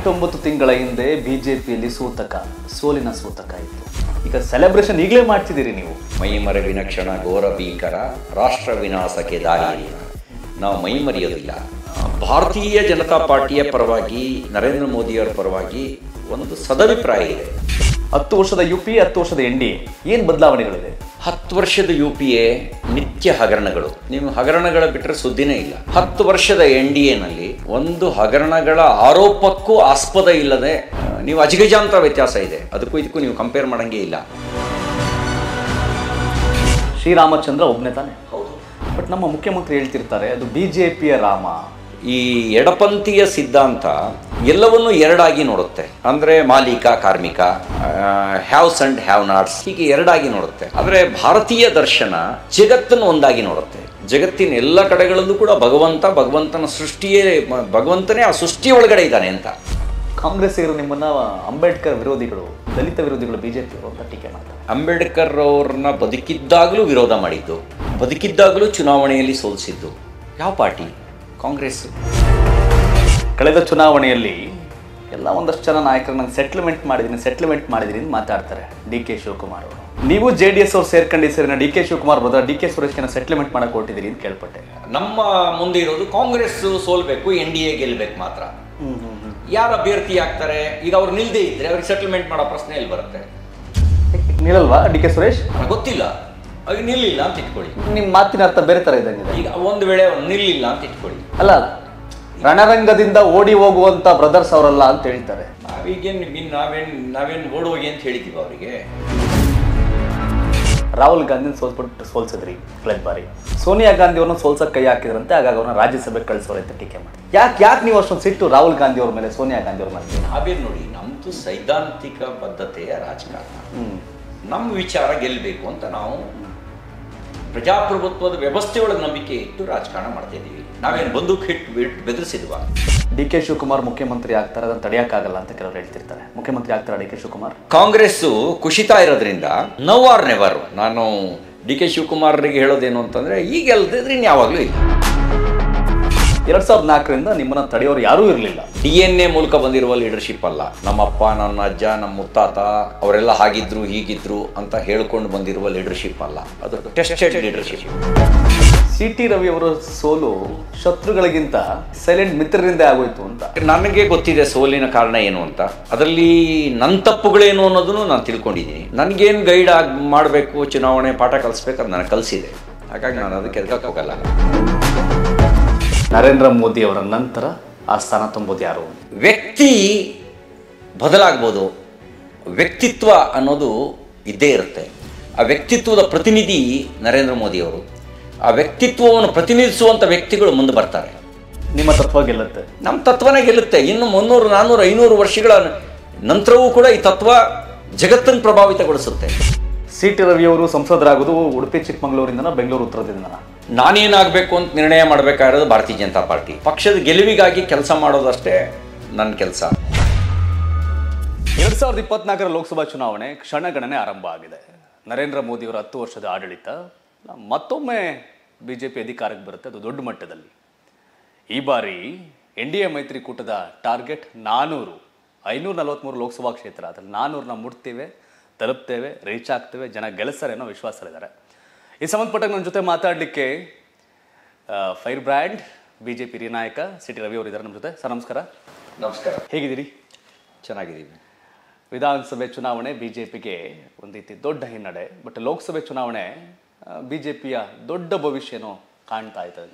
ಎಂಟೊಂಬತ್ತು ತಿಂಗಳ ಹಿಂದೆ B J ಪಿಯಲ್ಲಿ ಸೂತಕ ಸೋಲಿನ ಸೂತಕ ಇತ್ತು ಈಗ ಸೆಲೆಬ್ರೇಷನ್ ಈಗಲೇ ಮಾಡ್ತಿದ್ದೀರಿ ನೀವು ಮರವಿನ ಕ್ಷಣ ಘೋರ ಭೀಕರ ರಾಷ್ಟ್ರ ವಿನಾಶಕ್ಕೆ ದಾರಿ ನಾವು ಮೈ ಮರೆಯೋದಿಲ್ಲ ಭಾರತೀಯ ಜನತಾ ಪಾರ್ಟಿಯ ಪರವಾಗಿ ನರೇಂದ್ರ ಮೋದಿಯವರ ಪರವಾಗಿ ಒಂದು ಸದಭಿಪ್ರಾಯ ಇದೆ ಹತ್ತು ವರ್ಷದ ಯು ಪಿ ಹತ್ತು ವರ್ಷದ ಎನ್ ಡಿ ಏನು ಬದಲಾವಣೆಗಳಿದೆ ಹತ್ತು ವರ್ಷದ ಯು ಪಿ ಎ ನಿತ್ಯ ಹಗರಣಗಳು ನೀವು ಹಗರಣಗಳ ಬಿಟ್ಟರೆ ಸುದ್ದಿನೇ ಇಲ್ಲ ಹತ್ತು ವರ್ಷದ ಎನ್ ಡಿ ಎನಲ್ಲಿ ಒಂದು ಹಗರಣಗಳ ಆರೋಪಕ್ಕೂ ಆಸ್ಪದ ಇಲ್ಲದೆ ನೀವು ಅಜಗಜಾಂತರ ವ್ಯತ್ಯಾಸ ಇದೆ ಅದಕ್ಕೂ ಇದಕ್ಕೂ ನೀವು ಕಂಪೇರ್ ಮಾಡಂಗೆ ಇಲ್ಲ ಶ್ರೀರಾಮಚಂದ್ರ ಒಬ್ಬನೇ ತಾನೆ ಹೌದು ಬಟ್ ನಮ್ಮ ಮುಖ್ಯಮಂತ್ರಿ ಹೇಳ್ತಿರ್ತಾರೆ ಅದು ಬಿ ಜೆ ಪಿಯ ರಾಮ ಈ ಎಡಪಂಥೀಯ ಸಿದ್ಧಾಂತ ಎಲ್ಲವನ್ನು ಎರಡಾಗಿ ನೋಡುತ್ತೆ ಅಂದರೆ ಮಾಲೀಕ ಕಾರ್ಮಿಕ ಹ್ಯಾವ್ಸ್ ಅಂಡ್ ಹ್ಯಾವ್ ನಾಟ್ಸ್ ಹೀಗೆ ಎರಡಾಗಿ ನೋಡುತ್ತೆ ಆದರೆ ಭಾರತೀಯ ದರ್ಶನ ಜಗತ್ತನ್ನು ಒಂದಾಗಿ ನೋಡುತ್ತೆ ಜಗತ್ತಿನ ಎಲ್ಲ ಕಡೆಗಳಲ್ಲೂ ಕೂಡ ಭಗವಂತ ಭಗವಂತನ ಸೃಷ್ಟಿಯೇ ಭಗವಂತನೇ ಆ ಸೃಷ್ಟಿಯ ಒಳಗಡೆ ಇದ್ದಾನೆ ಅಂತ ಕಾಂಗ್ರೆಸ್ ಇರೋ ನಿಮ್ಮನ್ನ ಅಂಬೇಡ್ಕರ್ ವಿರೋಧಿಗಳು ದಲಿತ ವಿರೋಧಿಗಳು ಬಿಜೆಪಿ ಅಂತ ಟೀಕೆ ಮಾಡ್ತಾರೆ ಅಂಬೇಡ್ಕರ್ ಅವ್ರನ್ನ ಬದುಕಿದ್ದಾಗಲೂ ವಿರೋಧ ಮಾಡಿದ್ದು ಬದುಕಿದ್ದಾಗಲೂ ಚುನಾವಣೆಯಲ್ಲಿ ಸೋಲಿಸಿದ್ದು ಯಾವ ಪಾರ್ಟಿ ಕಾಂಗ್ರೆಸ್ ಕಳೆದ ಚುನಾವಣೆಯಲ್ಲಿ ಎಲ್ಲ ಒಂದಷ್ಟು ಜನ ನಾಯಕರು ನಾನು ಸೆಟ್ಲ್ಮೆಂಟ್ ಮಾಡಿದ್ದೀನಿ ಸೆಟ್ಲ್ಮೆಂಟ್ ಮಾಡಿದ್ದೀನಿ ಅಂತ ಮಾತಾಡ್ತಾರೆ ಡಿ ಕೆ ಶಿವಕುಮಾರ್ ಅವರು ನೀವು ಜೆ ಡಿ ಎಸ್ ಅವ್ರು ಸೇರ್ಕೊಂಡಿದ್ದೀರಿ ಸರಿ D K Shivakumar brother D K Suresh settlement ಮಾಡಕ್ಕೆ ಹೊರಟಿದ್ದೀರಿ ಅಂತ ಕೇಳ್ಪಟ್ಟೆ ನಮ್ಮ ಮುಂದೆ ಇರೋದು ಕಾಂಗ್ರೆಸ್ ಸೋಲ್ಬೇಕು ಎನ್ ಡಿ ಎ ಗೆಲ್ಬೇಕು ಮಾತ್ರ ಯಾರು ಅಭ್ಯರ್ಥಿ ಆಗ್ತಾರೆ ಈಗ ಅವ್ರು ನಿಲ್ದೇ ಇದ್ರೆ ಅವ್ರಿಗೆ ಸೆಟ್ಲ್ಮೆಂಟ್ ಮಾಡೋ ಪ್ರಶ್ನೆ ಇಲ್ಲಿ ಬರುತ್ತೆ ನಿಲ್ಲಲ್ವಾ ಡಿ ಕೆ ಸುರೇಶ್ ಗೊತ್ತಿಲ್ಲ ಅದು ನಿಲ್ಲಿಲ್ಲ ಅಂತ ಇಟ್ಕೊಳ್ಳಿ ನಿಮ್ಮ ಮಾತಿನ ಅರ್ಥ ಬೇರೆ ತರ ಇದೆ ಈಗ ಒಂದು ವೇಳೆ ನಿಲ್ಲಿಲ್ಲ ಅಂತ ಇಟ್ಕೊಳ್ಳಿ ಅಲ್ಲ ರಣರಂಗದಿಂದ ಓಡಿ ಹೋಗುವಂತ ಬ್ರದರ್ಸ್ ಅವರಲ್ಲ ಅಂತ ಹೇಳ್ತಾರೆ ನಾವೀಗೇನು ನಾವೇನು ನಾವೇನು ಓಡೋಗಿ ಅಂತ ಹೇಳಿದೀವಿ ಅವರಿಗೆ ರಾಹುಲ್ ಗಾಂಧಿನ ಸೋಲ್ಸ್ಬಿಟ್ಟು ಸೋಲ್ಸಿದ್ರಿ ಕಳೆದ ಬಾರಿ ಸೋನಿಯಾ ಗಾಂಧಿ ಅವ್ರನ್ನ ಸೋಲ್ಸಕ್ಕೆ ಕೈ ಹಾಕಿದ್ರಂತೆ ಆಗಾಗ ಅವ್ರನ್ನ ರಾಜ್ಯಸಭೆಗೆ ಕಳಿಸೋರೆ ಅಂತ ಟೀಕೆ ಮಾಡಿ ಯಾಕೆ ಯಾಕೆ ನೀವು ಅಷ್ಟೊಂದು ಸಿಟ್ಟು ರಾಹುಲ್ ಗಾಂಧಿ ಅವ್ರ ಮೇಲೆ ಸೋನಿಯಾ ಗಾಂಧಿ ಅವ್ರ ಮೇಲೆ ನಾವೇ ನೋಡಿ ನಮ್ಮದು ಸೈದ್ಧಾಂತಿಕ ಬದ್ಧತೆಯ ರಾಜಕಾರಣ ನಮ್ಮ ವಿಚಾರ ಗೆಲ್ಲಬೇಕು ಅಂತ ನಾವು ಪ್ರಜಾಪ್ರಭುತ್ವದ ವ್ಯವಸ್ಥೆಯೊಳಗೆ ನಂಬಿಕೆ ಇಟ್ಟು ರಾಜಕಾರಣ ಮಾಡ್ತಾ ಇದ್ದೀವಿ ನಾವೇನು ಬಂದೂಕ್ ಹಿಟ್ಟು ಬೆದರಿಸಿದ್ವಾ ಡಿ ಕೆ ಶಿವಕುಮಾರ್ ಮುಖ್ಯಮಂತ್ರಿ ಆಗ್ತಾರೆ ಅದನ್ನು ತಡೆಯೋಕ್ಕಾಗಲ್ಲ ಅಂತ ಕೆಲವರು ಹೇಳ್ತಿರ್ತಾರೆ ಮುಖ್ಯಮಂತ್ರಿ ಆಗ್ತಾರೆ ಡಿ ಕೆ ಶಿವಕುಮಾರ್ ಕಾಂಗ್ರೆಸ್ ಕುಶಿತಾ ಇರೋದ್ರಿಂದ ನೌ ಆರ್ ನೆವರ್ ನಾನು ಡಿ ಕೆ ಶಿವಕುಮಾರ್ಗೆ ಹೇಳೋದೇನು ಅಂತಂದರೆ ಈಗೆಲ್ಲದಿದ್ರೆ ಯಾವಾಗಲೂ ಇಲ್ಲ ಎರಡ್ ಸಾವಿರದ ನಾಲ್ಕರಿಂದ ನಿಮ್ಮನ್ನ ತಡೆಯೋರು ಯಾರೂ ಇರಲಿಲ್ಲ ಡಿ ಎನ್ ಎ ಮೂಲಕ ಬಂದಿರುವ ಲೀಡರ್ಶಿಪ್ ಅಲ್ಲ ನಮ್ಮಪ್ಪ ನನ್ನ ಅಜ್ಜ ನಮ್ಮ ಮುತ್ತಾತ ಅವರೆಲ್ಲ ಹಾಗಿದ್ರು ಹೀಗಿದ್ರು ಅಂತ ಹೇಳ್ಕೊಂಡು ಬಂದಿರುವ ಲೀಡರ್ಶಿಪ್ ಅಲ್ಲ ಅದು tested leadership C T Ravi ಅವರ ಸೋಲು ಶತ್ರುಗಳಿಗಿಂತ ಸೈಲೆಂಟ್ ಮಿತ್ರರಿಂದ ಆಗೋಯ್ತು ಅಂತ ನನಗೆ ಗೊತ್ತಿದೆ ಸೋಲಿನ ಕಾರಣ ಏನು ಅಂತ ಅದರಲ್ಲಿ ನನ್ನ ತಪ್ಪುಗಳೇನು ಅನ್ನೋದನ್ನು ನಾನು ತಿಳ್ಕೊಂಡಿದ್ದೀನಿ ನನಗೇನು ಗೈಡ್ ಆಗಿ ಮಾಡಬೇಕು ಚುನಾವಣೆ ಪಾಠ ಕಲಿಸ್ಬೇಕು ಅದು ನನಗೆ ಕಲಿಸಿದೆ ಹಾಗಾಗಿ ನಾನು ಅದಕ್ಕೆ ಹೋಗಲ್ಲ ನರೇಂದ್ರ ಮೋದಿ ಅವರ ನಂತರ ಆ ಸ್ಥಾನ ತುಂಬೋದು ಯಾರು ವ್ಯಕ್ತಿ ಬದಲಾಗ್ಬೋದು ವ್ಯಕ್ತಿತ್ವ ಅನ್ನೋದು ಇದ್ದೇ ಇರುತ್ತೆ ಆ ವ್ಯಕ್ತಿತ್ವದ ಪ್ರತಿನಿಧಿ ನರೇಂದ್ರ ಮೋದಿಯವರು ಆ ವ್ಯಕ್ತಿತ್ವವನ್ನು ಪ್ರತಿನಿಧಿಸುವಂಥ ವ್ಯಕ್ತಿಗಳು ಮುಂದೆ ಬರ್ತಾರೆ ನಿಮ್ಮ ತತ್ವ ಗೆಲ್ಲುತ್ತೆ ನಮ್ಮ ತತ್ವನೇ ಗೆಲ್ಲುತ್ತೆ ಇನ್ನು ಮುನ್ನೂರು ನಾನ್ನೂರು ಐನೂರು ವರ್ಷಗಳ ನಂತರವೂ ಕೂಡ ಈ ತತ್ವ ಜಗತ್ತನ್ನು ಪ್ರಭಾವಿತಗೊಳಿಸುತ್ತೆ ಸಿ ಟಿ ರವಿಯವರು ಸಂಸದರಾಗೋದು ಉಡುಪಿ ಚಿಕ್ಕಮಗಳೂರಿಂದನ ಬೆಂಗಳೂರು ಉತ್ತರದಿಂದ ನಾನೇನಾಗಬೇಕು ಅಂತ ನಿರ್ಣಯ ಮಾಡಬೇಕಾಗಿರೋದು ಭಾರತೀಯ ಜನತಾ ಪಾರ್ಟಿ ಪಕ್ಷದ ಗೆಲುವಿಗಾಗಿ ಕೆಲಸ ಮಾಡೋದಷ್ಟೇ ನನ್ನ ಕೆಲಸ ಎರಡ್ ಸಾವಿರದ ಇಪ್ಪತ್ನಾಲ್ಕರ ಲೋಕಸಭಾ ಚುನಾವಣೆ ಕ್ಷಣಗಣನೆ ಆರಂಭ ಆಗಿದೆ ನರೇಂದ್ರ ಮೋದಿಯವರ ಹತ್ತು ವರ್ಷದ ಆಡಳಿತ ಮತ್ತೊಮ್ಮೆ ಬಿ ಜೆ ಪಿ ಅಧಿಕಾರಕ್ಕೆ ಬರುತ್ತೆ ಅದು ದೊಡ್ಡ ಮಟ್ಟದಲ್ಲಿ ಈ ಬಾರಿ ಎನ್ ಡಿ ಎ ಮೈತ್ರಿಕೂಟದ ಟಾರ್ಗೆಟ್ ನಾನೂರು ಐನೂರ ನಲವತ್ತ್ಮೂರು ಲೋಕಸಭಾ ಕ್ಷೇತ್ರ ಅದರಲ್ಲಿ ನಾನ್ನೂರನ್ನ ಮುಟ್ತೇವೆ ತಲುಪ್ತೇವೆ ರೀಚ್ ಆಗ್ತೇವೆ ಜನ ಗೆಲ್ಲಿಸ್ತಾರೆ ಅನ್ನೋ ವಿಶ್ವಾಸದಲ್ಲಿದ್ದಾರೆ ಈ ಸಂಬಂಧಪಟ್ಟ ನನ್ನ ಜೊತೆ ಮಾತಾಡಲಿಕ್ಕೆ fire brand B J P ಹಿರಿಯ ನಾಯಕ ಸಿ ಟಿ ರವಿ ಅವರು ಇದ್ದಾರೆ ನಮ್ಮ ಜೊತೆ ಸರ್ ನಮಸ್ಕಾರ ನಮಸ್ಕಾರ ಹೇಗಿದ್ದೀರಿ ಚೆನ್ನಾಗಿದ್ದೀವಿ ವಿಧಾನಸಭೆ ಚುನಾವಣೆ ಬಿ ಜೆ ಪಿಗೆ ಒಂದು ರೀತಿ ದೊಡ್ಡ ಹಿನ್ನಡೆ ಬಟ್ ಲೋಕಸಭೆ ಚುನಾವಣೆ ಬಿ ಜೆ ಪಿಯ ದೊಡ್ಡ ಭವಿಷ್ಯನೂ ಕಾಣ್ತಾ ಇದೆ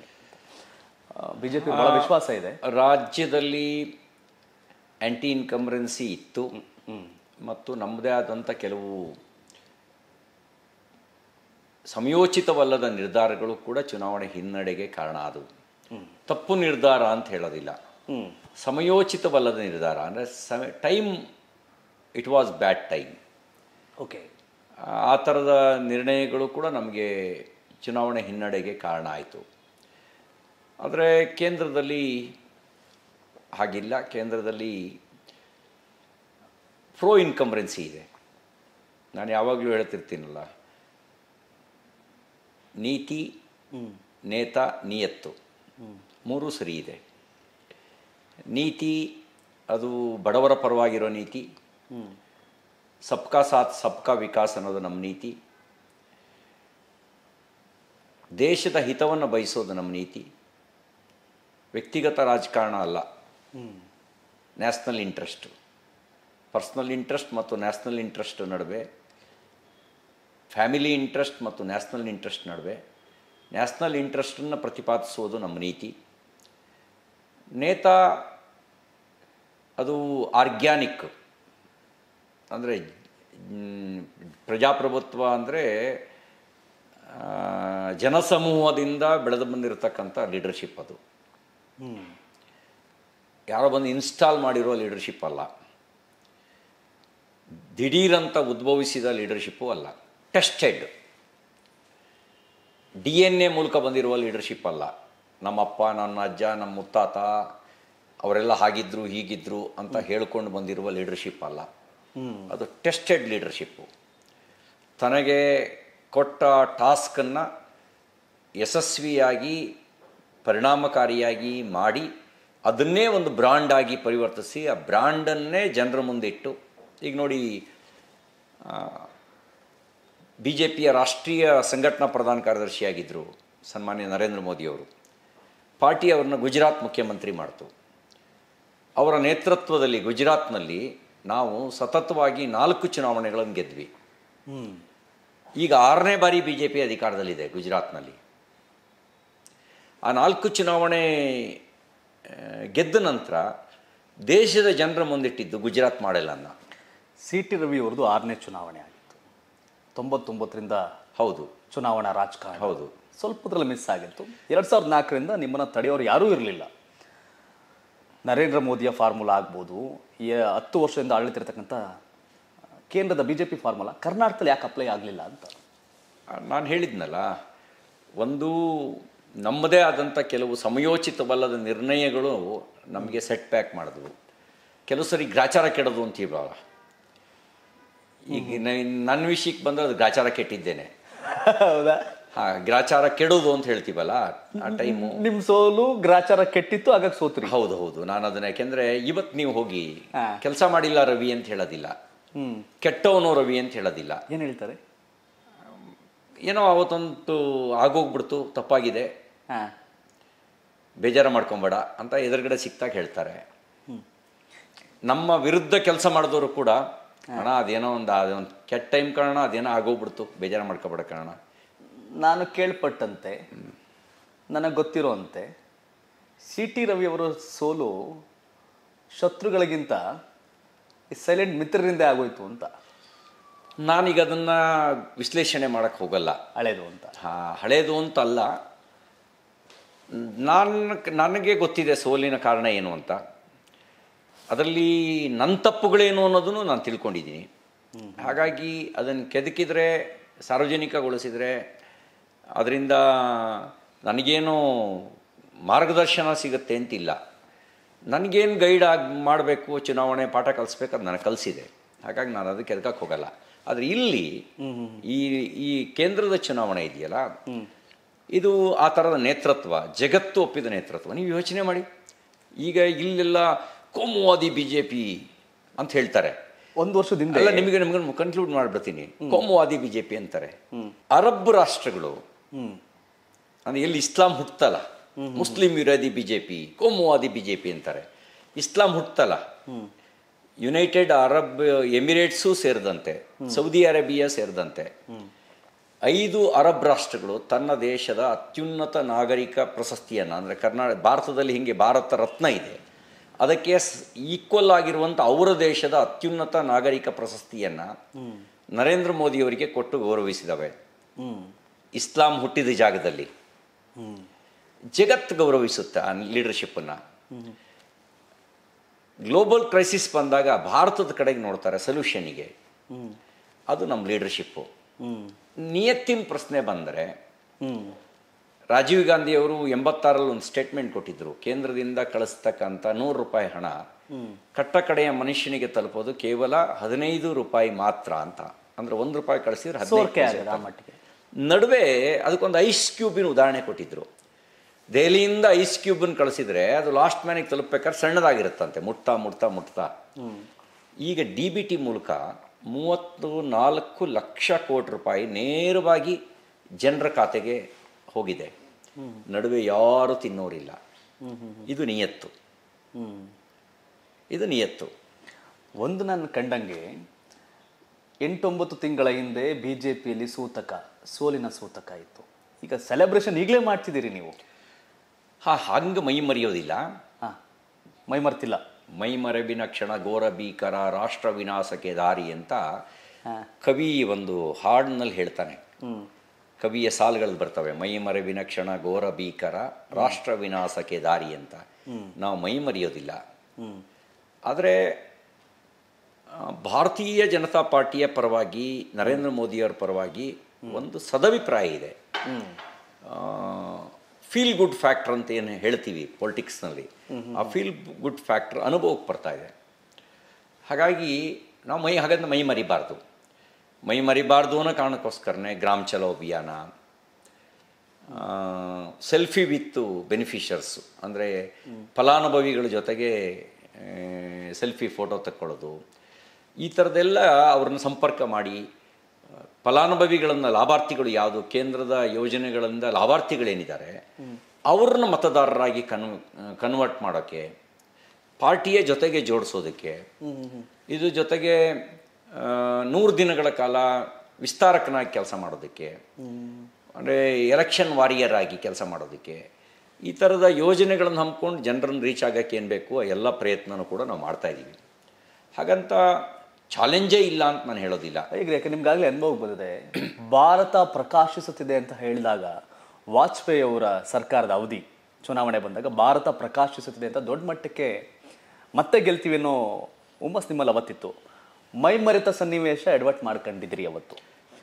ಬಿ ಜೆ ಪಿ ಬಹಳ ವಿಶ್ವಾಸ ಇದೆ ರಾಜ್ಯದಲ್ಲಿ ಆ್ಯಂಟಿ ಇನ್ಕಮ್ರೆನ್ಸಿ ಇತ್ತು ಮತ್ತು ನಮ್ಮದೇ ಆದಂಥ ಕೆಲವು ಸಮಯೋಚಿತವಲ್ಲದ ನಿರ್ಧಾರಗಳು ಕೂಡ ಚುನಾವಣೆ ಹಿನ್ನಡೆಗೆ ಕಾರಣ ಅದು ತಪ್ಪು ನಿರ್ಧಾರ ಅಂತ ಹೇಳೋದಿಲ್ಲ ಸಮಯೋಚಿತವಲ್ಲದ ನಿರ್ಧಾರ ಅಂದರೆ some time it was bad time okay ಆ ಥರದ ನಿರ್ಣಯಗಳು ಕೂಡ ನಮಗೆ ಚುನಾವಣೆ ಹಿನ್ನಡೆಗೆ ಕಾರಣ ಆಯಿತು ಆದರೆ ಕೇಂದ್ರದಲ್ಲಿ ಹಾಗಿಲ್ಲ ಕೇಂದ್ರದಲ್ಲಿ ಪ್ರೋ ಇನ್ಕಂಬ್ರೆನ್ಸಿ ಇದೆ ನಾನು ಯಾವಾಗಲೂ ಹೇಳ್ತಿರ್ತೀನಲ್ಲ ನೀತಿ ನೇತ ನಿಯತ್ತು ಮೂರು ಸರಿ ಇದೆ ನೀತಿ ಅದು ಬಡವರ ಪರವಾಗಿರೋ ನೀತಿ ಸಬ್ಕಾ ಸಾಥ್ ಸಬ್ಕಾ ವಿಕಾಸ್ ಅನ್ನೋದು ನಮ್ಮ ನೀತಿ ದೇಶದ ಹಿತವನ್ನು ಬಯಸೋದು ನಮ್ಮ ನೀತಿ ವ್ಯಕ್ತಿಗತ ರಾಜಕಾರಣ ಅಲ್ಲ ನ್ಯಾಷನಲ್ ಇಂಟ್ರೆಸ್ಟು ಪರ್ಸ್ನಲ್ ಇಂಟ್ರೆಸ್ಟ್ ಮತ್ತು ನ್ಯಾಷನಲ್ ಇಂಟ್ರೆಸ್ಟ್ ನಡುವೆ ಫ್ಯಾಮಿಲಿ ಇಂಟ್ರೆಸ್ಟ್ ಮತ್ತು ನ್ಯಾಷನಲ್ ಇಂಟ್ರೆಸ್ಟ್ ನಡುವೆ ನ್ಯಾಷನಲ್ ಇಂಟ್ರೆಸ್ಟನ್ನು ಪ್ರತಿಪಾದಿಸುವುದು ನಮ್ಮ ನೀತಿ ನೇತ ಅದು ಆರ್ಗ್ಯಾನಿಕ್ ಅಂದರೆ ಪ್ರಜಾಪ್ರಭುತ್ವ ಅಂದರೆ ಜನಸಮೂಹದಿಂದ ಬೆಳೆದು ಬಂದಿರತಕ್ಕಂಥ ಲೀಡರ್ಶಿಪ್ ಅದು ಯಾರೋ ಬಂದು ಇನ್ಸ್ಟಾಲ್ ಮಾಡಿರೋ ಲೀಡರ್ಶಿಪ್ ಅಲ್ಲ ದಿಢೀರಂತ ಉದ್ಭವಿಸಿದ ಲೀಡರ್ಶಿಪ್ಪು ಅಲ್ಲ ಟೆಸ್ಟೆಡ್ ಡಿ ಎನ್ ಎ ಮೂಲಕ ಬಂದಿರುವ ಲೀಡರ್ಶಿಪ್ ಅಲ್ಲ ನಮ್ಮಪ್ಪ ನನ್ನ ಅಜ್ಜ ನಮ್ಮ ಮುತ್ತಾತ ಅವರೆಲ್ಲ ಹಾಗಿದ್ರು ಹೀಗಿದ್ರು ಅಂತ ಹೇಳ್ಕೊಂಡು ಬಂದಿರುವ ಲೀಡರ್ಶಿಪ್ ಅಲ್ಲ ಅದು ಟೆಸ್ಟೆಡ್ ಲೀಡರ್ಶಿಪ್ಪು ತನಗೆ ಕೊಟ್ಟ ಟಾಸ್ಕನ್ನು ಯಶಸ್ವಿಯಾಗಿ ಪರಿಣಾಮಕಾರಿಯಾಗಿ ಮಾಡಿ ಅದನ್ನೇ ಒಂದು ಬ್ರ್ಯಾಂಡಾಗಿ ಪರಿವರ್ತಿಸಿ ಆ ಬ್ರ್ಯಾಂಡನ್ನೇ ಜನರ ಮುಂದಿಟ್ಟು ಈಗ ನೋಡಿ ಬಿ ಜೆ ಪಿಯ ರಾಷ್ಟ್ರೀಯ ಸಂಘಟನಾ ಪ್ರಧಾನ ಕಾರ್ಯದರ್ಶಿಯಾಗಿದ್ದರು ಸನ್ಮಾನ್ಯ ನರೇಂದ್ರ ಮೋದಿಯವರು ಪಾರ್ಟಿ ಅವರನ್ನ ಗುಜರಾತ್ ಮುಖ್ಯಮಂತ್ರಿ ಮಾಡ್ತು ಅವರ ನೇತೃತ್ವದಲ್ಲಿ ಗುಜರಾತ್ನಲ್ಲಿ ನಾವು ಸತತವಾಗಿ ನಾಲ್ಕು ಚುನಾವಣೆಗಳನ್ನು ಗೆದ್ವಿ ಈಗ ಆರನೇ ಬಾರಿ ಬಿ ಜೆ ಪಿ ಅಧಿಕಾರದಲ್ಲಿದೆ ಗುಜರಾತ್ನಲ್ಲಿ ಆ ನಾಲ್ಕು ಚುನಾವಣೆ ಗೆದ್ದ ನಂತರ ದೇಶದ ಜನರ ಮುಂದಿಟ್ಟಿದ್ದು ಗುಜರಾತ್ ಮಾಡೆಲ್ಲ ಅನ್ನ ಸಿ ಟಿ ರವಿ ಅವ್ರದ್ದು ಆರನೇ ಚುನಾವಣೆ ಆಗಿದೆ ತೊಂಬತ್ತೊಂಬತ್ತರಿಂದ ಹೌದು ಚುನಾವಣಾ ರಾಜಕಾರಣ ಹೌದು ಸ್ವಲ್ಪದ್ರಲ್ಲಿ ಮಿಸ್ ಆಗಿತ್ತು ಎರಡು ಸಾವಿರದ ನಾಲ್ಕರಿಂದ ನಿಮ್ಮನ್ನು ತಡೆಯೋರು ಯಾರೂ ಇರಲಿಲ್ಲ ನರೇಂದ್ರ ಮೋದಿಯ ಫಾರ್ಮುಲಾ ಆಗ್ಬೋದು ಈ ಹತ್ತು ವರ್ಷದಿಂದ ಆಡಳಿತಿರ್ತಕ್ಕಂಥ ಕೇಂದ್ರದ ಬಿ ಜೆ ಪಿ ಫಾರ್ಮುಲಾ ಕರ್ನಾಟಕದಲ್ಲಿ ಯಾಕೆ ಅಪ್ಲೈ ಆಗಲಿಲ್ಲ ಅಂತ ನಾನು ಹೇಳಿದ್ನಲ್ಲ ಒಂದು ನಮ್ಮದೇ ಆದಂಥ ಕೆಲವು ಸಮಯೋಚಿತವಲ್ಲದ ನಿರ್ಣಯಗಳು ನಮಗೆ ಸೆಟ್ ಬ್ಯಾಕ್ ಮಾಡಿದ್ವು ಕೆಲವು ಸರಿ ಗ್ರಾಚಾರ ಕೆಡೋದು ಅಂತೀವಲ್ಲ ಈಗ ನನ್ನ ವಿಷಯಕ್ಕೆ ಬಂದ್ರೆ ಅದು ಗ್ರಾಚಾರ ಕೆಟ್ಟಿದ್ದೇನೆ ಹೌದಾ ಹಾ ಗ್ರಾಚಾರ ಕೆಡೋದು ಅಂತ ಹೇಳ್ತೀವಲ್ಲ ಆ ಟೈಮು ನಿಮ್ಮ ಸೋಲು ಗ್ರಾಚಾರ ಕೆಟ್ಟಿತ್ತು ಆಗ ಸೋತ್ರಿ ಹೌದು ಹೌದು ನಾನು ಅದನ್ನ ಯಾಕೆಂದ್ರೆ ಇವತ್ತು ನೀವು ಹೋಗಿ ಕೆಲಸ ಮಾಡಿಲ್ಲ ರವಿ ಅಂತ ಹೇಳೋದಿಲ್ಲ ಕೆಟ್ಟವನು ರವಿ ಅಂತ ಹೇಳೋದಿಲ್ಲ ಏನು ಹೇಳ್ತಾರೆ ಏನೋ ಅವತ್ತೊಂದು ಆಗೋಗ್ಬಿಡ್ತು ತಪ್ಪಾಗಿದೆ ಬೇಜಾರು ಮಾಡ್ಕೊಂಬೇಡ ಅಂತ ಎದುರುಗಡೆ ಸಿಕ್ತಾಗ ಹೇಳ್ತಾರೆ ನಮ್ಮ ವಿರುದ್ಧ ಕೆಲಸ ಮಾಡಿದವರು ಕೂಡ ಅಣ್ಣ ಅದೇನೋ ಒಂದು ಅದೊಂದು ಕೆಟ್ಟ ಟೈಮ್ ಕಾರಣ ಅದೇನೋ ಆಗೋಗ್ಬಿಡ್ತು ಬೇಜಾರು ಮಾಡ್ಕೊಬೇಡ ಕಾರಣ ನಾನು ಕೇಳ್ಪಟ್ಟಂತೆ ನನಗೆ ಗೊತ್ತಿರೋಂತೆ ಸಿ ಟಿ ರವಿಯವರ ಸೋಲು ಶತ್ರುಗಳಿಗಿಂತ ಸೈಲೆಂಟ್ ಮಿತ್ರರಿಂದ ಆಗೋಯ್ತು ಅಂತ ನಾನೀಗ ಅದನ್ನು ವಿಶ್ಲೇಷಣೆ ಮಾಡೋಕ್ಕೆ ಹೋಗಲ್ಲ ಹಳೇದು ಅಂತ ಹಾಂ ಹಳೇದು ಅಂತ ಅಲ್ಲ ನಾನು ನನಗೆ ಗೊತ್ತಿದೆ ಸೋಲಿನ ಕಾರಣ ಏನು ಅಂತ ಅದರಲ್ಲಿ ನನ್ನ ತಪ್ಪುಗಳೇನು ಅನ್ನೋದನ್ನು ನಾನು ತಿಳ್ಕೊಂಡಿದ್ದೀನಿ ಹಾಗಾಗಿ ಅದನ್ನು ಕೆದಕಿದ್ರೆ ಸಾರ್ವಜನಿಕಗೊಳಿಸಿದರೆ ಅದರಿಂದ ನನಗೇನು ಮಾರ್ಗದರ್ಶನ ಸಿಗುತ್ತೆ ಅಂತಿಲ್ಲ ನನಗೇನು ಗೈಡ್ ಆಗಿ ಮಾಡಬೇಕು ಚುನಾವಣೆ ಪಾಠ ಕಲಿಸ್ಬೇಕು ಅದು ನನಗೆ ಕಲಿಸಿದೆ ಹಾಗಾಗಿ ನಾನು ಅದಕ್ಕೆ ಎದಕ್ಕೆ ಹೋಗಲ್ಲ ಆದರೆ ಇಲ್ಲಿ ಈ ಈ ಕೇಂದ್ರದ ಚುನಾವಣೆ ಇದೆಯಲ್ಲ ಇದು ಆ ಥರದ ನೇತೃತ್ವ ಜಗತ್ತು ಒಪ್ಪಿದ ನೇತೃತ್ವ ನೀವು ಯೋಚನೆ ಮಾಡಿ ಈಗ ಇಲ್ಲೆಲ್ಲ ಕೋಮುವಾದಿ ಬಿ ಜೆ ಪಿ ಅಂತ ಹೇಳ್ತಾರೆ ಒಂದು ವರ್ಷದಿಂದ ಅಲ್ಲ ನಿಮಗೆ ಕನ್ಕ್ಲೂಡ್ ಮಾಡಿಬಿಡ್ತೀನಿ ಕೋಮುವಾದಿ ಬಿ ಜೆ ಪಿ ಅಂತಾರೆ ಅರಬ್ ರಾಷ್ಟ್ರಗಳು ಅಂದರೆ ಎಲ್ಲಿ ಇಸ್ಲಾಂ ಹುಟ್ಟಲ್ಲ ಮುಸ್ಲಿಂ ವಿರೋಧಿ ಬಿ ಜೆ ಪಿ ಕೋಮುವಾದಿ ಬಿ ಜೆ ಪಿ ಅಂತಾರೆ ಇಸ್ಲಾಂ ಹುಟ್ಟಲ್ಲ ಯುನೈಟೆಡ್ ಅರಬ್ ಎಮಿರೇಟ್ಸು ಸೇರಿದಂತೆ ಸೌದಿ ಅರೇಬಿಯಾ ಸೇರಿದಂತೆ ಐದು ಅರಬ್ ರಾಷ್ಟ್ರಗಳು ತನ್ನ ದೇಶದ ಅತ್ಯುನ್ನತ ನಾಗರಿಕ ಪ್ರಶಸ್ತಿಯನ್ನು ಅಂದರೆ ಕರ್ನಾಟಕ ಭಾರತದಲ್ಲಿ ಹೀಗೆ ಭಾರತ ರತ್ನ ಇದೆ ಅದಕ್ಕೆ ಈಕ್ವಲ್ ಆಗಿರುವಂಥ ಅವರ ದೇಶದ ಅತ್ಯುನ್ನತ ನಾಗರಿಕ ಪ್ರಶಸ್ತಿಯನ್ನು ನರೇಂದ್ರ ಮೋದಿಯವರಿಗೆ ಕೊಟ್ಟು ಗೌರವಿಸಿದವೆ ಇಸ್ಲಾಂ ಹುಟ್ಟಿದ ಜಾಗದಲ್ಲಿ ಜಗತ್ತು ಗೌರವಿಸುತ್ತೆ ಆ ಲೀಡರ್ಶಿಪ್ಪನ್ನು ಗ್ಲೋಬಲ್ ಕ್ರೈಸಿಸ್ ಬಂದಾಗ ಭಾರತದ ಕಡೆಗೆ ನೋಡ್ತಾರೆ ಸೊಲ್ಯೂಷನಿಗೆ ಅದು ನಮ್ಮ ಲೀಡರ್ಶಿಪ್ಪು ನಿಯತ್ತಿನ ಪ್ರಶ್ನೆ ಬಂದರೆ ರಾಜೀವ್ ಗಾಂಧಿಯವರು ಎಂಬತ್ತಾರಲ್ಲಿ ಒಂದು ಸ್ಟೇಟ್ಮೆಂಟ್ ಕೊಟ್ಟಿದ್ರು ಕೇಂದ್ರದಿಂದ ಕಳಿಸ್ತಕ್ಕಂಥ ನೂರು ರೂಪಾಯಿ ಹಣ ಕಟ್ಟ ಕಡೆಯ ಮನುಷ್ಯನಿಗೆ ತಲುಪೋದು ಕೇವಲ ಹದಿನೈದು ರೂಪಾಯಿ ಮಾತ್ರ ಅಂತ ಅಂದ್ರೆ ಒಂದು ರೂಪಾಯಿ ಕಳಿಸಿದ್ರೆ ಹದಿನೈದು ನಡುವೆ ಅದಕ್ಕೊಂದು ಐಸ್ ಕ್ಯೂಬಿನ ಉದಾಹರಣೆ ಕೊಟ್ಟಿದ್ರು ದೆಹಲಿಯಿಂದ ಐಸ್ ಕ್ಯೂಬನ್ನು ಕಳಿಸಿದ್ರೆ ಅದು ಲಾಸ್ಟ್ ಮ್ಯಾನಿಗೆ ತಲುಪಬೇಕಾದ್ರೆ ಸಣ್ಣದಾಗಿರುತ್ತಂತೆ ಮುಟ್ತಾ ಮುಟ್ತಾ ಮುಟ್ತಾ ಈಗ ಡಿ ಬಿ ಟಿ ಮೂಲಕ ಮೂವತ್ತು ನಾಲ್ಕು ಲಕ್ಷ ಕೋಟಿ ರೂಪಾಯಿ ನೇರವಾಗಿ ಜನರ ಖಾತೆಗೆ ಹೋಗಿದೆ ನಡುವೆ ಯಾರು ತಿನ್ನೋರಿಲ್ಲ ಇದು ನಿಯತ್ತು ಇದು ನಿಯತ್ತು ಒಂದು ನಾನು ಕಂಡಂಗೆ ಎಂಟೊಂಬತ್ತು ತಿಂಗಳ ಹಿಂದೆ ಬಿ ಜೆ ಪಿಯಲ್ಲಿ ಸೂತಕ ಸೋಲಿನ ಸೂತಕ ಇತ್ತು ಈಗ ಸೆಲೆಬ್ರೇಷನ್ ಈಗಲೇ ಮಾಡ್ತಿದ್ದೀರಿ ನೀವು ಹಾ ಹಂಗೆ ಮೈ ಮರೆಯೋದಿಲ್ಲ ಮೈ ಮರ್ತಿಲ್ಲ ಮೈ ಮರೆಬಿನ ಕ್ಷಣ ಘೋರ ಭೀಕರ ರಾಷ್ಟ್ರ ವಿನಾಶಕ್ಕೆ ದಾರಿ ಅಂತ ಕವಿ ಒಂದು ಹಾಡಿನಲ್ಲಿ ಹೇಳ್ತಾನೆ ಕವಿಯ ಸಾಲುಗಳು ಬರ್ತವೆ ಮೈಮರೆ ವಿನಕ್ಷಣ ಘೋರ ಭೀಕರ ರಾಷ್ಟ್ರ ವಿನಾಶಕ್ಕೆ ದಾರಿ ಅಂತ ನಾವು ಮೈ ಮರೆಯೋದಿಲ್ಲ ಆದರೆ ಭಾರತೀಯ ಜನತಾ ಪಾರ್ಟಿಯ ಪರವಾಗಿ ನರೇಂದ್ರ ಮೋದಿಯವರ ಪರವಾಗಿ ಒಂದು ಸದಭಿಪ್ರಾಯ ಇದೆ ಫೀಲ್ ಗುಡ್ ಫ್ಯಾಕ್ಟರ್ ಅಂತ ಏನು ಹೇಳ್ತೀವಿ ಪೊಲಿಟಿಕ್ಸ್ನಲ್ಲಿ ಆ ಫೀಲ್ ಗುಡ್ ಫ್ಯಾಕ್ಟರ್ ಅನುಭವಕ್ಕೆ ಬರ್ತಾ ಇದೆ ಹಾಗಾಗಿ ನಾವು ಮೈ ಹಾಗಂತ ಮೈ ಮರಿಬಾರ್ದು ಮೈ ಮರಿಬಾರ್ದು ಅನ್ನೋ ಕಾರಣಕ್ಕೋಸ್ಕರನೇ ಗ್ರಾಮ ಚಲೋ ಅಭಿಯಾನ ಸೆಲ್ಫಿ ವಿತ್ ಬೆನಿಫಿಷರ್ಸು ಅಂದರೆ ಫಲಾನುಭವಿಗಳ ಜೊತೆಗೆ ಸೆಲ್ಫಿ ಫೋಟೋ ತಕ್ಕೊಳ್ಳೋದು ಈ ಥರದ್ದೆಲ್ಲ ಅವ್ರನ್ನ ಸಂಪರ್ಕ ಮಾಡಿ ಫಲಾನುಭವಿಗಳನ್ನು ಲಾಭಾರ್ಥಿಗಳು ಯಾವುದು ಕೇಂದ್ರದ ಯೋಜನೆಗಳಿಂದ ಲಾಭಾರ್ಥಿಗಳೇನಿದ್ದಾರೆ ಅವ್ರನ್ನ ಮತದಾರರಾಗಿ ಕನ್ ಕನ್ವರ್ಟ್ ಮಾಡೋಕ್ಕೆ ಪಾರ್ಟಿಯ ಜೊತೆಗೆ ಜೋಡಿಸೋದಕ್ಕೆ ಇದು ಜೊತೆಗೆ ನೂರು ದಿನಗಳ ಕಾಲ ವಿಸ್ತಾರಕನಾಗಿ ಕೆಲಸ ಮಾಡೋದಕ್ಕೆ ಅಂದರೆ ಎಲೆಕ್ಷನ್ ವಾರಿಯರ್ ಆಗಿ ಕೆಲಸ ಮಾಡೋದಕ್ಕೆ ಈ ಥರದ ಯೋಜನೆಗಳನ್ನು ಹಮ್ಮಿಕೊಂಡು ಜನರನ್ನು ರೀಚ್ ಆಗೋಕ್ಕೆ ಏನು ಬೇಕು ಎಲ್ಲ ಪ್ರಯತ್ನನೂ ಕೂಡ ನಾವು ಮಾಡ್ತಾಯಿದ್ದೀವಿ ಹಾಗಂತ ಚಾಲೆಂಜೇ ಇಲ್ಲ ಅಂತ ನಾನು ಹೇಳೋದಿಲ್ಲ ಈಗ ಯಾಕೆ ನಿಮ್ಗಾಗಲೇ ಅನುಭವ ಬಂದಿದೆ ಭಾರತ ಪ್ರಕಾಶಿಸುತ್ತಿದೆ ಅಂತ ಹೇಳಿದಾಗ ವಾಜಪೇಯಿ ಅವರ ಸರ್ಕಾರದ ಅವಧಿ ಚುನಾವಣೆ ಬಂದಾಗ ಭಾರತ ಪ್ರಕಾಶಿಸುತ್ತಿದೆ ಅಂತ ದೊಡ್ಡ ಮಟ್ಟಕ್ಕೆ ಮತ್ತೆ ಗೆಲ್ತೀವಿ ಅನ್ನೋ ಹುಮ್ಮಸ್ ನಿಮ್ಮಲ್ಲಿ ಅವತ್ತಿತ್ತು ಮೈಮರೆತ ಸನ್ನಿವೇಶ ಎಡ್ವರ್ಟ್ ಮಾಡ್ಕೊಂಡಿದ್ರಿ ಅವತ್ತು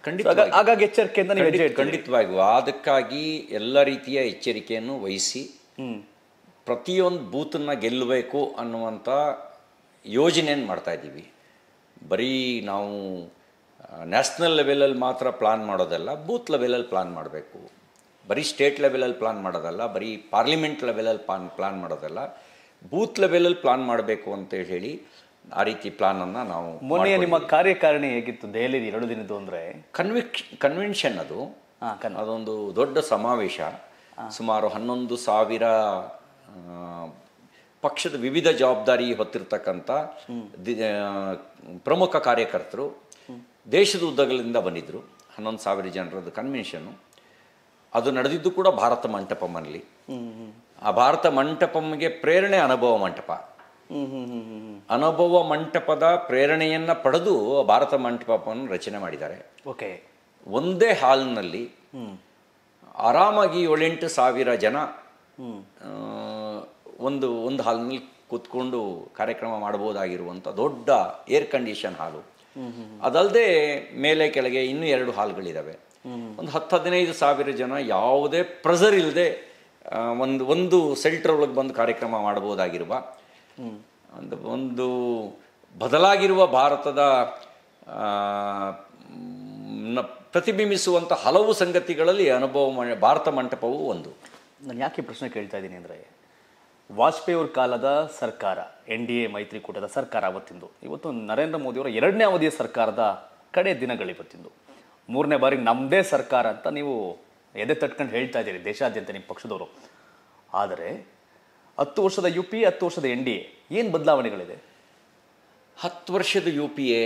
ಖಂಡಿತ ಹಾಗಾಗಿ ಎಚ್ಚರಿಕೆಯಿಂದ ನೀವು ಅದಕ್ಕಾಗಿ ಎಲ್ಲ ರೀತಿಯ ಎಚ್ಚರಿಕೆಯನ್ನು ವಹಿಸಿ ಪ್ರತಿಯೊಂದು ಬೂತನ್ನ ಗೆಲ್ಲಬೇಕು ಅನ್ನುವಂಥ ಯೋಜನೆಯನ್ನು ಮಾಡ್ತಾ ಇದ್ದೀವಿ ಬರೀ ನಾವು ನ್ಯಾಷನಲ್ ಲೆವೆಲಲ್ಲಿ ಮಾತ್ರ ಪ್ಲಾನ್ ಮಾಡೋದಲ್ಲ ಬೂತ್ ಲೆವೆಲಲ್ಲಿ ಪ್ಲಾನ್ ಮಾಡಬೇಕು ಬರೀ ಸ್ಟೇಟ್ ಲೆವೆಲಲ್ಲಿ ಪ್ಲಾನ್ ಮಾಡೋದಲ್ಲ ಬರೀ ಪಾರ್ಲಿಮೆಂಟ್ ಲೆವೆಲಲ್ಲಿ ಪ್ಲಾನ್ ಪ್ಲ್ಯಾನ್ ಮಾಡೋದಲ್ಲ ಬೂತ್ ಲೆವೆಲಲ್ಲಿ ಪ್ಲಾನ್ ಮಾಡಬೇಕು ಅಂತ ಹೇಳಿ ಆ ರೀತಿ ಪ್ಲಾನನ್ನು ನಾವು ಮೊನ್ನೆ ನಿಮ್ಮ ಕಾರ್ಯಕಾರಿಣಿ ಹೇಗಿತ್ತು ದೆಹಲಿಯಲ್ಲಿ ಎರಡು ದಿನದ್ದು ಅಂದರೆ ಕನ್ವಿಕ್ ಕನ್ವೆನ್ಷನ್ ಅದು ಅದೊಂದು ದೊಡ್ಡ ಸಮಾವೇಶ ಸುಮಾರು ಹನ್ನೊಂದು ಸಾವಿರ ಪಕ್ಷದ ವಿವಿಧ ಜವಾಬ್ದಾರಿ ಹೊತ್ತಿರ್ತಕ್ಕಂಥ ಪ್ರಮುಖ ಕಾರ್ಯಕರ್ತರು ದೇಶದ ಉದ್ದಗಳಿಂದ ಬಂದಿದ್ದರು ಹನ್ನೊಂದು ಸಾವಿರ ಜನರದ್ದು ಕನ್ವೆನ್ಷನ್ನು ಅದು ನಡೆದಿದ್ದು ಕೂಡ ಭಾರತ ಮಂಟಪಮಲ್ಲಿ ಆ ಭಾರತ ಮಂಟಪಂಗೆ ಪ್ರೇರಣೆ ಅನುಭವ ಮಂಟಪ ಅನುಭವ ಮಂಟಪದ ಪ್ರೇರಣೆಯನ್ನ ಪಡೆದು ಭಾರತ ಮಂಟಪವನ್ನು ರಚನೆ ಮಾಡಿದ್ದಾರೆ ಓಕೆ ಒಂದೇ ಹಾಲ್ನಲ್ಲಿ ಆರಾಮಾಗಿ ಏಳೆಂಟು ಸಾವಿರ ಜನ ಒಂದು ಒಂದು ಹಾಲ್ನಲ್ಲಿ ಕೂತ್ಕೊಂಡು ಕಾರ್ಯಕ್ರಮ ಮಾಡಬಹುದಾಗಿರುವಂಥ ದೊಡ್ಡ ಏರ್ ಕಂಡೀಷನ್ ಹಾಲು ಅದಲ್ಲದೆ ಮೇಲೆ ಕೆಳಗೆ ಇನ್ನೂ ಎರಡು ಹಾಲ್ಗಳಿದ್ದಾವೆ ಒಂದು ಹತ್ತು ಹದಿನೈದು ಸಾವಿರ ಜನ ಯಾವುದೇ ಪ್ರೆಸರ್ ಇಲ್ಲದೆ ಒಂದು ಒಂದು ಸೆಲ್ಟರ್ ಒಳಗೆ ಬಂದು ಕಾರ್ಯಕ್ರಮ ಮಾಡಬಹುದಾಗಿರುವ ಒಂದು ಒಂದು ಬದಲಾಗಿರುವ ಭಾರತದ ಪ್ರತಿಬಿಂಬಿಸುವಂಥ ಹಲವು ಸಂಗತಿಗಳಲ್ಲಿ ಅನುಭವ ಭಾರತ ಮಂಟಪವು ಒಂದು ನಾನು ಯಾಕೆ ಪ್ರಶ್ನೆ ಕೇಳ್ತಾ ಇದ್ದೀನಿ ಅಂದರೆ ವಾಜಪೇಯಿ ಅವ್ರ ಕಾಲದ ಸರ್ಕಾರ ಎನ್ ಡಿ ಎ ಮೈತ್ರಿಕೂಟದ ಸರ್ಕಾರ ಅವತ್ತಿಂದು ಇವತ್ತು ನರೇಂದ್ರ ಮೋದಿಯವರ ಎರಡನೇ ಅವಧಿಯ ಸರ್ಕಾರದ ಕಡೆ ದಿನಗಳಿವತ್ತಿಂದು ಮೂರನೇ ಬಾರಿ ನಮ್ಮದೇ ಸರ್ಕಾರ ಅಂತ ನೀವು ಎದೆ ತಟ್ಕೊಂಡು ಹೇಳ್ತಾ ಇದ್ದೀರಿ ದೇಶಾದ್ಯಂತ ನಿಮ್ಮ ಪಕ್ಷದವರು ಆದರೆ ಹತ್ತು ವರ್ಷದ ಯು ಪಿ ಎ ಹತ್ತು ವರ್ಷದ ಎನ್ ಡಿ ಎ ಏನು ಬದಲಾವಣೆಗಳಿದೆ ಹತ್ತು ವರ್ಷದ ಯು ಪಿ ಎ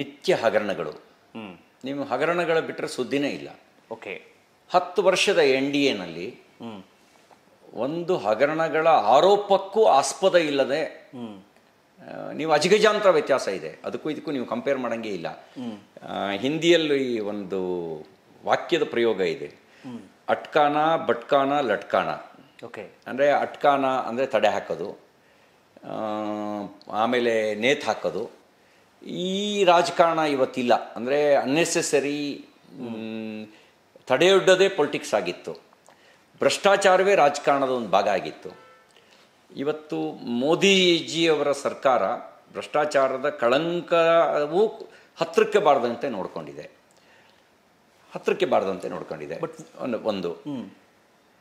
ನಿತ್ಯ ಹಗರಣಗಳು ನೀವು ಹಗರಣಗಳ ಬಿಟ್ಟರೆ ಸುದ್ದಿನೇ ಇಲ್ಲ ಓಕೆ ಹತ್ತು ವರ್ಷದ ಎನ್ ಡಿ ಎನಲ್ಲಿ ಒಂದು ಹಗರಣಗಳ ಆರೋಪಕ್ಕೂ ಆಸ್ಪದ ಇಲ್ಲದೆ ನೀವು ಅಜಗಜಾಂತರ ವ್ಯತ್ಯಾಸ ಇದೆ ಅದಕ್ಕೂ ಇದಕ್ಕೂ ನೀವು ಕಂಪೇರ್ ಮಾಡಂಗೆ ಇಲ್ಲ ಹಿಂದಿಯಲ್ಲಿ ಒಂದು ವಾಕ್ಯದ ಪ್ರಯೋಗ ಇದೆ ಅಟ್ಕಾನ ಬಟ್ಕಾನ ಲಟ್ಕಾನ ಓಕೆ ಅಂದರೆ ಅಟ್ಕಾನ ಅಂದರೆ ತಡೆ ಹಾಕೋದು ಆಮೇಲೆ ನೇತು ಹಾಕೋದು ಈ ರಾಜಕಾರಣ ಇವತ್ತಿಲ್ಲ ಅಂದರೆ ಅನ್ನೆಸೆಸರಿ ತಡೆಯೊಡ್ಡದೇ ಪೊಲಿಟಿಕ್ಸ್ ಆಗಿತ್ತು ಭ್ರಷ್ಟಾಚಾರವೇ ರಾಜಕಾರಣದ ಒಂದು ಭಾಗ ಆಗಿತ್ತು ಇವತ್ತು ಮೋದಿಜಿಯವರ ಸರ್ಕಾರ ಭ್ರಷ್ಟಾಚಾರದ ಕಳಂಕವೂ ಹತ್ತಿರಕ್ಕೆ ಬಾರದಂತೆ ನೋಡಿಕೊಂಡಿದೆ ಹತ್ತಿರಕ್ಕೆ ಬಾರದಂತೆ ನೋಡ್ಕೊಂಡಿದೆ ಬಟ್ ಒಂದು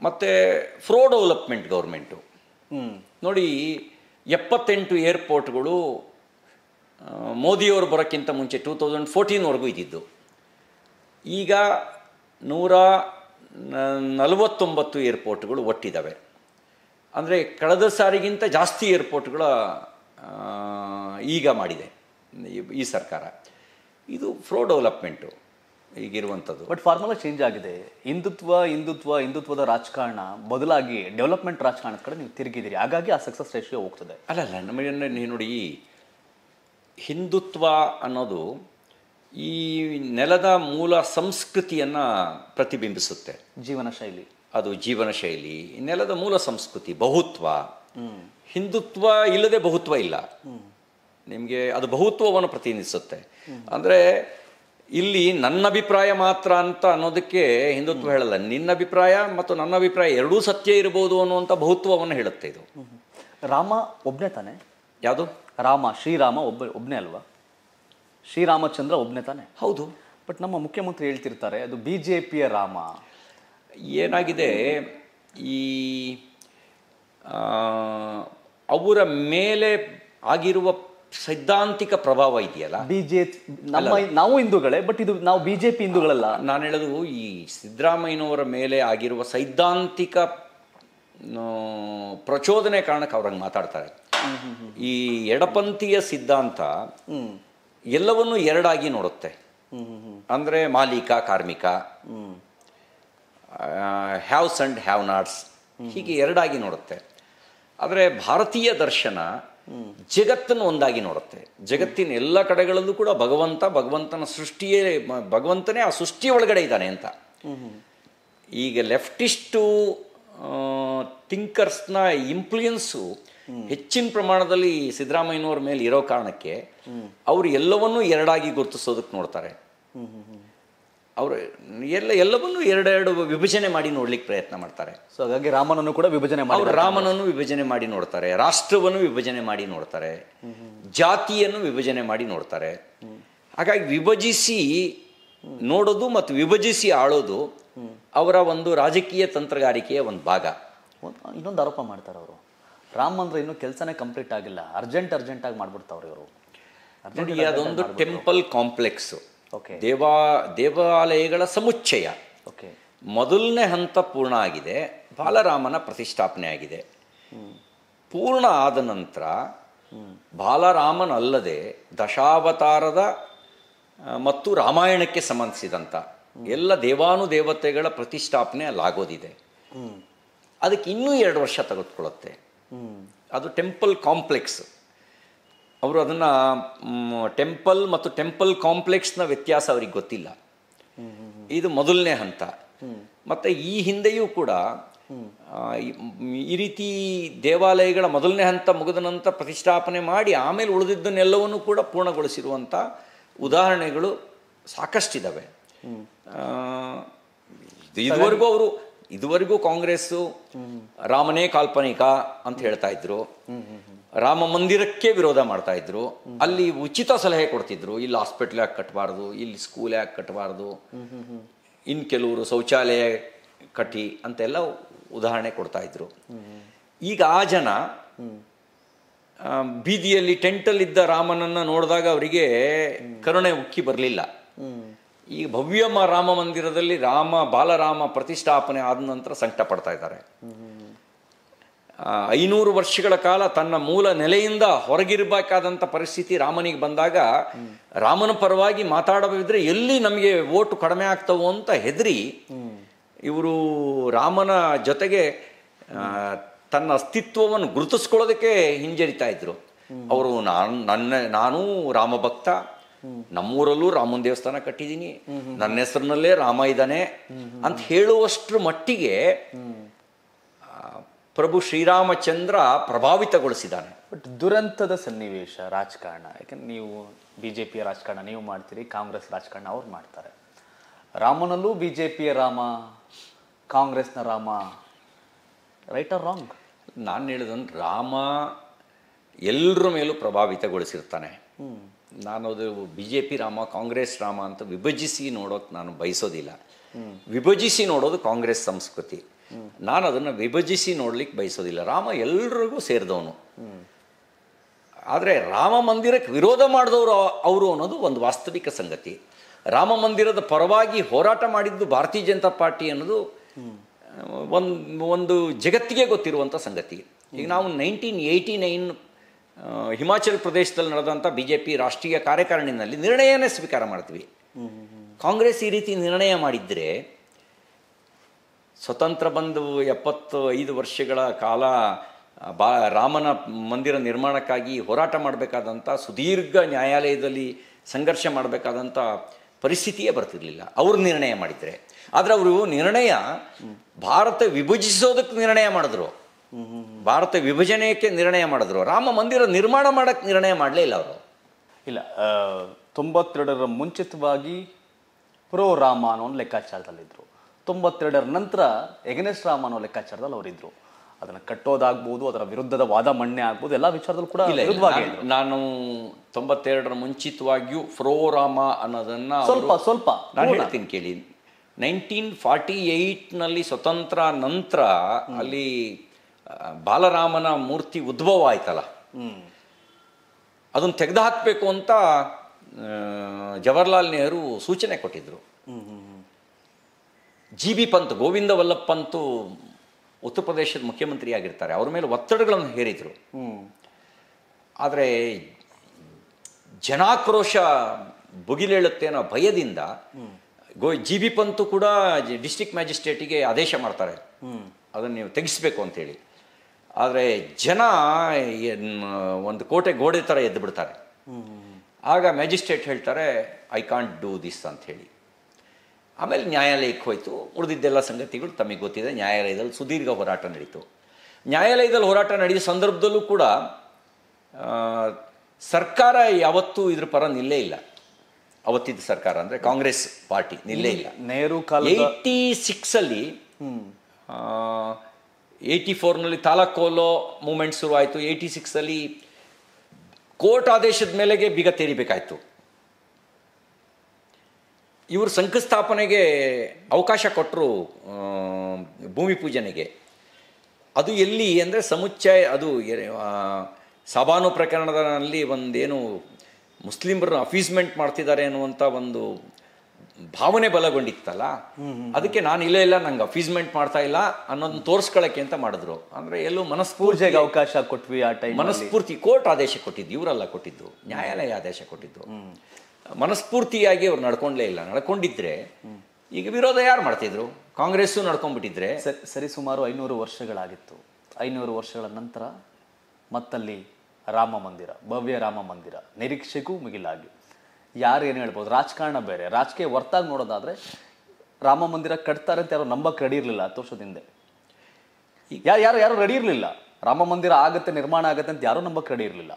ಮತ್ತು ಫ್ರೋ ಡೆವಲಪ್ಮೆಂಟ್ ಗೌರ್ಮೆಂಟು ನೋಡಿ ಎಪ್ಪತ್ತೆಂಟು ಏರ್ಪೋರ್ಟ್ಗಳು ಮೋದಿಯವರು ಬರೋಕ್ಕಿಂತ ಮುಂಚೆ ಟೂ ತೌಸಂಡ್ ಫೋರ್ಟೀನ್ವರೆಗೂ ಇದ್ದಿದ್ದು ಈಗ ನೂರ ನಲವತ್ತೊಂಬತ್ತು ಏರ್ಪೋರ್ಟ್ಗಳು ಒಟ್ಟಿದ್ದಾವೆ ಅಂದರೆ ಕಳೆದ ಸಾರಿಗಿಂತ ಜಾಸ್ತಿ ಏರ್ಪೋರ್ಟ್ಗಳ ಈಗ ಮಾಡಿದೆ ಈ ಸರ್ಕಾರ ಇದು ಫ್ರೋ ಡೆವಲಪ್ಮೆಂಟು ಈಗಿರುವಂಥದ್ದು ಬಟ್ ಫಾರ್ಮುಲಾ ಚೇಂಜ್ ಆಗಿದೆ ಹಿಂದುತ್ವ ಹಿಂದುತ್ವ ಹಿಂದುತ್ವದ ರಾಜಕಾರಣ ಬದಲಾಗಿ ಡೆವಲಪ್ಮೆಂಟ್ ರಾಜಕಾರಣದ ಕಡೆ ನೀವು ತಿರುಗಿದ್ದೀರಿ ಹಾಗಾಗಿ ಆ ಸಕ್ಸಸ್ ರೇಷಿಯೋ ಹೋಗ್ತದೆ ಅಲ್ಲ ಅಲ್ಲ ನಮಗೆ ನೋಡಿ ಹಿಂದುತ್ವ ಅನ್ನೋದು ಈ ನೆಲದ ಮೂಲ ಸಂಸ್ಕೃತಿಯನ್ನು ಪ್ರತಿಬಿಂಬಿಸುತ್ತೆ ಜೀವನ ಶೈಲಿ ಅದು ಜೀವನ ಶೈಲಿ ನೆಲದ ಮೂಲ ಸಂಸ್ಕೃತಿ ಬಹುತ್ವ ಹಿಂದುತ್ವ ಇಲ್ಲದೆ ಬಹುತ್ವ ಇಲ್ಲ ನಿಮಗೆ ಅದು ಬಹುತ್ವವನ್ನು ಪ್ರತಿನಿಧಿಸುತ್ತೆ ಅಂದರೆ ಇಲ್ಲಿ ನನ್ನ ಅಭಿಪ್ರಾಯ ಮಾತ್ರ ಅಂತ ಅನ್ನೋದಕ್ಕೆ ಹಿಂದುತ್ವ ಹೇಳಲ್ಲ ನಿನ್ನ ಅಭಿಪ್ರಾಯ ಮತ್ತು ನನ್ನ ಅಭಿಪ್ರಾಯ ಎರಡೂ ಸತ್ಯ ಇರಬಹುದು ಅನ್ನುವಂಥ ಬಹುತ್ವವನ್ನು ಹೇಳುತ್ತೆ ಇದು ರಾಮ ಒಬ್ಬನೇ ತಾನೆ ಯಾವುದು ರಾಮ ಶ್ರೀರಾಮ ಒಬ್ಬ ಒಬ್ಬನೇ ಅಲ್ವಾ ಶ್ರೀರಾಮಚಂದ್ರ ಒಬ್ಬನೇ ತಾನೆ ಹೌದು ಬಟ್ ನಮ್ಮ ಮುಖ್ಯಮಂತ್ರಿ ಹೇಳ್ತಿರ್ತಾರೆ ಅದು ಬಿ ಜೆ ಪಿಯ ರಾಮ ಏನಾಗಿದೆ ಈ ಅವರ ಮೇಲೆ ಆಗಿರುವ ಸೈದ್ಧಾಂತಿಕ ಪ್ರಭಾವ ಇದೆಯಲ್ಲ ಬಿಜೆಪಿ ನಮ್ಮ ನಾವು ಹಿಂದೂಗಳೇ ಬಟ್ ಇದು ನಾವು ಬಿಜೆಪಿ ಹಿಂದೂಗಳಲ್ಲ ನಾನು ಹೇಳೋದು ಈ ಸಿದ್ದರಾಮಯ್ಯನವರ ಮೇಲೆ ಆಗಿರುವ ಸೈದ್ಧಾಂತಿಕ ಪ್ರಚೋದನೆ ಕಾರಣಕ್ಕೆ ಅವ್ರಂಗೆ ಮಾತಾಡ್ತಾರೆ ಈ ಎಡಪಂಥೀಯ ಸಿದ್ಧಾಂತ ಎಲ್ಲವನ್ನು ಎರಡಾಗಿ ನೋಡುತ್ತೆ ಅಂದರೆ ಮಾಲೀಕ ಕಾರ್ಮಿಕ ಹ್ಯಾವ್ಸ್ ಅಂಡ್ ಹ್ಯಾವ್ ನಾಟ್ಸ್ ಹೀಗೆ ಎರಡಾಗಿ ನೋಡುತ್ತೆ ಆದರೆ ಭಾರತೀಯ ದರ್ಶನ ಜಗತ್ತನ್ನು ಒಂದಾಗಿ ನೋಡುತ್ತೆ ಜಗತ್ತಿನ ಎಲ್ಲ ಕಡೆಗಳಲ್ಲೂ ಕೂಡ ಭಗವಂತ ಭಗವಂತನ ಸೃಷ್ಟಿಯೇ ಭಗವಂತನೇ ಆ ಸೃಷ್ಟಿಯ ಒಳಗಡೆ ಇದ್ದಾನೆ ಅಂತ ಈಗ ಲೆಫ್ಟಿಸ್ಟು ಥಿಂಕರ್ಸ್ನ ಇಂಪ್ಲೂಯೆನ್ಸು ಹೆಚ್ಚಿನ ಪ್ರಮಾಣದಲ್ಲಿ ಸಿದ್ದರಾಮಯ್ಯನವರ ಮೇಲೆ ಇರೋ ಕಾರಣಕ್ಕೆ ಅವರು ಎಲ್ಲವನ್ನೂ ಎರಡಾಗಿ ಗುರುತಿಸೋದಕ್ಕೆ ನೋಡ್ತಾರೆ ಅವರು ಎಲ್ಲ ಎಲ್ಲವನ್ನೂ ಎರಡೆರಡು ವಿಭಜನೆ ಮಾಡಿ ನೋಡ್ಲಿಕ್ಕೆ ಪ್ರಯತ್ನ ಮಾಡ್ತಾರೆ ಸೊ ಹಾಗಾಗಿ ರಾಮನನ್ನು ಕೂಡ ವಿಭಜನೆ ಮಾಡಿ ರಾಮನನ್ನು ವಿಭಜನೆ ಮಾಡಿ ನೋಡ್ತಾರೆ ರಾಷ್ಟ್ರವನ್ನು ವಿಭಜನೆ ಮಾಡಿ ನೋಡ್ತಾರೆ ಜಾತಿಯನ್ನು ವಿಭಜನೆ ಮಾಡಿ ನೋಡ್ತಾರೆ ಹಾಗಾಗಿ ವಿಭಜಿಸಿ ನೋಡೋದು ಮತ್ತು ವಿಭಜಿಸಿ ಆಳೋದು ಅವರ ಒಂದು ರಾಜಕೀಯ ತಂತ್ರಗಾರಿಕೆಯ ಒಂದು ಭಾಗ ಇನ್ನೊಂದು ಆರೋಪ ಮಾಡ್ತಾರೆ ಅವರು ರಾಮ್ ಅಂದ್ರೆ ಇನ್ನೂ ಕೆಲಸನೇ ಕಂಪ್ಲೀಟ್ ಆಗಿಲ್ಲ ಅರ್ಜೆಂಟ್ ಅರ್ಜೆಂಟಾಗಿ ಮಾಡ್ಬಿಡ್ತಾವ್ರಿ ಇವರು ಅದೊಂದು ಟೆಂಪಲ್ ಕಾಂಪ್ಲೆಕ್ಸು ದೇವಾ ದೇವಾಲಯಗಳ ಸಮುಚ್ಚಯ ಮೊದಲನೇ ಹಂತ ಪೂರ್ಣ ಆಗಿದೆ ಬಾಲರಾಮನ ಪ್ರತಿಷ್ಠಾಪನೆ ಆಗಿದೆ ಪೂರ್ಣ ಆದ ನಂತರ ಬಾಲರಾಮನಲ್ಲದೆ ದಶಾವತಾರದ ಮತ್ತು ರಾಮಾಯಣಕ್ಕೆ ಸಂಬಂಧಿಸಿದಂಥ ಎಲ್ಲ ದೇವಾನುದೇವತೆಗಳ ಪ್ರತಿಷ್ಠಾಪನೆ ಅಲ್ಲಾಗೋದಿದೆ ಅದಕ್ಕೆ ಇನ್ನೂ ಎರಡು ವರ್ಷ ತೆಗೆದುಕೊಳ್ಳುತ್ತೆ ಅದು ಟೆಂಪಲ್ ಕಾಂಪ್ಲೆಕ್ಸ್ ಅವರು ಅದನ್ನು ಟೆಂಪಲ್ ಮತ್ತು ಟೆಂಪಲ್ ಕಾಂಪ್ಲೆಕ್ಸ್ನ ವ್ಯತ್ಯಾಸ ಅವ್ರಿಗೆ ಗೊತ್ತಿಲ್ಲ ಇದು ಮೊದಲನೇ ಹಂತ ಮತ್ತು ಈ ಹಿಂದೆಯೂ ಕೂಡ ಈ ರೀತಿ ದೇವಾಲಯಗಳ ಮೊದಲನೇ ಹಂತ ಮುಗಿದ ನಂತರ ಪ್ರತಿಷ್ಠಾಪನೆ ಮಾಡಿ ಆಮೇಲೆ ಉಳಿದಿದ್ದನ್ನೆಲ್ಲವನ್ನೂ ಕೂಡ ಪೂರ್ಣಗೊಳಿಸಿರುವಂಥ ಉದಾಹರಣೆಗಳು ಸಾಕಷ್ಟಿದ್ದಾವೆ ಇದುವರೆಗೂ ಅವರು ಇದುವರೆಗೂ ಕಾಂಗ್ರೆಸ್ಸು ರಾಮನೇ ಕಾಲ್ಪನಿಕ ಅಂತ ಹೇಳ್ತಾ ಇದ್ರು ರಾಮ ಮಂದಿರಕ್ಕೆ ವಿರೋಧ ಮಾಡ್ತಾ ಇದ್ರು ಅಲ್ಲಿ ಉಚಿತ ಸಲಹೆ ಕೊಡ್ತಿದ್ರು ಇಲ್ಲಿ ಹಾಸ್ಪಿಟ್ಲ್ ಯಾಕೆ ಕಟ್ಟಬಾರ್ದು ಇಲ್ಲಿ ಸ್ಕೂಲ್ ಯಾಕೆ ಕಟ್ಟಬಾರ್ದು ಇನ್ ಕೆಲವರು ಶೌಚಾಲಯ ಕಟ್ಟಿ ಅಂತೆಲ್ಲ ಉದಾಹರಣೆ ಕೊಡ್ತಾ ಇದ್ರು ಈಗ ಆ ಜನ ಬೀದಿಯಲ್ಲಿ ಟೆಂಟಲ್ಲಿದ್ದ ರಾಮನನ್ನ ನೋಡಿದಾಗ ಅವರಿಗೆ ಕರುಣೆ ಉಕ್ಕಿ ಬರಲಿಲ್ಲ ಈ ಭವ್ಯಮ್ಮ ರಾಮ ಮಂದಿರದಲ್ಲಿ ರಾಮ ಬಾಲರಾಮ ಪ್ರತಿಷ್ಠಾಪನೆ ಆದ ನಂತರ ಸಂಕಟ ಪಡ್ತಾ ಇದ್ದಾರೆ ಐನೂರು ವರ್ಷಗಳ ಕಾಲ ತನ್ನ ಮೂಲ ನೆಲೆಯಿಂದ ಹೊರಗಿರಬೇಕಾದಂಥ ಪರಿಸ್ಥಿತಿ ರಾಮನಿಗೆ ಬಂದಾಗ ರಾಮನ ಪರವಾಗಿ ಮಾತಾಡಬಿದ್ರೆ ಎಲ್ಲಿ ನಮಗೆ ಓಟು ಕಡಿಮೆ ಆಗ್ತವೋ ಅಂತ ಹೆದರಿ ಇವರು ರಾಮನ ಜೊತೆಗೆ ತನ್ನ ಅಸ್ತಿತ್ವವನ್ನು ಗುರುತಿಸ್ಕೊಳ್ಳೋದಕ್ಕೆ ಹಿಂಜರಿತಾ ಇದ್ರು ಅವರು ನಾನು ನನ್ನ ನಾನು ಭಕ್ತ ನಮ್ಮೂರಲ್ಲೂ ರಾಮನ ದೇವಸ್ಥಾನ ಕಟ್ಟಿದ್ದೀನಿ ನನ್ನ ಹೆಸರಿನಲ್ಲೇ ರಾಮ ಇದ್ದಾನೆ ಅಂತ ಹೇಳುವಷ್ಟರ ಮಟ್ಟಿಗೆ ಪ್ರಭು ಶ್ರೀರಾಮಚಂದ್ರ ಪ್ರಭಾವಿತಗೊಳಿಸಿದ್ದಾನೆ ಬಟ್ ದುರಂತದ ಸನ್ನಿವೇಶ ರಾಜಕಾರಣ ಯಾಕಂದ್ರೆ ನೀವು ಬಿ ಜೆ ಪಿಯ ರಾಜಕಾರಣ ನೀವು ಮಾಡ್ತೀರಿ ಕಾಂಗ್ರೆಸ್ ರಾಜಕಾರಣ ಅವ್ರು ಮಾಡ್ತಾರೆ ರಾಮನಲ್ಲೂ ಬಿ ಜೆ ಪಿಯ ರಾಮ ಕಾಂಗ್ರೆಸ್ನ ರಾಮ ರೈಟ್ ಆರ್ ರಾಂಗ್ ನಾನು ಹೇಳಿದಂದ್ರೆ ರಾಮ ಎಲ್ಲರ ಮೇಲೂ ಪ್ರಭಾವಿತಗೊಳಿಸಿರ್ತಾನೆ ನಾನು ಅದು B J P Rama Congress Rama ಅಂತ ವಿಭಜಿಸಿ ನೋಡೋಕೆ ನಾನು ಬಯಸೋದಿಲ್ಲ ವಿಭಜಿಸಿ ನೋಡೋದು ಕಾಂಗ್ರೆಸ್ ಸಂಸ್ಕೃತಿ ನಾನು ಅದನ್ನು ವಿಭಜಿಸಿ ನೋಡ್ಲಿಕ್ಕೆ ಬಯಸೋದಿಲ್ಲ ರಾಮ ಎಲ್ರಿಗೂ ಸೇರಿದವನು ಆದರೆ ರಾಮ ಮಂದಿರಕ್ಕೆ ವಿರೋಧ ಮಾಡಿದವರು ಅವರು ಅನ್ನೋದು ಒಂದು ವಾಸ್ತವಿಕ ಸಂಗತಿ ರಾಮ ಮಂದಿರದ ಪರವಾಗಿ ಹೋರಾಟ ಮಾಡಿದ್ದು ಭಾರತೀಯ ಜನತಾ ಪಾರ್ಟಿ ಅನ್ನೋದು ಒಂದು ಒಂದು ಜಗತ್ತಿಗೆ ಗೊತ್ತಿರುವಂಥ ಸಂಗತಿ ಈಗ ನಾವು ನೈನ್ಟೀನ್ ಏಯ್ಟಿ ನೈನ್ ಹಿಮಾಚಲ್ ಪ್ರದೇಶದಲ್ಲಿ ನಡೆದಂಥ ಬಿ ಜೆ ಪಿ ರಾಷ್ಟ್ರೀಯ ಕಾರ್ಯಕಾರಿಣಿನಲ್ಲಿ ನಿರ್ಣಯನೇ ಸ್ವೀಕಾರ ಮಾಡ್ತೀವಿ ಕಾಂಗ್ರೆಸ್ ಈ ರೀತಿ ನಿರ್ಣಯ ಮಾಡಿದರೆ ಸ್ವತಂತ್ರ ಬಂದು ಎಪ್ಪತ್ತು ಐದು ವರ್ಷಗಳ ಕಾಲ ಬಾ ರಾಮನ ಮಂದಿರ ನಿರ್ಮಾಣಕ್ಕಾಗಿ ಹೋರಾಟ ಮಾಡಬೇಕಾದಂಥ ಸುದೀರ್ಘ ನ್ಯಾಯಾಲಯದಲ್ಲಿ ಸಂಘರ್ಷ ಮಾಡಬೇಕಾದಂಥ ಪರಿಸ್ಥಿತಿಯೇ ಬರ್ತಿರಲಿಲ್ಲ ಅವರು ನಿರ್ಣಯ ಮಾಡಿದರೆ ಆದರೆ ಅವರು ನಿರ್ಣಯ ಭಾರತ ವಿಭಜಿಸೋದಕ್ಕೆ ನಿರ್ಣಯ ಮಾಡಿದ್ರು ಭಾರತ ವಿಭಜನೆಯಕ್ಕೆ ನಿರ್ಣಯ ಮಾಡಿದ್ರು ರಾಮ ಮಂದಿರ ನಿರ್ಮಾಣ ಮಾಡೋಕ್ಕೆ ನಿರ್ಣಯ ಮಾಡಲೇ ಇಲ್ಲ ಅವರು ಇಲ್ಲ ತೊಂಬತ್ತೆರಡರ ಮುಂಚಿತವಾಗಿ ಪ್ರೋ ರಾಮ ಅನ್ನೋ ಒಂದು ಲೆಕ್ಕಾಚಾರದಲ್ಲಿದ್ದರು ತೊಂಬತ್ತೆರಡರ ನಂತರ ಎಗನೆಸ್ಟ್ ರಾಮ ಅನ್ನೋ ಲೆಕ್ಕಾಚಾರದಲ್ಲಿ ಅವರಿದ್ದರು ಅದನ್ನ ಕಟ್ಟೋದಾಗ್ಬೋದು ಅದರ ವಿರುದ್ಧದ ವಾದ ಮಣ್ಣೆ ಆಗ್ಬೋದು ಎಲ್ಲ ವಿಚಾರದಲ್ಲೂ ಕೂಡ ನಾನು ತೊಂಬತ್ತೆರಡರ ಮುಂಚಿತವಾಗಿಯೂ ರಾಮ ಅನ್ನೋದನ್ನ ಸ್ವಲ್ಪ ಸ್ವಲ್ಪ ನಾನು ಹೇಳ್ತೀನಿ ಕೇಳಿ ನೈನ್ಟೀನ್ ಫಾರ್ಟಿ ಏಯ್ಟ್ನಲ್ಲಿ ಸ್ವತಂತ್ರ ನಂತರ ಅಲ್ಲಿ ಬಾಲರಾಮನ ಮೂರ್ತಿ ಉದ್ಭವ ಆಯ್ತಲ್ಲ ಅದನ್ನ ತೆಗೆದು ಹಾಕಬೇಕು ಅಂತ ಜವಾಹರ್ಲಾಲ್ ನೆಹರು ಸೂಚನೆ ಕೊಟ್ಟಿದ್ರು ಜಿ ಬಿ ಪಂತ್ ಗೋವಿಂದ ವಲ್ಲಭ ಪಂತು ಉತ್ತರ ಪ್ರದೇಶದ ಮುಖ್ಯಮಂತ್ರಿ ಆಗಿರ್ತಾರೆ ಅವ್ರ ಮೇಲೆ ಒತ್ತಡಗಳನ್ನು ಹೇರಿದರು ಆದರೆ ಜನಾಕ್ರೋಶ ಬುಗಿಲೇಳುತ್ತೆ ಅನ್ನೋ ಭಯದಿಂದ ಗೋ ಜಿ ಬಿ ಪಂತು ಕೂಡ ಡಿಸ್ಟ್ರಿಕ್ಟ್ ಮ್ಯಾಜಿಸ್ಟ್ರೇಟಿಗೆ ಆದೇಶ ಮಾಡ್ತಾರೆ ಅದನ್ನು ನೀವು ತೆಗಿಸ್ಬೇಕು ಅಂತೇಳಿ ಆದರೆ ಜನ ಒಂದು ಕೋಟೆ ಗೋಡೆ ಥರ ಎದ್ದು ಬಿಡ್ತಾರೆ ಆಗ ಮ್ಯಾಜಿಸ್ಟ್ರೇಟ್ ಹೇಳ್ತಾರೆ ಐ ಕಾಂಟ್ ಡೂ ದಿಸ್ ಅಂತ ಹೇಳಿ ಆಮೇಲೆ ನ್ಯಾಯಾಲಯಕ್ಕೆ ಹೋಯಿತು ಉಳಿದಿದ್ದೆಲ್ಲ ಸಂಗತಿಗಳು ತಮಗೆ ಗೊತ್ತಿದೆ ನ್ಯಾಯಾಲಯದಲ್ಲಿ ಸುದೀರ್ಘ ಹೋರಾಟ ನಡೀತು ನ್ಯಾಯಾಲಯದಲ್ಲಿ ಹೋರಾಟ ನಡೆದ ಸಂದರ್ಭದಲ್ಲೂ ಕೂಡ ಸರ್ಕಾರ ಯಾವತ್ತೂ ಇದ್ರ ಪರ ನಿಲ್ಲೇ ಇಲ್ಲ ಅವತ್ತಿದ್ದ ಸರ್ಕಾರ ಅಂದರೆ ಕಾಂಗ್ರೆಸ್ ಪಾರ್ಟಿ ನಿಲ್ಲೇ ಇಲ್ಲ ನೆಹರು ಕಾಲ ಏಯ್ಟಿ ಸಿಕ್ಸಲ್ಲಿ ಏಯ್ಟಿ ಫೋರ್ನಲ್ಲಿ ತಾಲಕೋಲೋ ಮೂಮೆಂಟ್ ಶುರುವಾಯಿತು ಏಯ್ಟಿ ಸಿಕ್ಸಲ್ಲಿ ಕೋರ್ಟ್ ಆದೇಶದ ಮೇಲೆಗೆ ಬಿಗ ತೆರಿಬೇಕಾಯಿತು ಇವರು ಶಂಕುಸ್ಥಾಪನೆಗೆ ಅವಕಾಶ ಕೊಟ್ಟರು ಭೂಮಿ ಪೂಜನೆಗೆ ಅದು ಎಲ್ಲಿ ಅಂದರೆ ಸಮುಚ್ಚಯ ಅದು ಸಬಾನು ಪ್ರಕರಣದಲ್ಲಿ ಒಂದೇನು ಮುಸ್ಲಿಮರನ್ನು ಅಫೀಸ್ಮೆಂಟ್ ಮಾಡ್ತಿದ್ದಾರೆ ಅನ್ನುವಂಥ ಒಂದು ಭಾವನೆ ಬಲಗೊಂಡಿತ್ತಲ್ಲ ಅದಕ್ಕೆ ನಾನು ಇಲ್ಲೇ ಇಲ್ಲ ನಂಗೆ ಅಫೀಸ್ಮೆಂಟ್ ಮಾಡ್ತಾ ಇಲ್ಲ ಅನ್ನೋದನ್ನ ತೋರಿಸ್ಕೊಳ್ಳೋಕೆ ಅಂತ ಮಾಡಿದ್ರು ಅಂದರೆ ಎಲ್ಲೂ ಮನಸ್ಪೂರ್ಜೆಗೆ ಅವಕಾಶ ಕೊಟ್ವಿ ಆ ಟೈಮ್ ಮನಸ್ಫೂರ್ತಿ ಕೋರ್ಟ್ ಆದೇಶ ಕೊಟ್ಟಿದ್ದು ಇವರೆಲ್ಲ ಕೊಟ್ಟಿದ್ದು ನ್ಯಾಯಾಲಯ ಆದೇಶ ಕೊಟ್ಟಿದ್ದು ಮನಸ್ಫೂರ್ತಿಯಾಗಿ ಅವ್ರು ನಡ್ಕೊಂಡ್ಲೇ ಇಲ್ಲ ನಡ್ಕೊಂಡಿದ್ರೆ ಈಗ ವಿರೋಧ ಯಾರು ಮಾಡ್ತಿದ್ರು ಕಾಂಗ್ರೆಸ್ಸು ನಡ್ಕೊಂಡ್ಬಿಟ್ಟಿದ್ರೆ ಸರಿ ಸುಮಾರು ಐನೂರು ವರ್ಷಗಳಾಗಿತ್ತು ಐನೂರು ವರ್ಷಗಳ ನಂತರ ಮತ್ತಲ್ಲಿ ರಾಮ ಮಂದಿರ ಭವ್ಯ ರಾಮ ಮಂದಿರ ನಿರೀಕ್ಷೆಗೂ ಮುಗಿಲಾಗಿ ಯಾರು ಏನು ಹೇಳ್ಬೋದು ರಾಜಕಾರಣ ಬೇರೆ ರಾಜಕೀಯ ಹೊರ್ತಾಗಿ ನೋಡೋದಾದರೆ ರಾಮ ಮಂದಿರ ಕಟ್ತಾರೆ ಅಂತ ಯಾರು ನಂಬಕ್ಕೆ ರೆಡಿ ಇರಲಿಲ್ಲ ಹತ್ತು ವರ್ಷದ ಹಿಂದೆ ಯಾರು ಯಾರು ರೆಡಿ ಇರಲಿಲ್ಲ ರಾಮ ಮಂದಿರ ಆಗುತ್ತೆ ನಿರ್ಮಾಣ ಆಗುತ್ತೆ ಅಂತ ಯಾರೂ ನಂಬಕ್ಕೆ ರೆಡಿ ಇರಲಿಲ್ಲ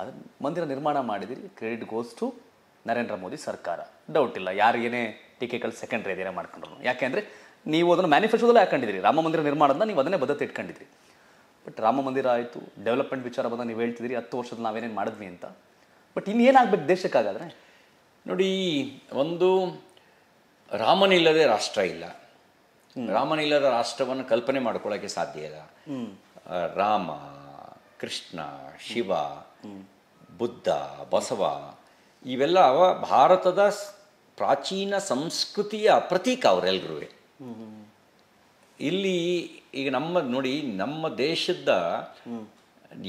ಅದು ಮಂದಿರ ನಿರ್ಮಾಣ ಮಾಡಿದಿರಿ credit goes to Narendra Modi ಸರ್ಕಾರ ಡೌಟ್ ಇಲ್ಲ ಯಾರಿಗೇನೇ ಟೀಕೆಗಳು ಸೆಕೆಂಡ್ರಿ ಅದೇನೇ ಮಾಡ್ಕೊಂಡ್ರು ಯಾಕೆಂದರೆ ನೀವು ಅದನ್ನು ಮ್ಯಾನಿಫೆಸ್ಟೋದಲ್ಲಿ ಹಾಕೊಂಡಿದ್ದೀರಿ ರಾಮ ಮಂದಿರ ನಿರ್ಮಾಣದ ನೀವು ಅದನ್ನೇ ಬದ್ಧತೆ ಇಟ್ಕೊಂಡಿದ್ರಿ ಬಟ್ ರಾಮ ಮಂದಿರ ಆಯಿತು ಡೆವಲಪ್ಮೆಂಟ್ ವಿಚಾರ ಬಂದ ನೀವು ಹೇಳ್ತಿದ್ದೀರಿ ಹತ್ತು ವರ್ಷದ ನಾವೇನೇನು ಮಾಡಿದ್ವಿ ಅಂತ ಬಟ್ ಇನ್ನೇನಾಗಬೇಕು ದೇಶಕ್ಕಾಗಾದರೆ ನೋಡಿ ಒಂದು ರಾಮನಿಲ್ಲದೆ ರಾಷ್ಟ್ರ ಇಲ್ಲ ರಾಮನಿಲ್ಲದ ರಾಷ್ಟ್ರವನ್ನು ಕಲ್ಪನೆ ಮಾಡ್ಕೊಳ್ಳೋಕ್ಕೆ ಸಾಧ್ಯ ಇಲ್ಲ ರಾಮ ಕೃಷ್ಣ ಶಿವ ಬುದ್ಧ ಬಸವ ಇವೆಲ್ಲ ಭಾರತದ ಪ್ರಾಚೀನ ಸಂಸ್ಕೃತಿಯ ಪ್ರತೀಕ ಅವರೆಲ್ಲರೂ ಇಲ್ಲಿ ಈಗ ನಮ್ಮ ನೋಡಿ ನಮ್ಮ ದೇಶದ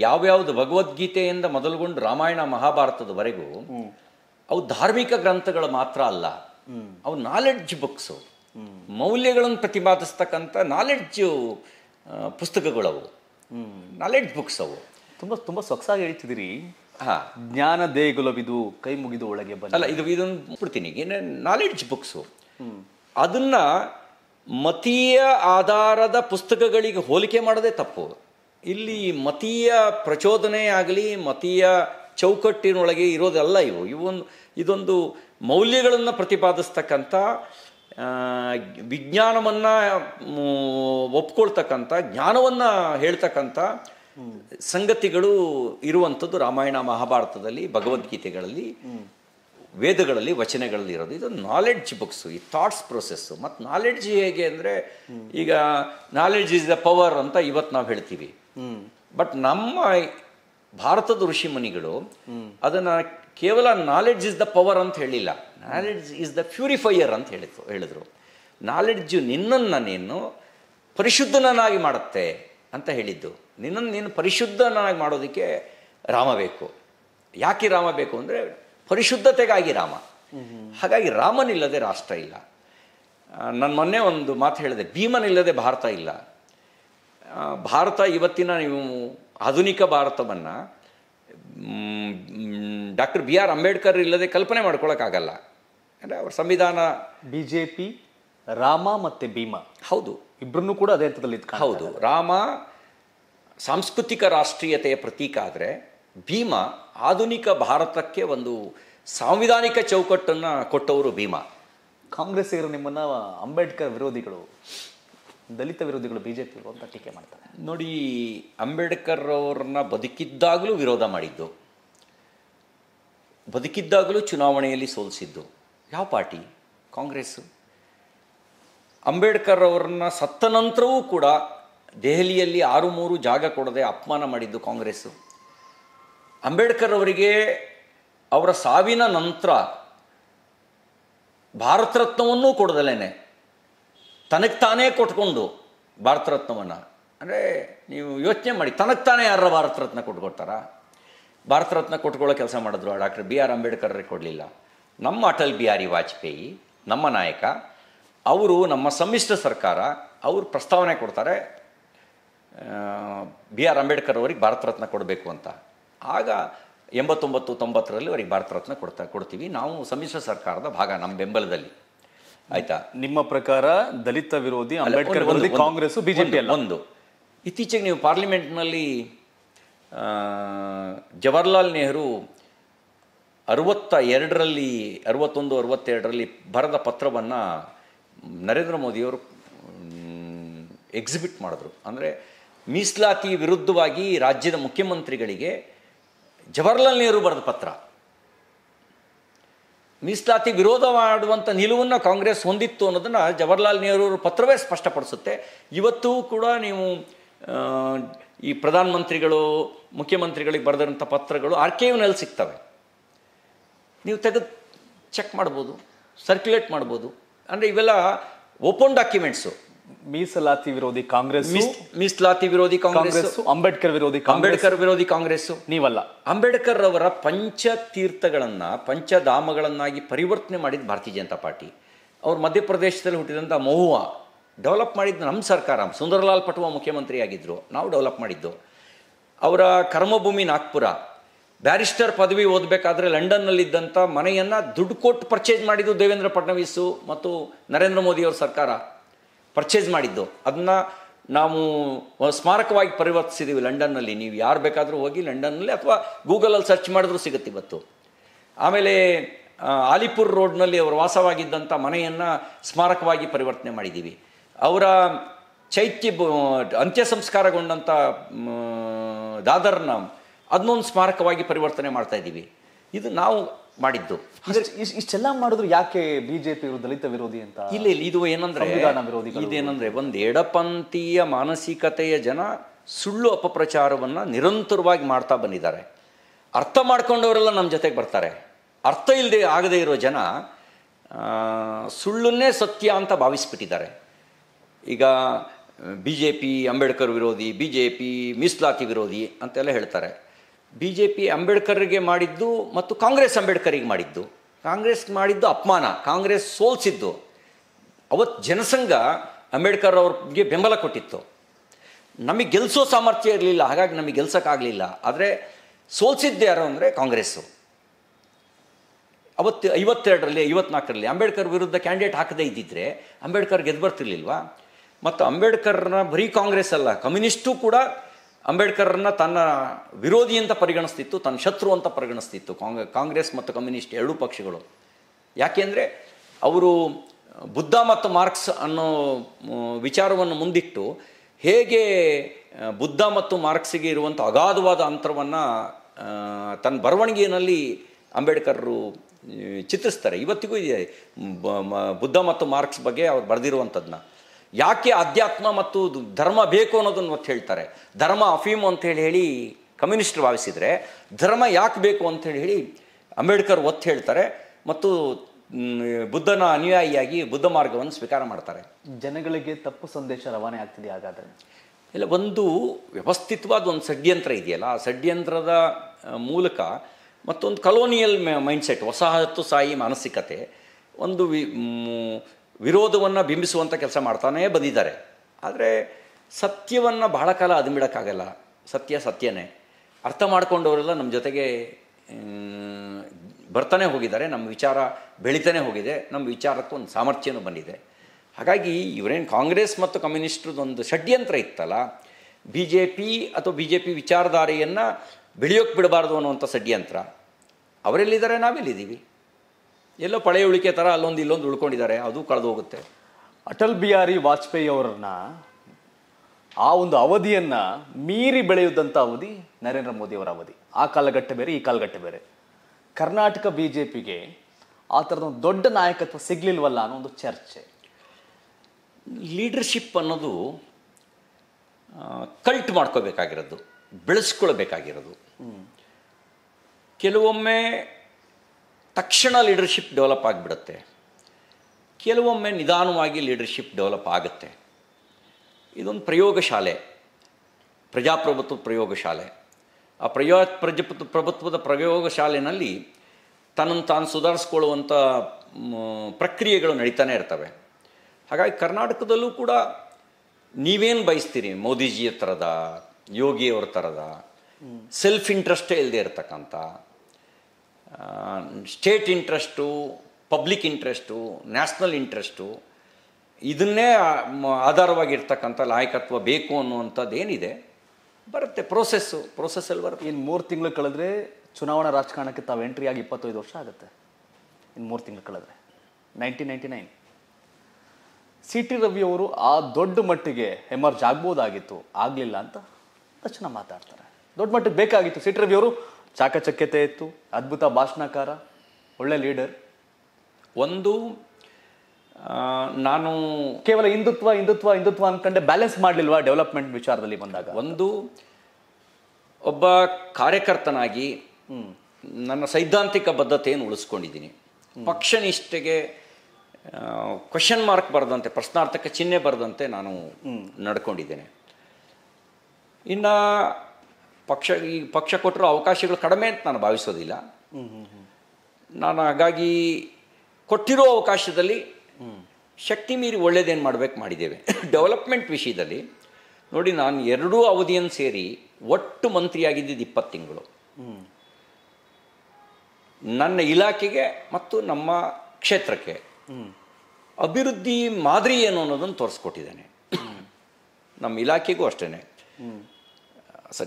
ಯಾವ್ಯಾವ್ದು ಭಗವದ್ಗೀತೆಯಿಂದ ಮೊದಲುಗೊಂಡು ರಾಮಾಯಣ ಮಹಾಭಾರತದವರೆಗೂ ಅವು ಧಾರ್ಮಿಕ ಗ್ರಂಥಗಳು ಮಾತ್ರ ಅಲ್ಲ ಅವು ನಾಲೆಡ್ಜ್ ಬುಕ್ಸು ಮೌಲ್ಯಗಳನ್ನು ಪ್ರತಿಪಾದಿಸ್ತಕ್ಕಂಥ ನಾಲೆಡ್ಜು ಪುಸ್ತಕಗಳವು ನಾಲೆಡ್ಜ್ ಬುಕ್ಸ್ ಅವು ತುಂಬ ತುಂಬ ಸೊಗಸಾಗಿ ಹೇಳ್ತಿದ್ದೀರಿ ಹಾಂ ಜ್ಞಾನ ದೇಗುಲವಿದು ಕೈ ಮುಗಿದು ಒಳಗೆ ಬಂದ ಅಲ್ಲ ಇದು ಇದೊಂದು ಬಿಡ್ತೀನಿ ಏನೇ ನಾಲೆಡ್ಜ್ ಬುಕ್ಸು ಅದನ್ನು ಮತೀಯ ಆಧಾರದ ಪುಸ್ತಕಗಳಿಗೆ ಹೋಲಿಕೆ ಮಾಡೋದೇ ತಪ್ಪು ಇಲ್ಲಿ ಮತೀಯ ಪ್ರಚೋದನೆ ಆಗಲಿ ಮತೀಯ ಚೌಕಟ್ಟಿನೊಳಗೆ ಇರೋದಲ್ಲ ಇವು ಇವೊಂದು ಇದೊಂದು ಮೌಲ್ಯಗಳನ್ನು ಪ್ರತಿಪಾದಿಸ್ತಕ್ಕಂಥ ವಿಜ್ಞಾನವನ್ನು ಒಪ್ಕೊಳ್ತಕ್ಕಂಥ ಜ್ಞಾನವನ್ನು ಹೇಳ್ತಕ್ಕಂಥ ಸಂಗತಿಗಳು ಇರುವಂಥದ್ದು ರಾಮಾಯಣ ಮಹಾಭಾರತದಲ್ಲಿ ಭಗವದ್ಗೀತೆಗಳಲ್ಲಿ ವೇದಗಳಲ್ಲಿ ವಚನಗಳಲ್ಲಿ ಇರೋದು ಇದು ನಾಲೆಡ್ಜ್ ಬುಕ್ಸು ಈ ಥಾಟ್ಸ್ ಪ್ರೊಸೆಸ್ಸು ಮತ್ತು ನಾಲೆಡ್ಜ್ ಹೇಗೆ ಅಂದರೆ ಈಗ ನಾಲೆಡ್ಜ್ ಇಸ್ ದ ಪವರ್ ಅಂತ ಇವತ್ತು ನಾವು ಹೇಳ್ತೀವಿ ಬಟ್ ನಮ್ಮ ಭಾರತದ ಮುನಿಗಳು ಅದನ್ನು ಕೇವಲ ನಾಲೆಡ್ಜ್ ಇಸ್ ದ ಪವರ್ ಅಂತ ಹೇಳಿಲ್ಲ ನಾಲೆಡ್ಜ್ ಈಸ್ ದ ಪ್ಯೂರಿಫೈಯರ್ ಅಂತ ಹೇಳಿತು ಹೇಳಿದರು ನಾಲೆಡ್ಜ್ ನಿನ್ನನ್ನು ನೀನು ಪರಿಶುದ್ಧನನ್ನಾಗಿ ಮಾಡುತ್ತೆ ಅಂತ ಹೇಳಿದ್ದು ನಿನ್ನನ್ನು ನೀನು ಪರಿಶುದ್ಧನಾಗಿ ಮಾಡೋದಕ್ಕೆ ರಾಮ ಬೇಕು ಯಾಕೆ ರಾಮ ಬೇಕು ಅಂದರೆ ಪರಿಶುದ್ಧತೆಗಾಗಿ ರಾಮ ಹಾಗಾಗಿ ರಾಮನಿಲ್ಲದೆ ರಾಷ್ಟ್ರ ಇಲ್ಲ ನನ್ನ ಮೊನ್ನೆ ಒಂದು ಮಾತು ಹೇಳಿದೆ ಭೀಮನಿಲ್ಲದೆ ಭಾರತ ಇಲ್ಲ ಭಾರತ ಇವತ್ತಿನ ನೀವು ಆಧುನಿಕ ಭಾರತವನ್ನು ಡಾಕ್ಟರ್ ಬಿ ಆರ್ ಅಂಬೇಡ್ಕರ್ ಇಲ್ಲದೆ ಕಲ್ಪನೆ ಮಾಡ್ಕೊಳ್ಳೋಕ್ಕಾಗಲ್ಲ ಅಂದರೆ ಅವ್ರ ಸಂವಿಧಾನ ಬಿ ಜೆ ಪಿ ರಾಮ ಮತ್ತು ಭೀಮ ಹೌದು ಇಬ್ಬರನ್ನು ಕೂಡ ಅದೇ ಹಂತದಲ್ಲಿ ಹೌದು ರಾಮ ಸಾಂಸ್ಕೃತಿಕ ರಾಷ್ಟ್ರೀಯತೆಯ ಪ್ರತೀಕ ಆದರೆ ಭೀಮ ಆಧುನಿಕ ಭಾರತಕ್ಕೆ ಒಂದು ಸಾಂವಿಧಾನಿಕ ಚೌಕಟ್ಟನ್ನು ಕೊಟ್ಟವರು ಭೀಮ ಕಾಂಗ್ರೆಸ್ಸಿಗರು ನಿಮ್ಮನ್ನು ಅಂಬೇಡ್ಕರ್ ವಿರೋಧಿಗಳು ದಲಿತ ವಿರೋಧಿಗಳು ಬಿ ಜೆ ಪಿ ಅಂತ ಟೀಕೆ ಮಾಡ್ತಾರೆ ನೋಡಿ ಅಂಬೇಡ್ಕರ್ ಅವ್ರನ್ನ ಬದುಕಿದ್ದಾಗಲೂ ವಿರೋಧ ಮಾಡಿದ್ದು ಬದುಕಿದ್ದಾಗಲೂ ಚುನಾವಣೆಯಲ್ಲಿ ಸೋಲಿಸಿದ್ದು ಯಾವ ಪಾರ್ಟಿ ಕಾಂಗ್ರೆಸ್ಸು ಅಂಬೇಡ್ಕರ್ ಅವರನ್ನ ಸತ್ತ ನಂತರವೂ ಕೂಡ ದೆಹಲಿಯಲ್ಲಿ ಆರು ಮೂರು ಜಾಗ ಕೊಡದೆ ಅಪಮಾನ ಮಾಡಿದ್ದು ಕಾಂಗ್ರೆಸ್ಸು ಅಂಬೇಡ್ಕರ್ ಅವರಿಗೆ ಅವರ ಸಾವಿನ ನಂತರ ಭಾರತ ರತ್ನವನ್ನೂ ಕೊಡದಲೇನೆ ತನಗೆ ತಾನೇ ಕೊಟ್ಕೊಂಡು ಭಾರತ ರತ್ನವನ್ನು ಅಂದರೆ ನೀವು ಯೋಚನೆ ಮಾಡಿ ತನಗೆ ತಾನೇ ಯಾರ ಭಾರತ ರತ್ನ ಕೊಟ್ಕೊಡ್ತಾರಾ ಭಾರತ ರತ್ನ ಕೊಟ್ಕೊಳ್ಳೋ ಕೆಲಸ ಮಾಡಿದ್ರು ಡಾಕ್ಟರ್ ಬಿ ಆರ್ ಅಂಬೇಡ್ಕರ್ ಕೊಡಲಿಲ್ಲ ನಮ್ಮ ಅಟಲ್ ಬಿಹಾರಿ ವಾಜಪೇಯಿ ನಮ್ಮ ನಾಯಕ ಅವರು ನಮ್ಮ ಸಮ್ಮಿಶ್ರ ಸರ್ಕಾರ ಅವರು ಪ್ರಸ್ತಾವನೆ ಕೊಡ್ತಾರೆ ಬಿ ಆರ್ ಅಂಬೇಡ್ಕರ್ ಅವರಿಗೆ ಭಾರತ ರತ್ನ ಕೊಡಬೇಕು ಅಂತ ಆಗ ಎಂಬತ್ತೊಂಬತ್ತು ತೊಂಬತ್ತರಲ್ಲಿ ಅವರಿಗೆ ಭಾರತ ರತ್ನ ಕೊಡ್ತಾ ಕೊಡ್ತೀವಿ ನಾವು ಸಮ್ಮಿಶ್ರ ಸರ್ಕಾರದ ಭಾಗ ನಮ್ಮ ಬೆಂಬಲದಲ್ಲಿ ಆಯಿತಾ ನಿಮ್ಮ ಪ್ರಕಾರ ದಲಿತ ವಿರೋಧಿ ಅಂಬೇಡ್ಕರ್ ವಿರೋಧಿ ಕಾಂಗ್ರೆಸ್ ಬಿಜೆಪಿ ಒಂದು ಇತ್ತೀಚೆಗೆ ನೀವು ಪಾರ್ಲಿಮೆಂಟ್ನಲ್ಲಿ ಜವಾಹರ್ಲಾಲ್ ನೆಹರು ಅರುವತ್ತ ಎರಡರಲ್ಲಿ ಅರವತ್ತೊಂದು ಅರವತ್ತೆರಡರಲ್ಲಿ ಬರೆದ ಪತ್ರವನ್ನು ನರೇಂದ್ರ ಮೋದಿಯವರು ಎಕ್ಸಿಬಿಟ್ ಮಾಡಿದ್ರು ಅಂದರೆ ಮೀಸಲಾತಿ ವಿರುದ್ಧವಾಗಿ ರಾಜ್ಯದ ಮುಖ್ಯಮಂತ್ರಿಗಳಿಗೆ ಜವಾಹರ್ಲಾಲ್ ನೆಹರು ಬರೆದ ಪತ್ರ ಮೀಸಲಾತಿ ವಿರೋಧ ಮಾಡುವಂಥ ನಿಲುವನ್ನು ಕಾಂಗ್ರೆಸ್ ಹೊಂದಿತ್ತು ಅನ್ನೋದನ್ನು ಜವಾಹರ್ಲಾಲ್ ನೆಹರೂರ ಪತ್ರವೇ ಸ್ಪಷ್ಟಪಡಿಸುತ್ತೆ ಇವತ್ತೂ ಕೂಡ ನೀವು ಈ ಪ್ರಧಾನಮಂತ್ರಿಗಳು ಮುಖ್ಯಮಂತ್ರಿಗಳಿಗೆ ಬರೆದಂಥ ಪತ್ರಗಳು ಆರ್ಕೈವ್ನಲ್ಲಿ ಸಿಗ್ತವೆ ನೀವು ತೆಗೆದು ಚೆಕ್ ಮಾಡ್ಬೋದು ಸರ್ಕ್ಯುಲೇಟ್ ಮಾಡ್ಬೋದು ಅಂದರೆ ಇವೆಲ್ಲ ಓಪನ್ ಡಾಕ್ಯುಮೆಂಟ್ಸು ಮೀಸಲಾತಿ ವಿರೋಧಿ ಕಾಂಗ್ರೆಸ್ ಮೀಸಲಾತಿ ವಿರೋಧಿ ಕಾಂಗ್ರೆಸ್ ಅಂಬೇಡ್ಕರ್ ವಿರೋಧಿ ಅಂಬೇಡ್ಕರ್ ವಿರೋಧಿ ಕಾಂಗ್ರೆಸ್ ನೀವಲ್ಲ ಅಂಬೇಡ್ಕರ್ ಅವರ ಪಂಚ ತೀರ್ಥಗಳನ್ನು ಪಂಚಧಾಮಗಳನ್ನಾಗಿ ಪರಿವರ್ತನೆ ಮಾಡಿದ ಭಾರತೀಯ ಜನತಾ ಪಾರ್ಟಿ ಅವರು ಮಧ್ಯಪ್ರದೇಶದಲ್ಲಿ ಹುಟ್ಟಿದಂಥ ಮಹುವಾ ಡೆವಲಪ್ ಮಾಡಿದ್ದು ನಮ್ಮ ಸರ್ಕಾರ ಸುಂದರಲಾಲ್ ಮುಖ್ಯಮಂತ್ರಿ ಮುಖ್ಯಮಂತ್ರಿಯಾಗಿದ್ದರು ನಾವು ಡೆವಲಪ್ ಮಾಡಿದ್ದು ಅವರ ಕರ್ಮಭೂಮಿ ನಾಗ್ಪುರ ಬ್ಯಾರಿಸ್ಟರ್ ಪದವಿ ಓದಬೇಕಾದ್ರೆ ಲಂಡನ್ನಲ್ಲಿದ್ದಂಥ ಮನೆಯನ್ನು ದುಡ್ಡು ಕೊಟ್ಟು ಪರ್ಚೇಸ್ ಮಾಡಿದ್ದು ದೇವೇಂದ್ರ ಫಡ್ನವೀಸು ಮತ್ತು ನರೇಂದ್ರ ಮೋದಿಯವ್ರ ಸರ್ಕಾರ ಪರ್ಚೇಸ್ ಮಾಡಿದ್ದು ಅದನ್ನು ನಾವು ಸ್ಮಾರಕವಾಗಿ ಪರಿವರ್ತಿಸಿದ್ದೀವಿ ಲಂಡನ್ನಲ್ಲಿ ನೀವು ಯಾರು ಬೇಕಾದರೂ ಹೋಗಿ ಲಂಡನ್ನಲ್ಲಿ ಅಥವಾ ಗೂಗಲಲ್ಲಿ ಸರ್ಚ್ ಮಾಡಿದ್ರೂ ಸಿಗುತ್ತೆ ಇವತ್ತು ಆಮೇಲೆ ಆಲಿಪುರ್ ರೋಡ್ನಲ್ಲಿ ಅವರು ವಾಸವಾಗಿದ್ದಂಥ ಮನೆಯನ್ನು ಸ್ಮಾರಕವಾಗಿ ಪರಿವರ್ತನೆ ಮಾಡಿದ್ದೀವಿ ಅವರ ಚೈತ್ಯ ಅಂತ್ಯ ಸಂಸ್ಕಾರಗೊಂಡಂಥ ದಾದರ್ನ ಅದನ್ನೊಂದು ಸ್ಮಾರಕವಾಗಿ ಪರಿವರ್ತನೆ ಮಾಡ್ತಾ ಇದ್ದೀವಿ ಇದು ನಾವು ಮಾಡಿದ್ದು ಇಷ್ಟೆಲ್ಲ ಮಾಡಿದ್ರು ಯಾಕೆ ಬಿಜೆಪಿ ದಲಿತ ವಿರೋಧಿ ಅಂತ ಇಲ್ಲ ಇಲ್ಲ ಇದು ಏನಂದ್ರೆ ಇದೇನಂದ್ರೆ ಒಂದು ಎಡಪಂಥೀಯ ಮಾನಸಿಕತೆಯ ಜನ ಸುಳ್ಳು ಅಪಪ್ರಚಾರವನ್ನು ನಿರಂತರವಾಗಿ ಮಾಡ್ತಾ ಬಂದಿದ್ದಾರೆ ಅರ್ಥ ಮಾಡ್ಕೊಂಡವರೆಲ್ಲ ನಮ್ಮ ಜೊತೆಗೆ ಬರ್ತಾರೆ ಅರ್ಥ ಇಲ್ಲದೆ ಆಗದೆ ಇರೋ ಜನ ಸುಳ್ಳನ್ನೇ ಸತ್ಯ ಅಂತ ಭಾವಿಸ್ಬಿಟ್ಟಿದ್ದಾರೆ ಈಗ ಬಿ ಜೆ ಪಿ ಅಂಬೇಡ್ಕರ್ ವಿರೋಧಿ ಬಿ ಜೆ ಪಿ ಮೀಸಲಾತಿ ವಿರೋಧಿ ಅಂತೆಲ್ಲ ಹೇಳ್ತಾರೆ ಬಿ ಜೆ ಪಿ ಅಂಬೇಡ್ಕರ್ಗೆ ಮಾಡಿದ್ದು ಮತ್ತು ಕಾಂಗ್ರೆಸ್ ಅಂಬೇಡ್ಕರಿಗೆ ಮಾಡಿದ್ದು ಕಾಂಗ್ರೆಸ್ ಮಾಡಿದ್ದು ಅಪಮಾನ ಕಾಂಗ್ರೆಸ್ ಸೋಲ್ಸಿದ್ದು ಅವತ್ತು ಜನಸಂಘ ಅಂಬೇಡ್ಕರ್ ಅವ್ರಿಗೆ ಬೆಂಬಲ ಕೊಟ್ಟಿತ್ತು ನಮಗೆ ಗೆಲ್ಸೋ ಸಾಮರ್ಥ್ಯ ಇರಲಿಲ್ಲ ಹಾಗಾಗಿ ನಮಗೆ ಗೆಲ್ಸೋಕ್ಕಾಗಲಿಲ್ಲ ಆದರೆ ಸೋಲ್ಸಿದ್ದು ಯಾರು ಅಂದರೆ ಕಾಂಗ್ರೆಸ್ಸು ಅವತ್ತು ಐವತ್ತೆರಡರಲ್ಲಿ ಐವತ್ನಾಲ್ಕರಲ್ಲಿ ಅಂಬೇಡ್ಕರ್ ವಿರುದ್ಧ ಕ್ಯಾಂಡಿಡೇಟ್ ಹಾಕದೇ ಇದ್ದಿದ್ರೆ ಅಂಬೇಡ್ಕರ್ ಗೆದ್ದು ಬರ್ತಿರ್ಲಿಲ್ವಾ ಮತ್ತು ಅಂಬೇಡ್ಕರ್ನ ಬರೀ ಕಾಂಗ್ರೆಸ್ ಅಲ್ಲ ಕಮ್ಯುನಿಸ್ಟು ಕೂಡ ಅಂಬೇಡ್ಕರ್ನ ತನ್ನ ವಿರೋಧಿ ಅಂತ ಪರಿಗಣಿಸ್ತಿತ್ತು ತನ್ನ ಶತ್ರು ಅಂತ ಪರಿಗಣಿಸ್ತಿತ್ತು ಕಾಂಗ್ ಕಾಂಗ್ರೆಸ್ ಮತ್ತು ಕಮ್ಯುನಿಸ್ಟ್ ಎರಡೂ ಪಕ್ಷಗಳು ಯಾಕೆಂದರೆ ಅವರು ಬುದ್ಧ ಮತ್ತು ಮಾರ್ಕ್ಸ್ ಅನ್ನೋ ವಿಚಾರವನ್ನು ಮುಂದಿಟ್ಟು ಹೇಗೆ ಬುದ್ಧ ಮತ್ತು ಮಾರ್ಕ್ಸಿಗೆ ಇರುವಂಥ ಅಗಾಧವಾದ ಅಂತರವನ್ನು ತನ್ನ ಬರವಣಿಗೆಯಲ್ಲಿ ಅಂಬೇಡ್ಕರ್ರು ಚಿತ್ರಿಸ್ತಾರೆ ಇವತ್ತಿಗೂ ಇದೆ ಬುದ್ಧ ಮತ್ತು ಮಾರ್ಕ್ಸ್ ಬಗ್ಗೆ ಅವ್ರು ಬರೆದಿರುವಂಥದ್ದನ್ನ ಯಾಕೆ ಅಧ್ಯಾತ್ಮ ಮತ್ತು ಧರ್ಮ ಬೇಕು ಅನ್ನೋದನ್ನು ಒತ್ತು ಹೇಳ್ತಾರೆ ಧರ್ಮ ಅಫೀಮ್ ಅಂತ ಹೇಳಿ ಹೇಳಿ ಕಮ್ಯುನಿಸ್ಟ್ ಭಾವಿಸಿದರೆ ಧರ್ಮ ಯಾಕೆ ಬೇಕು ಅಂತೇಳಿ ಹೇಳಿ ಅಂಬೇಡ್ಕರ್ ಒತ್ತು ಹೇಳ್ತಾರೆ ಮತ್ತು ಬುದ್ಧನ ಅನುಯಾಯಿಯಾಗಿ ಬುದ್ಧ ಮಾರ್ಗವನ್ನು ಸ್ವೀಕಾರ ಮಾಡ್ತಾರೆ ಜನಗಳಿಗೆ ತಪ್ಪು ಸಂದೇಶ ರವಾನೆ ಆಗ್ತಿದೆ ಹಾಗಾದರೆ ಇಲ್ಲ ಒಂದು ವ್ಯವಸ್ಥಿತವಾದ ಒಂದು ಷಡ್ಯಂತ್ರ ಇದೆಯಲ್ಲ ಆ ಷಡ್ಯಂತ್ರದ ಮೂಲಕ ಮತ್ತೊಂದು ಕಲೋನಿಯಲ್ ಮೈಂಡ್ಸೆಟ್ ವಸಾಹತು ಸಾಯಿ ಮಾನಸಿಕತೆ ಒಂದು ವಿ ವಿರೋಧವನ್ನು ಬಿಂಬಿಸುವಂಥ ಕೆಲಸ ಮಾಡ್ತಾನೇ ಬಂದಿದ್ದಾರೆ ಆದರೆ ಸತ್ಯವನ್ನು ಬಹಳ ಕಾಲ ಅದುಮಿಡೋಕ್ಕಾಗಲ್ಲ ಸತ್ಯ ಸತ್ಯನೇ ಅರ್ಥ ಮಾಡಿಕೊಂಡವರೆಲ್ಲ ನಮ್ಮ ಜೊತೆಗೆ ಬರ್ತಾನೆ ಹೋಗಿದ್ದಾರೆ ನಮ್ಮ ವಿಚಾರ ಬೆಳೀತಾನೆ ಹೋಗಿದೆ ನಮ್ಮ ವಿಚಾರಕ್ಕೂ ಒಂದು ಸಾಮರ್ಥ್ಯನೂ ಬಂದಿದೆ ಹಾಗಾಗಿ ಇವರೇನು ಕಾಂಗ್ರೆಸ್ ಮತ್ತು ಕಮ್ಯುನಿಸ್ಟ್ರದೊಂದು ಷಡ್ಯಂತ್ರ ಇತ್ತಲ್ಲ ಬಿ ಜೆ ಪಿ ಅಥವಾ ಬಿ ಜೆ ಪಿ ವಿಚಾರಧಾರೆಯನ್ನು ಬೆಳೆಯೋಕ್ಕೆ ಬಿಡಬಾರ್ದು ಅನ್ನುವಂಥ ಷಡ್ಯಂತ್ರ ಅವರೆಲ್ಲಿದ್ದಾರೆ ನಾವೆಲ್ಲಿದ್ದೀವಿ ಎಲ್ಲೋ ಪಳೆಯ ಉಳಿಕೆ ಥರ ಅಲ್ಲೊಂದು ಇಲ್ಲೊಂದು ಉಳ್ಕೊಂಡಿದ್ದಾರೆ ಅದು ಕಳೆದು ಹೋಗುತ್ತೆ ಅಟಲ್ ಬಿಹಾರಿ ವಾಜಪೇಯಿ ಅವರನ್ನ ಆ ಒಂದು ಅವಧಿಯನ್ನು ಮೀರಿ ಬೆಳೆಯುವುದಂಥ ಅವಧಿ ನರೇಂದ್ರ ಮೋದಿಯವರ ಅವಧಿ ಆ ಕಾಲಘಟ್ಟ ಬೇರೆ ಈ ಕಾಲಘಟ್ಟ ಬೇರೆ ಕರ್ನಾಟಕ ಬಿ ಜೆ ಪಿಗೆ ಆ ಥರದೊಂದು ದೊಡ್ಡ ನಾಯಕತ್ವ ಸಿಗ್ಲಿಲ್ವಲ್ಲ ಅನ್ನೋ ಒಂದು ಚರ್ಚೆ ಲೀಡರ್ಶಿಪ್ ಅನ್ನೋದು ಕಲ್ಟ್ ಮಾಡ್ಕೋಬೇಕಾಗಿರೋದು ಬೆಳೆಸ್ಕೊಳ್ಬೇಕಾಗಿರೋದು ಕೆಲವೊಮ್ಮೆ ತಕ್ಷಣ ಲೀಡರ್ಶಿಪ್ ಡೆವಲಪ್ ಆಗಿಬಿಡುತ್ತೆ ಕೆಲವೊಮ್ಮೆ ನಿಧಾನವಾಗಿ ಲೀಡರ್ಶಿಪ್ ಡೆವಲಪ್ ಆಗುತ್ತೆ ಇದೊಂದು ಪ್ರಯೋಗಶಾಲೆ ಪ್ರಜಾಪ್ರಭುತ್ವ ಪ್ರಯೋಗಶಾಲೆ ಆ ಪ್ರಯೋ ಪ್ರಜ ಪ್ರಭುತ್ವದ ಪ್ರಯೋಗಶಾಲೆಯಲ್ಲಿ ತನ್ನನ್ನು ತಾನು ಸುಧಾರಿಸ್ಕೊಳ್ಳುವಂಥ ಪ್ರಕ್ರಿಯೆಗಳು ನಡೀತಾನೆ ಇರ್ತವೆ ಹಾಗಾಗಿ ಕರ್ನಾಟಕದಲ್ಲೂ ಕೂಡ ನೀವೇನು ಬಯಸ್ತೀರಿ ಮೋದಿಜಿಯ ಥರದ ಯೋಗಿಯವ್ರ ಥರದ ಸೆಲ್ಫ್ ಇಂಟ್ರೆಸ್ಟೇ ಇಲ್ಲದೆ ಇರತಕ್ಕಂಥ state interest public interest national interest ಇದನ್ನೇ ಆಧಾರವಾಗಿರ್ತಕ್ಕಂಥ ನಾಯಕತ್ವ ಬೇಕು ಅನ್ನುವಂಥದ್ದು ಏನಿದೆ ಬರುತ್ತೆ ಪ್ರೋಸೆಸ್ಸು ಪ್ರೋಸೆಸ್ಸಲ್ಲಿ ಬರುತ್ತೆ ಇನ್ನು ಮೂರು ತಿಂಗಳು ಕಳೆದ್ರೆ ಚುನಾವಣಾ ರಾಜಕಾರಣಕ್ಕೆ ತಾವು ಆಗಿ ಇಪ್ಪತ್ತೈದು ವರ್ಷ ಆಗುತ್ತೆ ಇನ್ನು ಮೂರು ತಿಂಗಳು ಕಳೆದ್ರೆ nineteen ninety nine C T Ravi ಅವರು ಆ ದೊಡ್ಡ ಮಟ್ಟಿಗೆ ಎಮರ್ಜ್ ಆಗ್ಬೋದಾಗಿತ್ತು ಆಗಲಿಲ್ಲ ಅಂತ ತಕ್ಷಣ ಮಾತಾಡ್ತಾರೆ ದೊಡ್ಡ ಮಟ್ಟಿಗೆ ಬೇಕಾಗಿತ್ತು ಸಿ ಟಿ ರವಿ ಅವರು ಚಾಕಚಕ್ಯತೆ ಇತ್ತು ಅದ್ಭುತ ಭಾಷಣಕಾರ ಒಳ್ಳೆ ಲೀಡರ್ ಒಂದು ನಾನು ಕೇವಲ ಹಿಂದುತ್ವ ಹಿಂದುತ್ವ ಹಿಂದುತ್ವ ಅಂದ್ಕೊಂಡೆ ಬ್ಯಾಲೆನ್ಸ್ ಮಾಡಲಿಲ್ವಾ ಡೆವಲಪ್ಮೆಂಟ್ ವಿಚಾರದಲ್ಲಿ ಬಂದಾಗ ಒಂದು ಒಬ್ಬ ಕಾರ್ಯಕರ್ತನಾಗಿ ನನ್ನ ಸೈದ್ಧಾಂತಿಕ ಬದ್ಧತೆಯನ್ನು ಉಳಿಸ್ಕೊಂಡಿದ್ದೀನಿ ನಿಷ್ಠೆಗೆ ಕ್ವಶನ್ ಮಾರ್ಕ್ ಬರೆದಂತೆ ಪ್ರಶ್ನಾರ್ಥಕ ಚಿಹ್ನೆ ಬರೆದಂತೆ ನಾನು ನಡ್ಕೊಂಡಿದ್ದೇನೆ ಇನ್ನು ಪಕ್ಷ ಈ ಪಕ್ಷ ಕೊಟ್ಟರು ಅವಕಾಶಗಳು ಕಡಿಮೆ ಅಂತ ನಾನು ಭಾವಿಸೋದಿಲ್ಲ ನಾನು ಹಾಗಾಗಿ ಕೊಟ್ಟಿರೋ ಅವಕಾಶದಲ್ಲಿ ಶಕ್ತಿ ಮೀರಿ ಒಳ್ಳೇದೇನು ಮಾಡಬೇಕು ಮಾಡಿದ್ದೇವೆ ಡೆವಲಪ್ಮೆಂಟ್ ವಿಷಯದಲ್ಲಿ ನೋಡಿ ನಾನು ಎರಡೂ ಅವಧಿಯನ್ನು ಸೇರಿ ಒಟ್ಟು ಮಂತ್ರಿಯಾಗಿದ್ದಿದ್ದು ಇಪ್ಪತ್ತು ತಿಂಗಳು ನನ್ನ ಇಲಾಖೆಗೆ ಮತ್ತು ನಮ್ಮ ಕ್ಷೇತ್ರಕ್ಕೆ ಅಭಿವೃದ್ಧಿ ಮಾದರಿ ಏನು ಅನ್ನೋದನ್ನು ತೋರಿಸ್ಕೊಟ್ಟಿದ್ದೇನೆ ನಮ್ಮ ಇಲಾಖೆಗೂ ಅಷ್ಟೇ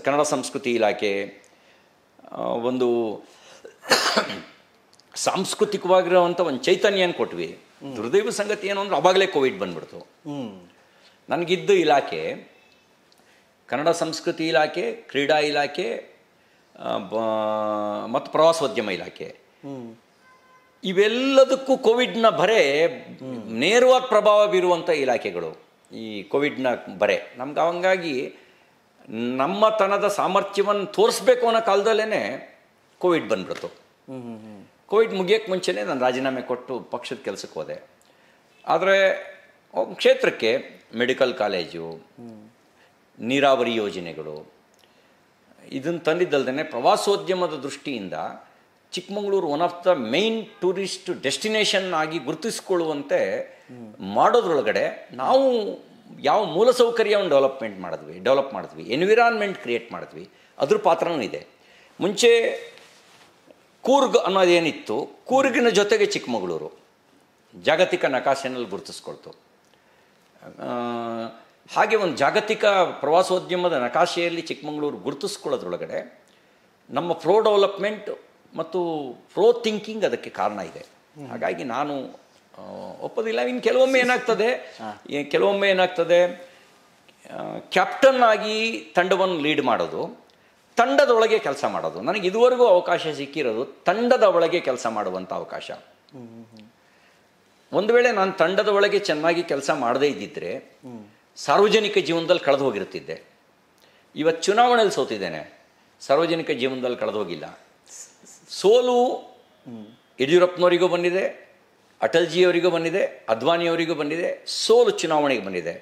ಕನ್ನಡ ಸಂಸ್ಕೃತಿ ಇಲಾಖೆ ಒಂದು ಸಾಂಸ್ಕೃತಿಕವಾಗಿರುವಂಥ ಒಂದು ಚೈತನ್ಯನ ಕೊಟ್ವಿ ದುರ್ದೈವ ಸಂಗತಿ ಏನು ಅಂದ್ರೆ ಅವಾಗಲೇ ಕೋವಿಡ್ ಬಂದ್ಬಿಡ್ತು ನನಗಿದ್ದ ಇಲಾಖೆ ಕನ್ನಡ ಸಂಸ್ಕೃತಿ ಇಲಾಖೆ ಕ್ರೀಡಾ ಇಲಾಖೆ ಮತ್ತು ಪ್ರವಾಸೋದ್ಯಮ ಇಲಾಖೆ ಇವೆಲ್ಲದಕ್ಕೂ ಕೋವಿಡ್ನ ಬರೆ ನೇರವಾಗಿ ಪ್ರಭಾವ ಬೀರುವಂಥ ಇಲಾಖೆಗಳು ಈ ಕೋವಿಡ್ನ ಬರೆ ನಮ್ಗೆ ಅವಂಗಾಗಿ ನಮ್ಮತನದ ಸಾಮರ್ಥ್ಯವನ್ನು ತೋರಿಸ್ಬೇಕು ಅನ್ನೋ ಕಾಲದಲ್ಲೇ ಕೋವಿಡ್ ಬಂದ್ಬಿಡ್ತು ಕೋವಿಡ್ ಮುಗಿಯೋಕ್ಕೆ ಮುಂಚೆನೇ ನಾನು ರಾಜೀನಾಮೆ ಕೊಟ್ಟು ಪಕ್ಷದ ಕೆಲಸಕ್ಕೆ ಹೋದೆ ಆದರೆ ಕ್ಷೇತ್ರಕ್ಕೆ ಮೆಡಿಕಲ್ ಕಾಲೇಜು ನೀರಾವರಿ ಯೋಜನೆಗಳು ಇದನ್ನು ತಂದಿದ್ದಲ್ದೇ ಪ್ರವಾಸೋದ್ಯಮದ ದೃಷ್ಟಿಯಿಂದ Chikkamagaluru one of the main tourist destination ಆಗಿ ಗುರುತಿಸ್ಕೊಳ್ಳುವಂತೆ ಮಾಡೋದ್ರೊಳಗಡೆ ನಾವು ಯಾವ ಮೂಲಸೌಕರ್ಯವನ್ನು ಡೆವಲಪ್ಮೆಂಟ್ ಮಾಡಿದ್ವಿ ಡೆವಲಪ್ ಮಾಡಿದ್ವಿ ಎನ್ವಿರಾನ್ಮೆಂಟ್ ಕ್ರಿಯೇಟ್ ಮಾಡಿದ್ವಿ ಅದ್ರ ಪಾತ್ರನೂ ಇದೆ ಮುಂಚೆ ಕೂರ್ಗ್ ಅನ್ನೋದೇನಿತ್ತು ಕೂರ್ಗಿನ ಜೊತೆಗೆ ಚಿಕ್ಕಮಗಳೂರು ಜಾಗತಿಕ ನಕಾಶೆನಲ್ಲಿ ಗುರುತಿಸ್ಕೊಳ್ತು ಹಾಗೆ ಒಂದು ಜಾಗತಿಕ ಪ್ರವಾಸೋದ್ಯಮದ ನಕಾಶೆಯಲ್ಲಿ ಚಿಕ್ಕಮಗಳೂರು ಗುರುತಿಸ್ಕೊಳ್ಳೋದ್ರೊಳಗಡೆ ನಮ್ಮ ಫ್ರೋ ಡೆವಲಪ್ಮೆಂಟ್ ಮತ್ತು ಫ್ರೋ ಥಿಂಕಿಂಗ್ ಅದಕ್ಕೆ ಕಾರಣ ಇದೆ ಹಾಗಾಗಿ ನಾನು ಒಪ್ಪೋದಿಲ್ಲ ಇನ್ನು ಕೆಲವೊಮ್ಮೆ ಏನಾಗ್ತದೆ ಕೆಲವೊಮ್ಮೆ ಏನಾಗ್ತದೆ ಕ್ಯಾಪ್ಟನ್ ಆಗಿ ತಂಡವನ್ನು ಲೀಡ್ ಮಾಡೋದು ತಂಡದೊಳಗೆ ಕೆಲಸ ಮಾಡೋದು ನನಗೆ ಇದುವರೆಗೂ ಅವಕಾಶ ಸಿಕ್ಕಿರೋದು ತಂಡದ ಒಳಗೆ ಕೆಲಸ ಮಾಡುವಂಥ ಅವಕಾಶ ಒಂದು ವೇಳೆ ನಾನು ತಂಡದ ಒಳಗೆ ಚೆನ್ನಾಗಿ ಕೆಲಸ ಮಾಡದೇ ಇದ್ದಿದ್ರೆ ಸಾರ್ವಜನಿಕ ಜೀವನದಲ್ಲಿ ಕಳೆದು ಹೋಗಿರುತ್ತಿದ್ದೆ ಇವತ್ತು ಚುನಾವಣೆಯಲ್ಲಿ ಸೋತಿದ್ದೇನೆ ಸಾರ್ವಜನಿಕ ಜೀವನದಲ್ಲಿ ಕಳೆದು ಹೋಗಿಲ್ಲ ಸೋಲು ಯಡಿಯೂರಪ್ಪನವರಿಗೂ ಬಂದಿದೆ ಅಟಲ್ಜಿಯವರಿಗೂ ಬಂದಿದೆ ಅದ್ವಾನಿಯವರಿಗೂ ಬಂದಿದೆ ಸೋಲು ಚುನಾವಣೆಗೆ ಬಂದಿದೆ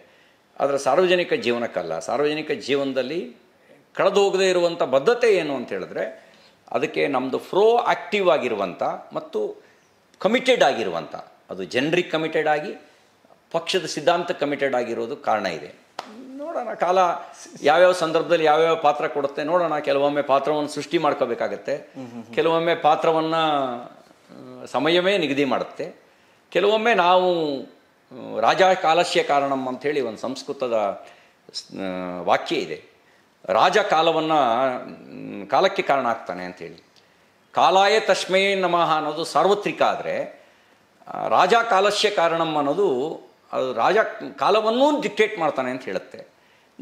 ಆದರೆ ಸಾರ್ವಜನಿಕ ಜೀವನಕ್ಕಲ್ಲ ಸಾರ್ವಜನಿಕ ಜೀವನದಲ್ಲಿ ಕಳೆದು ಹೋಗದೇ ಇರುವಂಥ ಬದ್ಧತೆ ಏನು ಅಂತ ಹೇಳಿದ್ರೆ ಅದಕ್ಕೆ ನಮ್ಮದು ಫ್ರೋ ಆ್ಯಕ್ಟಿವ್ ಆಗಿರುವಂಥ ಮತ್ತು ಕಮಿಟೆಡ್ ಆಗಿರುವಂಥ ಅದು ಜನರಿಗೆ ಕಮಿಟೆಡ್ ಆಗಿ ಪಕ್ಷದ ಸಿದ್ಧಾಂತ ಕಮಿಟೆಡ್ ಆಗಿರೋದು ಕಾರಣ ಇದೆ ನೋಡೋಣ ಕಾಲ ಯಾವ್ಯಾವ ಸಂದರ್ಭದಲ್ಲಿ ಯಾವ್ಯಾವ ಪಾತ್ರ ಕೊಡುತ್ತೆ ನೋಡೋಣ ಕೆಲವೊಮ್ಮೆ ಪಾತ್ರವನ್ನು ಸೃಷ್ಟಿ ಮಾಡ್ಕೋಬೇಕಾಗತ್ತೆ ಕೆಲವೊಮ್ಮೆ ಪಾತ್ರವನ್ನು ಸಮಯವೇ ನಿಗದಿ ಮಾಡುತ್ತೆ ಕೆಲವೊಮ್ಮೆ ನಾವು ರಾಜ ಕಾಲಸ್ಯ ಕಾರಣಂ ಅಂಥೇಳಿ ಒಂದು ಸಂಸ್ಕೃತದ ವಾಕ್ಯ ಇದೆ ರಾಜ ಕಾಲವನ್ನು ಕಾಲಕ್ಕೆ ಕಾರಣ ಆಗ್ತಾನೆ ಅಂಥೇಳಿ ಕಾಲಾಯ ತಸ್ಮೇ ನಮಃ ಅನ್ನೋದು ಸಾರ್ವತ್ರಿಕ ಆದರೆ ರಾಜ ಕಾಲಸ್ಯ ಕಾರಣಂ ಅನ್ನೋದು ಅದು ರಾಜ ಕಾಲವನ್ನು ಡಿಕ್ಟೇಟ್ ಮಾಡ್ತಾನೆ ಅಂತ ಹೇಳುತ್ತೆ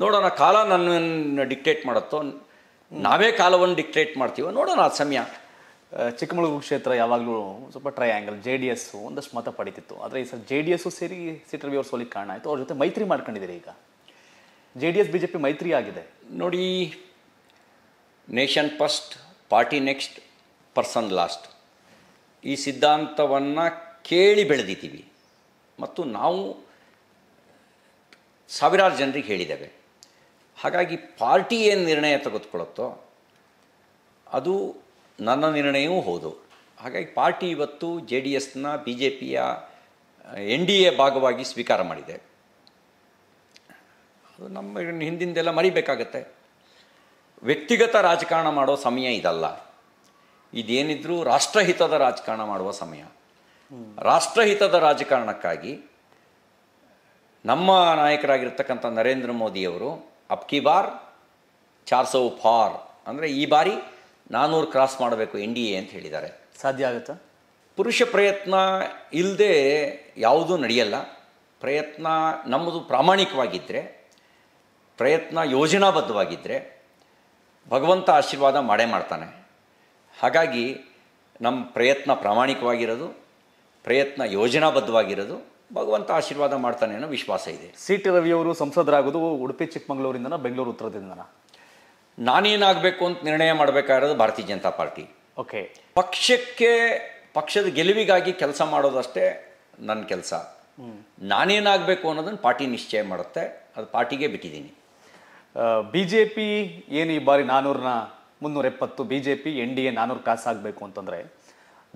ನೋಡೋಣ ಕಾಲ ನನ್ನನ್ನು ಡಿಕ್ಟೇಟ್ ಮಾಡುತ್ತೋ ನಾವೇ ಕಾಲವನ್ನು ಡಿಕ್ಟೇಟ್ ಮಾಡ್ತೀವೋ ನೋಡೋಣ ಆ ಸಮಯ ಚಿಕ್ಕಮಗಳೂರು ಕ್ಷೇತ್ರ ಯಾವಾಗಲೂ ಸ್ವಲ್ಪ ಆ್ಯಂಗಲ್ ಜೆ ಡಿ ಎಸ್ ಒಂದಷ್ಟು ಮತ ಪಡಿತಿತ್ತು ಆದರೆ ಈ ಸರ್ ಜೆ ಡಿ ಎಸ್ಸು ಸೇರಿ ಸಿಟಿ ರವಿ ಅವ್ರ ಸೋಲಿಗೆ ಕಾರಣ ಆಯಿತು ಅವ್ರ ಜೊತೆ ಮೈತ್ರಿ ಮಾಡ್ಕೊಂಡಿದ್ದೀರಿ ಈಗ J D S B J P ಮೈತ್ರಿ ಆಗಿದೆ ನೋಡಿ nation first party next person last ಈ ಸಿದ್ಧಾಂತವನ್ನು ಕೇಳಿ ಬೆಳೆದಿದ್ದೀವಿ ಮತ್ತು ನಾವು ಸಾವಿರಾರು ಜನರಿಗೆ ಹೇಳಿದ್ದೇವೆ ಹಾಗಾಗಿ ಪಾರ್ಟಿ ಏನು ನಿರ್ಣಯ ತೆಗೆದುಕೊಳ್ಳುತ್ತೋ ಅದು ನನ್ನ ನಿರ್ಣಯವೂ ಹೌದು ಹಾಗಾಗಿ ಪಾರ್ಟಿ ಇವತ್ತು ಜೆ ಡಿ ಎಸ್ನ ಬಿ ಜೆ ಪಿಯ ಎನ್ ಡಿ ಎ ಭಾಗವಾಗಿ ಸ್ವೀಕಾರ ಮಾಡಿದೆ ಅದು ನಮ್ಮ ಹಿಂದಿಂದೆಲ್ಲ ಮರಿಬೇಕಾಗತ್ತೆ ವ್ಯಕ್ತಿಗತ ರಾಜಕಾರಣ ಮಾಡೋ ಸಮಯ ಇದಲ್ಲ ಇದೇನಿದ್ರೂ ರಾಷ್ಟ್ರಹಿತದ ರಾಜಕಾರಣ ಮಾಡುವ ಸಮಯ ರಾಷ್ಟ್ರಹಿತದ ರಾಜಕಾರಣಕ್ಕಾಗಿ ನಮ್ಮ ನಾಯಕರಾಗಿರ್ತಕ್ಕಂಥ ನರೇಂದ್ರ ಮೋದಿಯವರು ಅಪ್ಕಿ ಬಾರ್ ಚಾರ್ ಫಾರ್ ಅಂದರೆ ಈ ಬಾರಿ ನಾನೂರು ಕ್ರಾಸ್ ಮಾಡಬೇಕು ಎನ್ ಡಿ ಎ ಅಂತ ಹೇಳಿದ್ದಾರೆ ಸಾಧ್ಯ ಆಗುತ್ತಾ ಪುರುಷ ಪ್ರಯತ್ನ ಇಲ್ಲದೆ ಯಾವುದೂ ನಡೆಯಲ್ಲ ಪ್ರಯತ್ನ ನಮ್ಮದು ಪ್ರಾಮಾಣಿಕವಾಗಿದ್ದರೆ ಪ್ರಯತ್ನ ಯೋಜನಾಬದ್ಧವಾಗಿದ್ದರೆ ಭಗವಂತ ಆಶೀರ್ವಾದ ಮಾಡೇ ಮಾಡ್ತಾನೆ ಹಾಗಾಗಿ ನಮ್ಮ ಪ್ರಯತ್ನ ಪ್ರಾಮಾಣಿಕವಾಗಿರೋದು ಪ್ರಯತ್ನ ಯೋಜನಾಬದ್ಧವಾಗಿರೋದು ಭಗವಂತ ಆಶೀರ್ವಾದ ಮಾಡ್ತಾನೆ ಅನ್ನೋ ವಿಶ್ವಾಸ ಇದೆ ಸಿ ಟಿ ರವಿಯವರು ಸಂಸದರಾಗೋದು ಉಡುಪಿ ಚಿಕ್ಕಮಗಳೂರಿಂದನ ಬೆಂಗಳೂರು ಉತ್ತರದಿಂದನ ನಾನೇನಾಗಬೇಕು ಅಂತ ನಿರ್ಣಯ ಮಾಡಬೇಕಾಗಿರೋದು ಭಾರತೀಯ ಜನತಾ ಪಾರ್ಟಿ ಓಕೆ ಪಕ್ಷಕ್ಕೆ ಪಕ್ಷದ ಗೆಲುವಿಗಾಗಿ ಕೆಲಸ ಮಾಡೋದಷ್ಟೇ ನನ್ನ ಕೆಲಸ ನಾನೇನಾಗಬೇಕು ಅನ್ನೋದನ್ನು ಪಾರ್ಟಿ ನಿಶ್ಚಯ ಮಾಡುತ್ತೆ ಅದು ಪಾರ್ಟಿಗೆ ಬಿಟ್ಟಿದ್ದೀನಿ ಬಿ ಜೆ ಪಿ ಏನು ಈ ಬಾರಿ ನಾನ್ನೂರನ್ನ ಮುನ್ನೂರ ಎಪ್ಪತ್ತು B J P N D A ನಾನ್ನೂರು ಕಾಸಾಗಬೇಕು ಅಂತಂದರೆ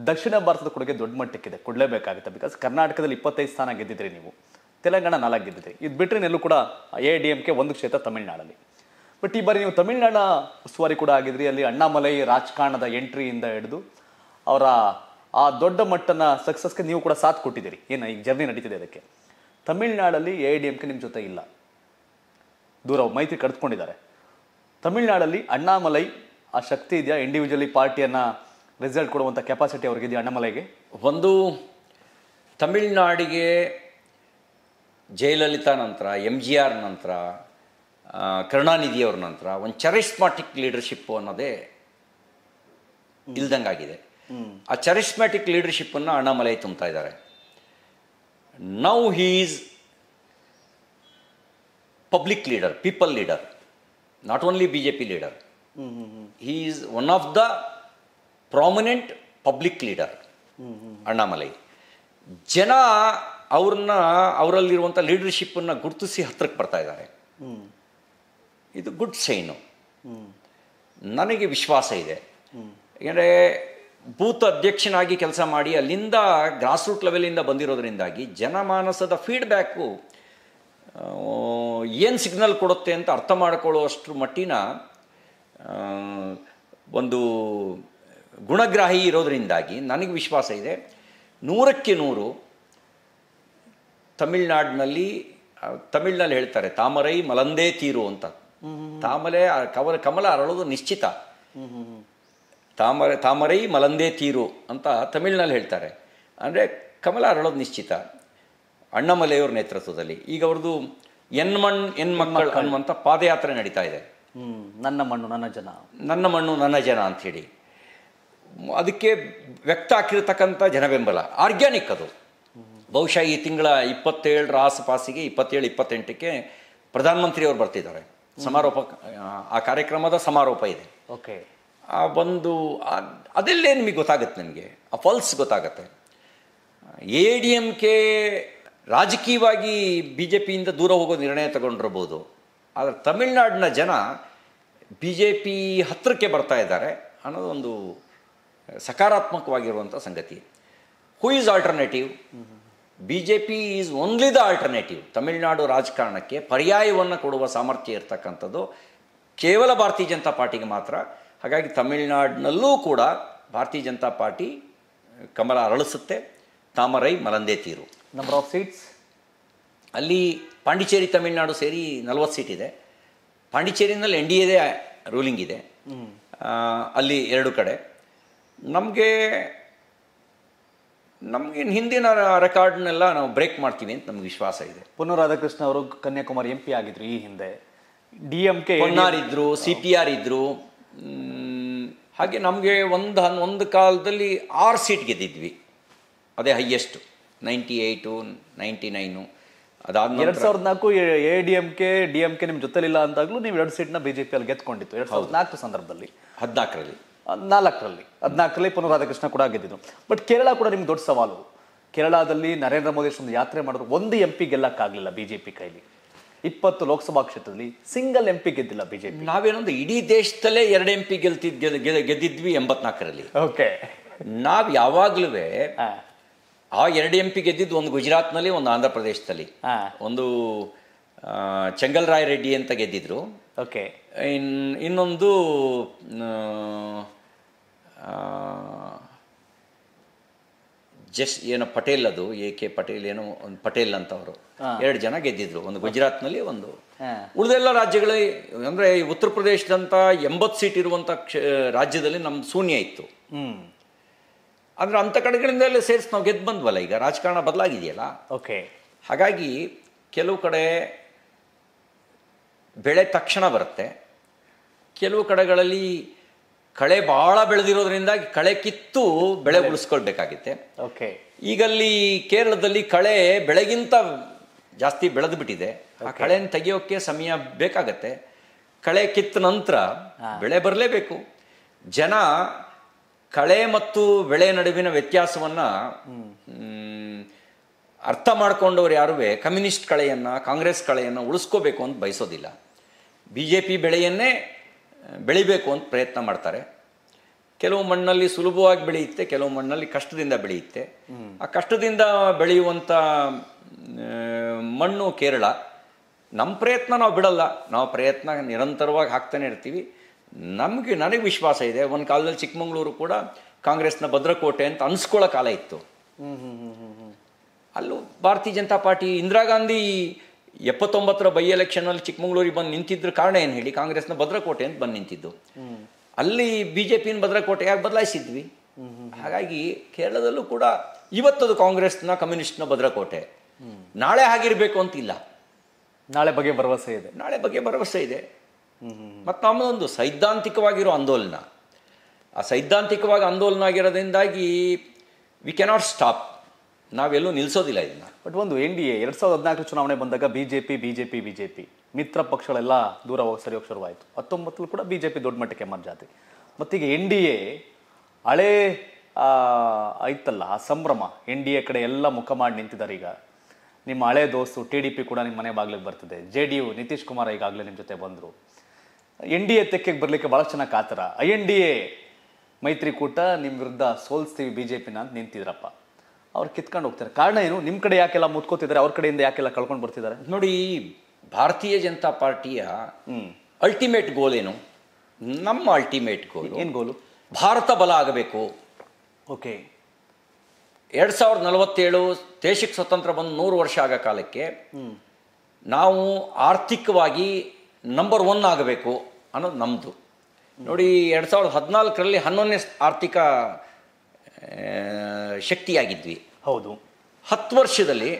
ದಕ್ಷಿಣ ಭಾರತದ ಕೊಡುಗೆ ದೊಡ್ಡ ಮಟ್ಟಕ್ಕಿದೆ ಕೊಡಲೇಬೇಕಾಗುತ್ತೆ ಬಿಕಾಸ್ ಕರ್ನಾಟಕದಲ್ಲಿ ಇಪ್ಪತ್ತೈದು ಸ್ಥಾನ ಗೆದ್ದಿದ್ರಿ ನೀವು ತೆಲಂಗಾಣ ನಾಲ್ಕು ಗೆದ್ದಿದ್ರಿ ಇದು ಬಿಟ್ಟರೆ ನೆಲ್ಲೂ ಕೂಡ ಎ ಡಿ ಎಂ ಕೆ ಒಂದು ಕ್ಷೇತ್ರ ತಮಿಳುನಾಡಲ್ಲಿ ಬಟ್ ಈ ಬಾರಿ ನೀವು ತಮಿಳ್ನಾಡ ಉಸ್ತುವಾರಿ ಕೂಡ ಆಗಿದ್ರಿ ಅಲ್ಲಿ ಅಣ್ಣಾಮಲೈ ರಾಜಕಾರಣದ ಎಂಟ್ರಿಯಿಂದ ಹಿಡಿದು ಅವರ ಆ ದೊಡ್ಡ ಮಟ್ಟನ ಸಕ್ಸಸ್ಗೆ ನೀವು ಕೂಡ ಸಾಥ್ ಕೊಟ್ಟಿದ್ದೀರಿ ಏನು ಈಗ ಜರ್ನಿ ನಡೀತಿದೆ ಅದಕ್ಕೆ ತಮಿಳ್ನಾಡಲ್ಲಿ ಎ ಐ ಡಿ ಕೆ ನಿಮ್ಮ ಜೊತೆ ಇಲ್ಲ ದೂರ ಮೈತ್ರಿ ಕಡ್ತ್ಕೊಂಡಿದ್ದಾರೆ ತಮಿಳ್ನಾಡಲ್ಲಿ ಅಣ್ಣಾಮಲೈ ಆ ಶಕ್ತಿ ಇದೆಯಾ ಇಂಡಿವಿಜುವಲಿ ಪಾರ್ಟಿಯನ್ನು ರಿಸಲ್ಟ್ ಕೊಡುವಂಥ ಕೆಪಾಸಿಟಿ ಅವ್ರಿಗಿದೆಯಾ ಅಣ್ಣಾಮಲೈಗೆ ಒಂದು ತಮಿಳ್ನಾಡಿಗೆ ಜಯಲಲಿತಾ ನಂತರ ಎಂ ಜಿ ಆರ್ ನಂತರ ಕರುಣಾನಿಧಿಯವ್ರ ನಂತರ ಒಂದು ಚರಿಸ್ಮಾಟಿಕ್ ಲೀಡರ್ಶಿಪ್ ಅನ್ನೋದೇ ಇಲ್ದಂಗಾಗಿದೆ ಆ ಚರಿಸ್ಮ್ಯಾಟಿಕ್ ಲೀಡರ್ಶಿಪ್ಪನ್ನು ಅಣ್ಣಾಮಲೈ ತುಂಬ್ತಾ ಇದ್ದಾರೆ now he's public leader people leader not only B J P leader he is one of the prominent public leader Annamalai ಜನ ಅವ್ರನ್ನ ಅವರಲ್ಲಿರುವಂಥ ಲೀಡರ್ಶಿಪ್ಪನ್ನು ಗುರುತಿಸಿ ಹತ್ತಿರಕ್ಕೆ ಬರ್ತಾ ಇದ್ದಾರೆ ಇದು ಗುಡ್ ಸೈನು ನನಗೆ ವಿಶ್ವಾಸ ಇದೆ ಏಕೆಂದರೆ ಭೂತ ಅಧ್ಯಕ್ಷನಾಗಿ ಕೆಲಸ ಮಾಡಿ ಅಲ್ಲಿಂದ ಗ್ರಾಸ್ ರೂಟ್ ಲೆವೆಲಿಂದ ಬಂದಿರೋದರಿಂದಾಗಿ ಜನಮಾನಸದ ಫೀಡ್ಬ್ಯಾಕು ಏನು ಸಿಗ್ನಲ್ ಕೊಡುತ್ತೆ ಅಂತ ಅರ್ಥ ಮಾಡಿಕೊಳ್ಳುವಷ್ಟು ಮಟ್ಟಿನ ಒಂದು ಗುಣಗ್ರಾಹಿ ಇರೋದರಿಂದಾಗಿ ನನಗೆ ವಿಶ್ವಾಸ ಇದೆ ನೂರಕ್ಕೆ ನೂರು ತಮಿಳ್ನಾಡಿನಲ್ಲಿ ತಮಿಳ್ನಲ್ಲಿ ಹೇಳ್ತಾರೆ ತಾಮರೈ ಮಲಂದೇ ತೀರು ಅಂತ ತಾಮಲೆ ಕವರ ಕಮಲ ಅರಳೋದು ನಿಶ್ಚಿತ ತಾಮರೆ ತಾಮರೈ ಮಲಂದೇ ತೀರು ಅಂತ ತಮಿಳ್ನಲ್ಲಿ ಹೇಳ್ತಾರೆ ಅಂದರೆ ಕಮಲ ಅರಳೋದು ನಿಶ್ಚಿತ ಅಣ್ಣಮಲೆಯವ್ರ ನೇತೃತ್ವದಲ್ಲಿ ಈಗ ಅವ್ರದ್ದು ಎನ್ ಮಕ್ಕಳು ಅನ್ನುವಂಥ ಪಾದಯಾತ್ರೆ ನಡೀತಾ ಇದೆ ನನ್ನ ಮಣ್ಣು ನನ್ನ ಜನ ನನ್ನ ಮಣ್ಣು ನನ್ನ ಜನ ಅಂಥೇಳಿ ಅದಕ್ಕೆ ವ್ಯಕ್ತ ಆಗಿರತಕ್ಕಂಥ ಬೆಂಬಲ ಆರ್ಗ್ಯಾನಿಕ್ ಅದು ಬಹುಶಃ ಈ ತಿಂಗಳ ಇಪ್ಪತ್ತೇಳರ ಆಸುಪಾಸಿಗೆ ಇಪ್ಪತ್ತೇಳು ಇಪ್ಪತ್ತೆಂಟಕ್ಕೆ ಪ್ರಧಾನಮಂತ್ರಿಯವರು ಬರ್ತಿದ್ದಾರೆ ಸಮಾರೋಪ ಆ ಕಾರ್ಯಕ್ರಮದ ಸಮಾರೋಪ ಇದೆ ಓಕೆ ಆ ಒಂದು ಅದೆಲ್ಲೇ ನಿಮಗೆ ಗೊತ್ತಾಗುತ್ತೆ ನನಗೆ ಆ ಫಾಲ್ಸ್ ಗೊತ್ತಾಗತ್ತೆ ಎ ಡಿ ಎಮ್ ಕೆ ರಾಜಕೀಯವಾಗಿ ಬಿ ಜೆ ಪಿಯಿಂದ ದೂರ ಹೋಗೋ ನಿರ್ಣಯ ತಗೊಂಡಿರ್ಬೋದು ಆದರೆ ತಮಿಳ್ನಾಡಿನ ಜನ ಬಿ ಜೆ ಪಿ ಹತ್ತಿರಕ್ಕೆ ಬರ್ತಾ ಇದ್ದಾರೆ ಅನ್ನೋದೊಂದು ಸಕಾರಾತ್ಮಕವಾಗಿರುವಂಥ ಸಂಗತಿ who is alternative B J P is only the alternative Tamil Nadu ರಾಜಕಾರಣಕ್ಕೆ ಪರ್ಯಾಯವನ್ನು ಕೊಡುವ ಸಾಮರ್ಥ್ಯ ಇರತಕ್ಕಂಥದ್ದು ಕೇವಲ ಭಾರತೀಯ ಜನತಾ ಪಾರ್ಟಿಗೆ ಮಾತ್ರ ಹಾಗಾಗಿ ತಮಿಳುನಾಡಿನಲ್ಲೂ ಕೂಡ ಭಾರತೀಯ ಜನತಾ ಪಾರ್ಟಿ ಕಮಲ ಅರಳಿಸುತ್ತೆ ತಾಮರೈ ಮಲಂದೇ ತೀರು ನಂಬರ್ ಆಫ್ ಸೀಟ್ಸ್ ಅಲ್ಲಿ ಪಾಂಡಿಚೇರಿ ತಮಿಳುನಾಡು ಸೇರಿ ನಲವತ್ತು ಸೀಟ್ ಇದೆ ಪಾಂಡಿಚೇರಿನಲ್ಲಿ ಎನ್ ಡಿ ಎದೇ ರೂಲಿಂಗ್ ಇದೆ ಅಲ್ಲಿ ಎರಡು ಕಡೆ ನಮಗೆ ನಮಗೆ ಹಿಂದಿನ ರೆಕಾರ್ಡ್ನೆಲ್ಲ ನಾವು ಬ್ರೇಕ್ ಮಾಡ್ತೀವಿ ಅಂತ ನಮ್ಗೆ ವಿಶ್ವಾಸ ಇದೆ ಪುನರ್ ರಾಧಾಕೃಷ್ಣ ಅವರು ಕನ್ಯಾಕುಮಾರಿ ಎಂ ಪಿ ಆಗಿದ್ರು ಈ ಹಿಂದೆ ಡಿ ಎಂ ಕೆ ಆರ್ ಇದ್ರು ಸಿ ಪಿ ಆರ್ ಇದ್ರು ಹಾಗೆ ನಮಗೆ ಒಂದು ಒಂದು ಕಾಲದಲ್ಲಿ ಆರು ಸೀಟ್ ಗೆದ್ದಿದ್ವಿ ಅದೇ highest ninety eight ninety nine ಅದಾದ ಎರಡು ಸಾವಿರದ ನಾಲ್ಕು A D M K D M K ನಿಮ್ಮ ಜೊತೆಲಿಲ್ಲ ಅಂತಾಗಲೂ ನೀವು ಎರಡು ಸೀಟ್ನ ಬಿ ಜೆ ಪಿಯಲ್ಲಿ ಗೆದ್ಕೊಂಡಿತ್ತು ಎರಡು ಸಾವಿರದ ನಾಲ್ಕು ಸಂದರ್ಭದಲ್ಲಿ ಹದಿನಾಲ್ಕರಲ್ಲಿ ನಾಲ್ಕರಲ್ಲಿ ಹದಿನಾಲ್ಕರಲ್ಲಿ ಪುನಃ ರಾಧಾಕೃಷ್ಣ ಕೂಡ ಗೆದ್ದಿದ್ರು ಬಟ್ ಕೇರಳ ಕೂಡ ನಿಮ್ಗೆ ದೊಡ್ಡ ಸವಾಲು ಕೇರಳದಲ್ಲಿ ನರೇಂದ್ರ ಮೋದಿ ಒಂದು ಯಾತ್ರೆ ಮಾಡಿದ್ರು ಒಂದು ಎಂ ಪಿ ಗೆಲ್ಲಕ್ಕಾಗಲಿಲ್ಲ ಬಿಜೆಪಿ ಕೈಲಿ ಇಪ್ಪತ್ತು ಲೋಕಸಭಾ ಕ್ಷೇತ್ರದಲ್ಲಿ ಸಿಂಗಲ್ ಎಂ ಪಿ ಗೆದ್ದಿಲ್ಲ ಬಿಜೆಪಿ ನಾವೇನೊಂದು ಇಡೀ ದೇಶದಲ್ಲೇ ಎರಡು ಎಂ ಪಿ ಗೆಲ್ತಿದ್ ಗೆದ್ದಿದ್ವಿ ಎಂಬತ್ನಾಲ್ಕರಲ್ಲಿ ಓಕೆ ನಾವು ಯಾವಾಗ್ಲೂ ಆ ಎರಡು ಎಂ ಪಿ ಗೆದ್ದಿದ್ದು ಒಂದು ಗುಜರಾತ್ನಲ್ಲಿ ಒಂದು ಆಂಧ್ರ ಪ್ರದೇಶದಲ್ಲಿ ಒಂದು ರಾಯ್ ರೆಡ್ಡಿ ಅಂತ ಗೆದ್ದಿದ್ರು ಓಕೆ ಇನ್ ಇನ್ನೊಂದು ಜಸ್ ಏನೋ ಪಟೇಲ್ ಅದು ಎ ಕೆ ಪಟೇಲ್ ಏನೋ ಒಂದು ಪಟೇಲ್ ಅಂತವರು ಎರಡು ಜನ ಗೆದ್ದಿದ್ರು ಒಂದು ಗುಜರಾತ್ನಲ್ಲಿ ಒಂದು ಉಳಿದೆಲ್ಲ ರಾಜ್ಯಗಳಲ್ಲಿ ಅಂದರೆ ಉತ್ತರ ಪ್ರದೇಶದಂಥ ಎಂಬತ್ತು ಸೀಟ್ ಇರುವಂಥ ಕ್ಷ ರಾಜ್ಯದಲ್ಲಿ ನಮ್ಮ ಶೂನ್ಯ ಇತ್ತು ಅಂದರೆ ಅಂಥ ಕಡೆಗಳಿಂದಲೇ ಸೇರಿಸಿ ನಾವು ಗೆದ್ದು ಬಂದ್ವಲ್ಲ ಈಗ ರಾಜಕಾರಣ ಬದಲಾಗಿದೆಯಲ್ಲ ಓಕೆ ಹಾಗಾಗಿ ಕೆಲವು ಕಡೆ ಬೆಳೆ ತಕ್ಷಣ ಬರುತ್ತೆ ಕೆಲವು ಕಡೆಗಳಲ್ಲಿ ಕಳೆ ಬಹಳ ಬೆಳೆದಿರೋದ್ರಿಂದ ಕಳೆ ಕಿತ್ತು ಬೆಳೆ ಉಳಿಸ್ಕೊಳ್ಬೇಕಾಗಿತ್ತೆ ಓಕೆ ಈಗಲ್ಲಿ ಕೇರಳದಲ್ಲಿ ಕಳೆ ಬೆಳೆಗಿಂತ ಜಾಸ್ತಿ ಬೆಳೆದು ಬಿಟ್ಟಿದೆ ಆ ಕಳೆನ ತೆಗಿಯೋಕ್ಕೆ ಸಮಯ ಬೇಕಾಗತ್ತೆ ಕಳೆ ಕಿತ್ತ ನಂತರ ಬೆಳೆ ಬರಲೇಬೇಕು ಜನ ಕಳೆ ಮತ್ತು ಬೆಳೆ ನಡುವಿನ ವ್ಯತ್ಯಾಸವನ್ನ ಅರ್ಥ ಮಾಡ್ಕೊಂಡವ್ರು ಯಾರೂ ಕಮ್ಯುನಿಸ್ಟ್ ಕಳೆಯನ್ನು ಕಾಂಗ್ರೆಸ್ ಕಳೆಯನ್ನು ಉಳಿಸ್ಕೋಬೇಕು ಅಂತ ಬಯಸೋದಿಲ್ಲ ಬಿ ಜೆ ಪಿ ಬೆಳೆಯನ್ನೇ ಬೆಳಿಬೇಕು ಅಂತ ಪ್ರಯತ್ನ ಮಾಡ್ತಾರೆ ಕೆಲವು ಮಣ್ಣಲ್ಲಿ ಸುಲಭವಾಗಿ ಬೆಳೆಯುತ್ತೆ ಕೆಲವು ಮಣ್ಣಲ್ಲಿ ಕಷ್ಟದಿಂದ ಬೆಳೆಯುತ್ತೆ ಆ ಕಷ್ಟದಿಂದ ಬೆಳೆಯುವಂಥ ಮಣ್ಣು ಕೇರಳ ನಮ್ಮ ಪ್ರಯತ್ನ ನಾವು ಬಿಡಲ್ಲ ನಾವು ಪ್ರಯತ್ನ ನಿರಂತರವಾಗಿ ಹಾಕ್ತಾನೆ ಇರ್ತೀವಿ ನಮಗೆ ನನಗೆ ವಿಶ್ವಾಸ ಇದೆ ಒಂದು ಕಾಲದಲ್ಲಿ ಚಿಕ್ಕಮಗಳೂರು ಕೂಡ ಕಾಂಗ್ರೆಸ್ನ ಭದ್ರಕೋಟೆ ಅಂತ ಅನಿಸ್ಕೊಳ್ಳೋ ಕಾಲ ಇತ್ತು ಅಲ್ಲೂ ಭಾರತೀಯ ಜನತಾ ಪಾರ್ಟಿ ಇಂದಿರಾ ಗಾಂಧಿ ಎಪ್ಪತ್ತೊಂಬತ್ತರ ಬೈ ಎಲೆಕ್ಷನಲ್ಲಿ ಚಿಕ್ಕಮಗಳೂರಿಗೆ ಬಂದು ನಿಂತಿದ್ರ ಕಾರಣ ಏನು ಹೇಳಿ ಕಾಂಗ್ರೆಸ್ನ ಭದ್ರಕೋಟೆ ಅಂತ ಬಂದು ನಿಂತಿದ್ದು ಅಲ್ಲಿ ಬಿ ಜೆ ಪಿನ ಭದ್ರಕೋಟೆಯಾಗಿ ಬದಲಾಯಿಸಿದ್ವಿ ಹಾಗಾಗಿ ಕೇರಳದಲ್ಲೂ ಕೂಡ ಇವತ್ತದು ಕಾಂಗ್ರೆಸ್ನ ಕಮ್ಯುನಿಸ್ಟ್ನ ಭದ್ರಕೋಟೆ ನಾಳೆ ಆಗಿರಬೇಕು ಅಂತಿಲ್ಲ ನಾಳೆ ಬಗ್ಗೆ ಭರವಸೆ ಇದೆ ನಾಳೆ ಬಗ್ಗೆ ಭರವಸೆ ಇದೆ ಮತ್ತು ನಮ್ಮದೊಂದು ಸೈದ್ಧಾಂತಿಕವಾಗಿರೋ ಆಂದೋಲನ ಆ ಸೈದ್ಧಾಂತಿಕವಾಗಿ ಆಂದೋಲನ ಆಗಿರೋದ್ರಿಂದಾಗಿ ವಿ ಕೆನಾಟ್ ಸ್ಟಾಪ್ ನಾವೆಲ್ಲೂ ನಿಲ್ಲಿಸೋದಿಲ್ಲ ಇದನ್ನ ಬಟ್ ಒಂದು ಎನ್ ಡಿ ಎ ಎರಡು ಸಾವಿರದ ಹದಿನಾಲ್ಕು ಚುನಾವಣೆ ಬಂದಾಗ ಬಿಜೆಪಿ ಬಿಜೆಪಿ ಬಿಜೆಪಿ ಮಿತ್ರ ಪಕ್ಷಗಳೆಲ್ಲ ದೂರ ಹೋಗಿ ಹೋಗಿ ಶುರುವಾಯಿತು ಹತ್ತೊಂಬತ್ತಲ್ಲಿ ಕೂಡ ಬಿಜೆಪಿ ದೊಡ್ಡ ಮಟ್ಟಕ್ಕೆ ಮರ್ಜಾತಿ ಮತ್ತೀಗ ಎನ್ ಡಿ ಎ ಹಳೇ ಆಯ್ತಲ್ಲ ಆ ಸಂಭ್ರಮ ಎನ್ ಡಿ ಎ ಕಡೆ ಎಲ್ಲ ಮುಖ ಮಾಡಿ ನಿಂತಿದ್ದಾರೆ ಈಗ ನಿಮ್ಮ ಹಳೆ ದೋಸ್ತು ಟಿ ಡಿ ಪಿ ಕೂಡ ನಿಮ್ಮ ಮನೆ ಬಾಗಿಲಿಗೆ ಬರ್ತಿದೆ J D U Nitish Kumar ಈಗಾಗಲೇ ನಿಮ್ಮ ಜೊತೆ ಬಂದರು ಎನ್ ಡಿ ಎ ತೆಕ್ಕೆಗೆ ಬರಲಿಕ್ಕೆ ಭಾಳ ಜನ ಕಾತರ ಐ ಎನ್ ಡಿ ಎ ಮೈತ್ರಿಕೂಟ ನಿಮ್ಮ ವಿರುದ್ಧ ಸೋಲ್ಸ್ತೀವಿ ಬಿ ಜೆ ಪಿನ ಅಂತ ನಿಂತಿದ್ರಪ್ಪ ಅವ್ರು ಕಿತ್ಕೊಂಡು ಹೋಗ್ತಾರೆ ಕಾರಣ ಏನು ನಿಮ್ಮ ಕಡೆ ಯಾಕೆಲ್ಲ ಮುತ್ಕೋತಿದ್ದಾರೆ ಅವ್ರ ಕಡೆಯಿಂದ ಯಾಕೆಲ್ಲ ಕಳ್ಕೊಂಡು ಬರ್ತಿದ್ದಾರೆ ನೋಡಿ ಭಾರತೀಯ ಜನತಾ ಪಾರ್ಟಿಯ ಅಲ್ಟಿಮೇಟ್ ಗೋಲ್ ಏನು ನಮ್ಮ ಅಲ್ಟಿಮೇಟ್ ಗೋಲ್ ಏನು ಗೋಲು ಭಾರತ ಬಲ ಆಗಬೇಕು ಓಕೆ ಎರಡು ಸಾವಿರದ ನಲವತ್ತೇಳು ದೇಶಕ್ಕೆ ಸ್ವತಂತ್ರ ಬಂದು ನೂರು ವರ್ಷ ಆಗೋ ಕಾಲಕ್ಕೆ ನಾವು ಆರ್ಥಿಕವಾಗಿ ನಂಬರ್ ಒನ್ ಆಗಬೇಕು ಅನ್ನೋದು ನಮ್ಮದು ನೋಡಿ ಎರಡು ಸಾವಿರದ ಹದಿನಾಲ್ಕರಲ್ಲಿ ಹನ್ನೊಂದನೇ ಆರ್ಥಿಕ ಶಕ್ತಿಯಾಗಿದ್ವಿ ಹೌದು ಹತ್ತು ವರ್ಷದಲ್ಲಿ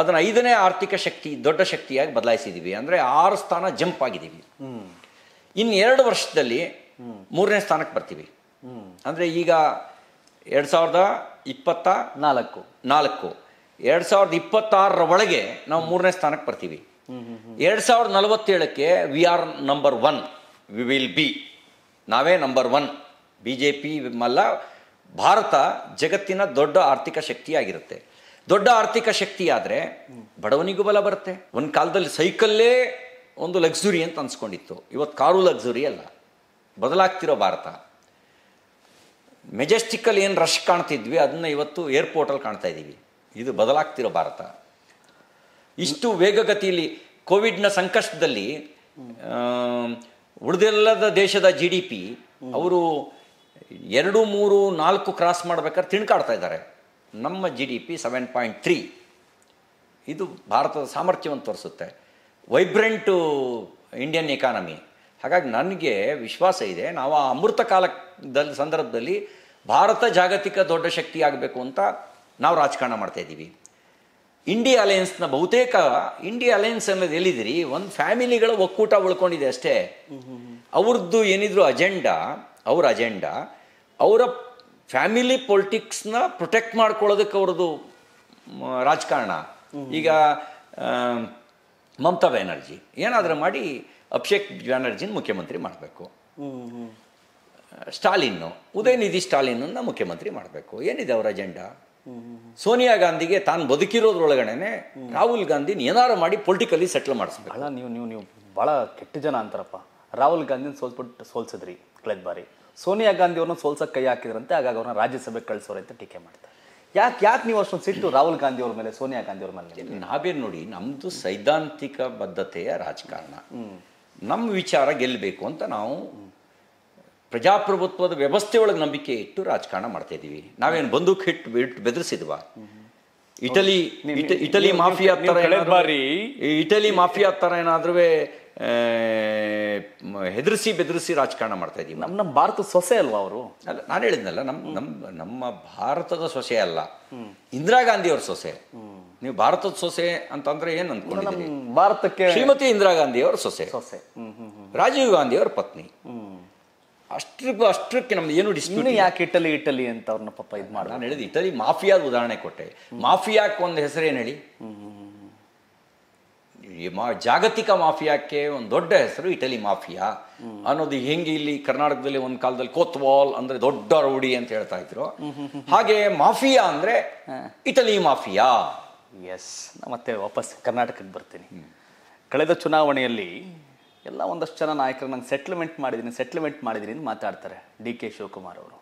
ಅದನ್ನು ಐದನೇ ಆರ್ಥಿಕ ಶಕ್ತಿ ದೊಡ್ಡ ಶಕ್ತಿಯಾಗಿ ಬದಲಾಯಿಸಿದೀವಿ ಅಂದರೆ ಆರು ಸ್ಥಾನ ಜಂಪ್ ಆಗಿದ್ದೀವಿ ಇನ್ನು ಎರಡು ವರ್ಷದಲ್ಲಿ ಮೂರನೇ ಸ್ಥಾನಕ್ಕೆ ಬರ್ತೀವಿ ಅಂದರೆ ಈಗ ಎರಡು ಸಾವಿರದ ಇಪ್ಪತ್ತ ನಾಲ್ಕು ನಾಲ್ಕು ಎರಡು ಸಾವಿರದ ಇಪ್ಪತ್ತಾರರ ಒಳಗೆ ನಾವು ಮೂರನೇ ಸ್ಥಾನಕ್ಕೆ ಬರ್ತೀವಿ ಎರಡು ಸಾವಿರದ ನಲವತ್ತೇಳಕ್ಕೆ we are number one we will be ನಾವೇ number one B J P ಮಲ್ಲ ಭಾರತ ಜಗತ್ತಿನ ದೊಡ್ಡ ಆರ್ಥಿಕ ಶಕ್ತಿಯಾಗಿರುತ್ತೆ ದೊಡ್ಡ ಆರ್ಥಿಕ ಶಕ್ತಿ ಆದರೆ ಬಡವನಿಗೂ ಬಲ ಬರುತ್ತೆ ಒಂದು ಕಾಲದಲ್ಲಿ ಸೈಕಲ್ಲೇ ಒಂದು ಲಕ್ಸುರಿ ಅಂತ ಅನ್ಸ್ಕೊಂಡಿತ್ತು ಇವತ್ತು ಕಾರು ಲಕ್ಸುರಿ ಅಲ್ಲ ಬದಲಾಗ್ತಿರೋ ಭಾರತ ಮೆಜೆಸ್ಟಿಕಲ್ಲಿ ಏನು ರಶ್ ಕಾಣ್ತಿದ್ವಿ ಅದನ್ನ ಇವತ್ತು ಏರ್ಪೋರ್ಟಲ್ಲಿ ಕಾಣ್ತಾ ಇದ್ದೀವಿ ಇದು ಬದಲಾಗ್ತಿರೋ ಭಾರತ ಇಷ್ಟು ವೇಗಗತಿಯಲ್ಲಿ ಕೋವಿಡ್ನ ಸಂಕಷ್ಟದಲ್ಲಿ ಉಳಿದೆಲ್ಲದ ದೇಶದ ಜಿ ಡಿ ಪಿ ಅವರು ಎರಡು ಮೂರು ನಾಲ್ಕು ಕ್ರಾಸ್ ಮಾಡ್ಬೇಕಾದ್ರೆ ತಿಣ್ಕಾಡ್ತಾ ಇದ್ದಾರೆ ನಮ್ಮ G D P seven point three ಇದು ಭಾರತದ ಸಾಮರ್ಥ್ಯವನ್ನು ತೋರಿಸುತ್ತೆ ವೈಬ್ರೆಂಟು ಇಂಡಿಯನ್ ಎಕಾನಮಿ ಹಾಗಾಗಿ ನನಗೆ ವಿಶ್ವಾಸ ಇದೆ ನಾವು ಆ ಅಮೃತ ಕಾಲದಲ್ಲಿ ಸಂದರ್ಭದಲ್ಲಿ ಭಾರತ ಜಾಗತಿಕ ದೊಡ್ಡ ಶಕ್ತಿ ಆಗಬೇಕು ಅಂತ ನಾವು ರಾಜಕಾರಣ ಮಾಡ್ತಾ ಇದ್ದೀವಿ ಇಂಡಿಯಾ ಅಲಯನ್ಸ್ನ ಬಹುತೇಕ ಇಂಡಿಯಾ ಅಲಯನ್ಸ್ ಅನ್ನೋದು ಎಲ್ಲಿದ್ದೀರಿ ಒಂದು ಫ್ಯಾಮಿಲಿಗಳ ಒಕ್ಕೂಟ ಉಳ್ಕೊಂಡಿದೆ ಅಷ್ಟೇ ಅವ್ರದ್ದು ಏನಿದ್ರು ಅಜೆಂಡಾ ಅವರ ಅಜೆಂಡಾ ಅವರ ಫ್ಯಾಮಿಲಿ ಪೊಲಿಟಿಕ್ಸ್ನ ಪ್ರೊಟೆಕ್ಟ್ ಮಾಡ್ಕೊಳ್ಳೋದಕ್ಕೆ ಅವ್ರದ್ದು ರಾಜಕಾರಣ ಈಗ ಮಮತಾ ಬ್ಯಾನರ್ಜಿ ಏನಾದರೂ ಮಾಡಿ ಅಭಿಷೇಕ್ ಬ್ಯಾನರ್ಜಿನ ಮುಖ್ಯಮಂತ್ರಿ ಮಾಡಬೇಕು ಸ್ಟಾಲಿನ್ನು ಉದಯನಿಧಿ ಸ್ಟಾಲಿನ್ನ ಮುಖ್ಯಮಂತ್ರಿ ಮಾಡಬೇಕು ಏನಿದೆ ಅವರ ಅಜೆಂಡಾ ಸೋನಿಯಾ ಗಾಂಧಿಗೆ ತಾನು ಬದುಕಿರೋದ್ರೊಳಗಡೆನೆ ರಾಹುಲ್ ಗಾಂಧಿನ ಏನಾರು ಮಾಡಿ ಪೊಲಿಟಿಕಲಿ ಸೆಟ್ಲ್ ಮಾಡಿಸ್ಬೇಕು ಅಲ್ಲ ನೀವು ನೀವು ನೀವು ಭಾಳ ಕೆಟ್ಟ ಜನ ಅಂತಾರಪ್ಪ ರಾಹುಲ್ ಗಾಂಧಿನ ಸೋಲ್ಬಿಟ್ಟು ಸೋಲ್ಸಿದ್ರಿ ಕಳೆದ ಬಾರಿ ಸೋನಿಯಾ ಗಾಂಧಿ ಅವ್ರನ್ನ ಸೋಲ್ಸಕ್ಕೆ ಕೈ ಹಾಕಿದ್ರಂತೆ ಹಾಗಾಗಿ ಅವ್ರನ್ನ ರಾಜ್ಯಸಭೆಗೆ ಕಳಿಸೋರು ಅಂತ ಟೀಕೆ ಮಾಡ್ತಾರೆ ಯಾಕೆ ಯಾಕೆ ನೀವು ಅಷ್ಟೊಂದು ಸಿಟ್ಟು ರಾಹುಲ್ ಗಾಂಧಿ ಅವ್ರ ಮೇಲೆ ಸೋನಿಯಾ ಗಾಂಧಿ ಅವರ ಮೇಲೆ ನಾವೇನು ನೋಡಿ ನಮ್ಮದು ಸೈದ್ಧಾಂತಿಕ ಬದ್ಧತೆಯ ರಾಜಕಾರಣ ನಮ್ಮ ವಿಚಾರ ಗೆಲ್ಲಬೇಕು ಅಂತ ನಾವು ಪ್ರಜಾಪ್ರಭುತ್ವದ ವ್ಯವಸ್ಥೆ ಒಳಗೆ ನಂಬಿಕೆ ಇಟ್ಟು ರಾಜಕಾರಣ ಮಾಡ್ತಾ ಇದ್ದೀವಿ ನಾವೇನು ಬಂದೂಕ್ ಹಿಟ್ಟು ಬಿಟ್ಟು ಬೆದರಿಸಿದ್ವಾ ಇಟಲಿ ಇಟಲಿ ಮಾಫಿಯಾ ತರ ಬಾರಿ ಇಟಲಿ ಮಾಫಿಯಾ ತರ ಏನಾದ್ರೂ ಹೆದರಿಸಿ ಬೆದರಿಸಿ ರಾಜಕಾರಣ ಮಾಡ್ತಾ ಇದ್ದೀವಿ ನಮ್ಮ ನಮ್ಮ ಭಾರತದ ಸೊಸೆ ಅಲ್ವಾ ಅವರು ಅಲ್ಲ ನಾನು ಹೇಳಿದ್ನಲ್ಲ ನಮ್ಮ ನಮ್ಮ ನಮ್ಮ ಭಾರತದ ಸೊಸೆ ಅಲ್ಲ ಇಂದಿರಾ ಗಾಂಧಿ ಅವ್ರ ಸೊಸೆ ನೀವು ಭಾರತದ ಸೊಸೆ ಅಂತಂದ್ರೆ ಏನು ಅಂದ್ಕೊಂಡಿದ್ದೀರಿ ಭಾರತಕ್ಕೆ ಶ್ರೀಮತಿ ಇಂದಿರಾ ಗಾಂಧಿಯವ್ರ ಸೊಸೆ ಸೊಸೆ ರಾಜೀವ್ ಗಾಂಧಿ ಅವ್ರ ಪತ್ನಿ ಅಷ್ಟು ಅಷ್ಟಕ್ಕೆ ನಮ್ದು ಏನು ಡಿಸ್ಪ್ಯೂಟ್ ಯಾಕೆ ಇಟಲಿ ಇಟಲಿ ಅಂತ ಅವ್ರನ್ನ ಪಪ್ಪ ಇದು ಮಾಡಿ ನಾನು ಹೇಳಿದ ಇಟಲಿ ಮಾಫಿಯಾದ ಉದಾಹರಣೆ ಕೊಟ್ಟೆ ಮಾಫಿಯಾಕ್ ಒಂದು ಹೆಸರು ಏನು ಹೇಳಿ ಈ ಮಾ ಜಾಗತಿಕ ಮಾಫಿಯಾಕ್ಕೆ ಒಂದು ದೊಡ್ಡ ಹೆಸರು ಇಟಲಿ ಮಾಫಿಯಾ ಅನ್ನೋದು ಹೆಂಗೆ ಇಲ್ಲಿ ಕರ್ನಾಟಕದಲ್ಲಿ ಒಂದು ಕಾಲದಲ್ಲಿ ಕೋತ್ವಾಲ್ ಅಂದ್ರೆ ದೊಡ್ಡ ರೌಡಿ ಅಂತ ಹೇಳ್ತಾ ಇದ್ರು ಹಾಗೆ ಮಾಫಿಯಾ ಅಂದ್ರೆ ಇಟಲಿ ಮಾಫಿಯಾ ಎಸ್ ಮತ್ತೆ ವಾಪಸ್ ಕರ್ನಾಟಕಕ್ಕೆ ಬರ್ತೀನಿ ಕಳೆದ ಚುನಾವಣೆಯಲ್ಲಿ ಎಲ್ಲ ಒಂದಷ್ಟು ಜನ ನಾಯಕರು ನಂಗೆ ಸೆಟ್ಲ್ಮೆಂಟ್ ಮಾಡಿದ್ದೀನಿ ಸೆಟ್ಲ್ಮೆಂಟ್ ಮಾಡಿದ್ದೀನಿ ಅಂತ ಮಾತಾಡ್ತಾರೆ ಡಿ ಕೆ ಶಿವಕುಮಾರ್ ಅವರು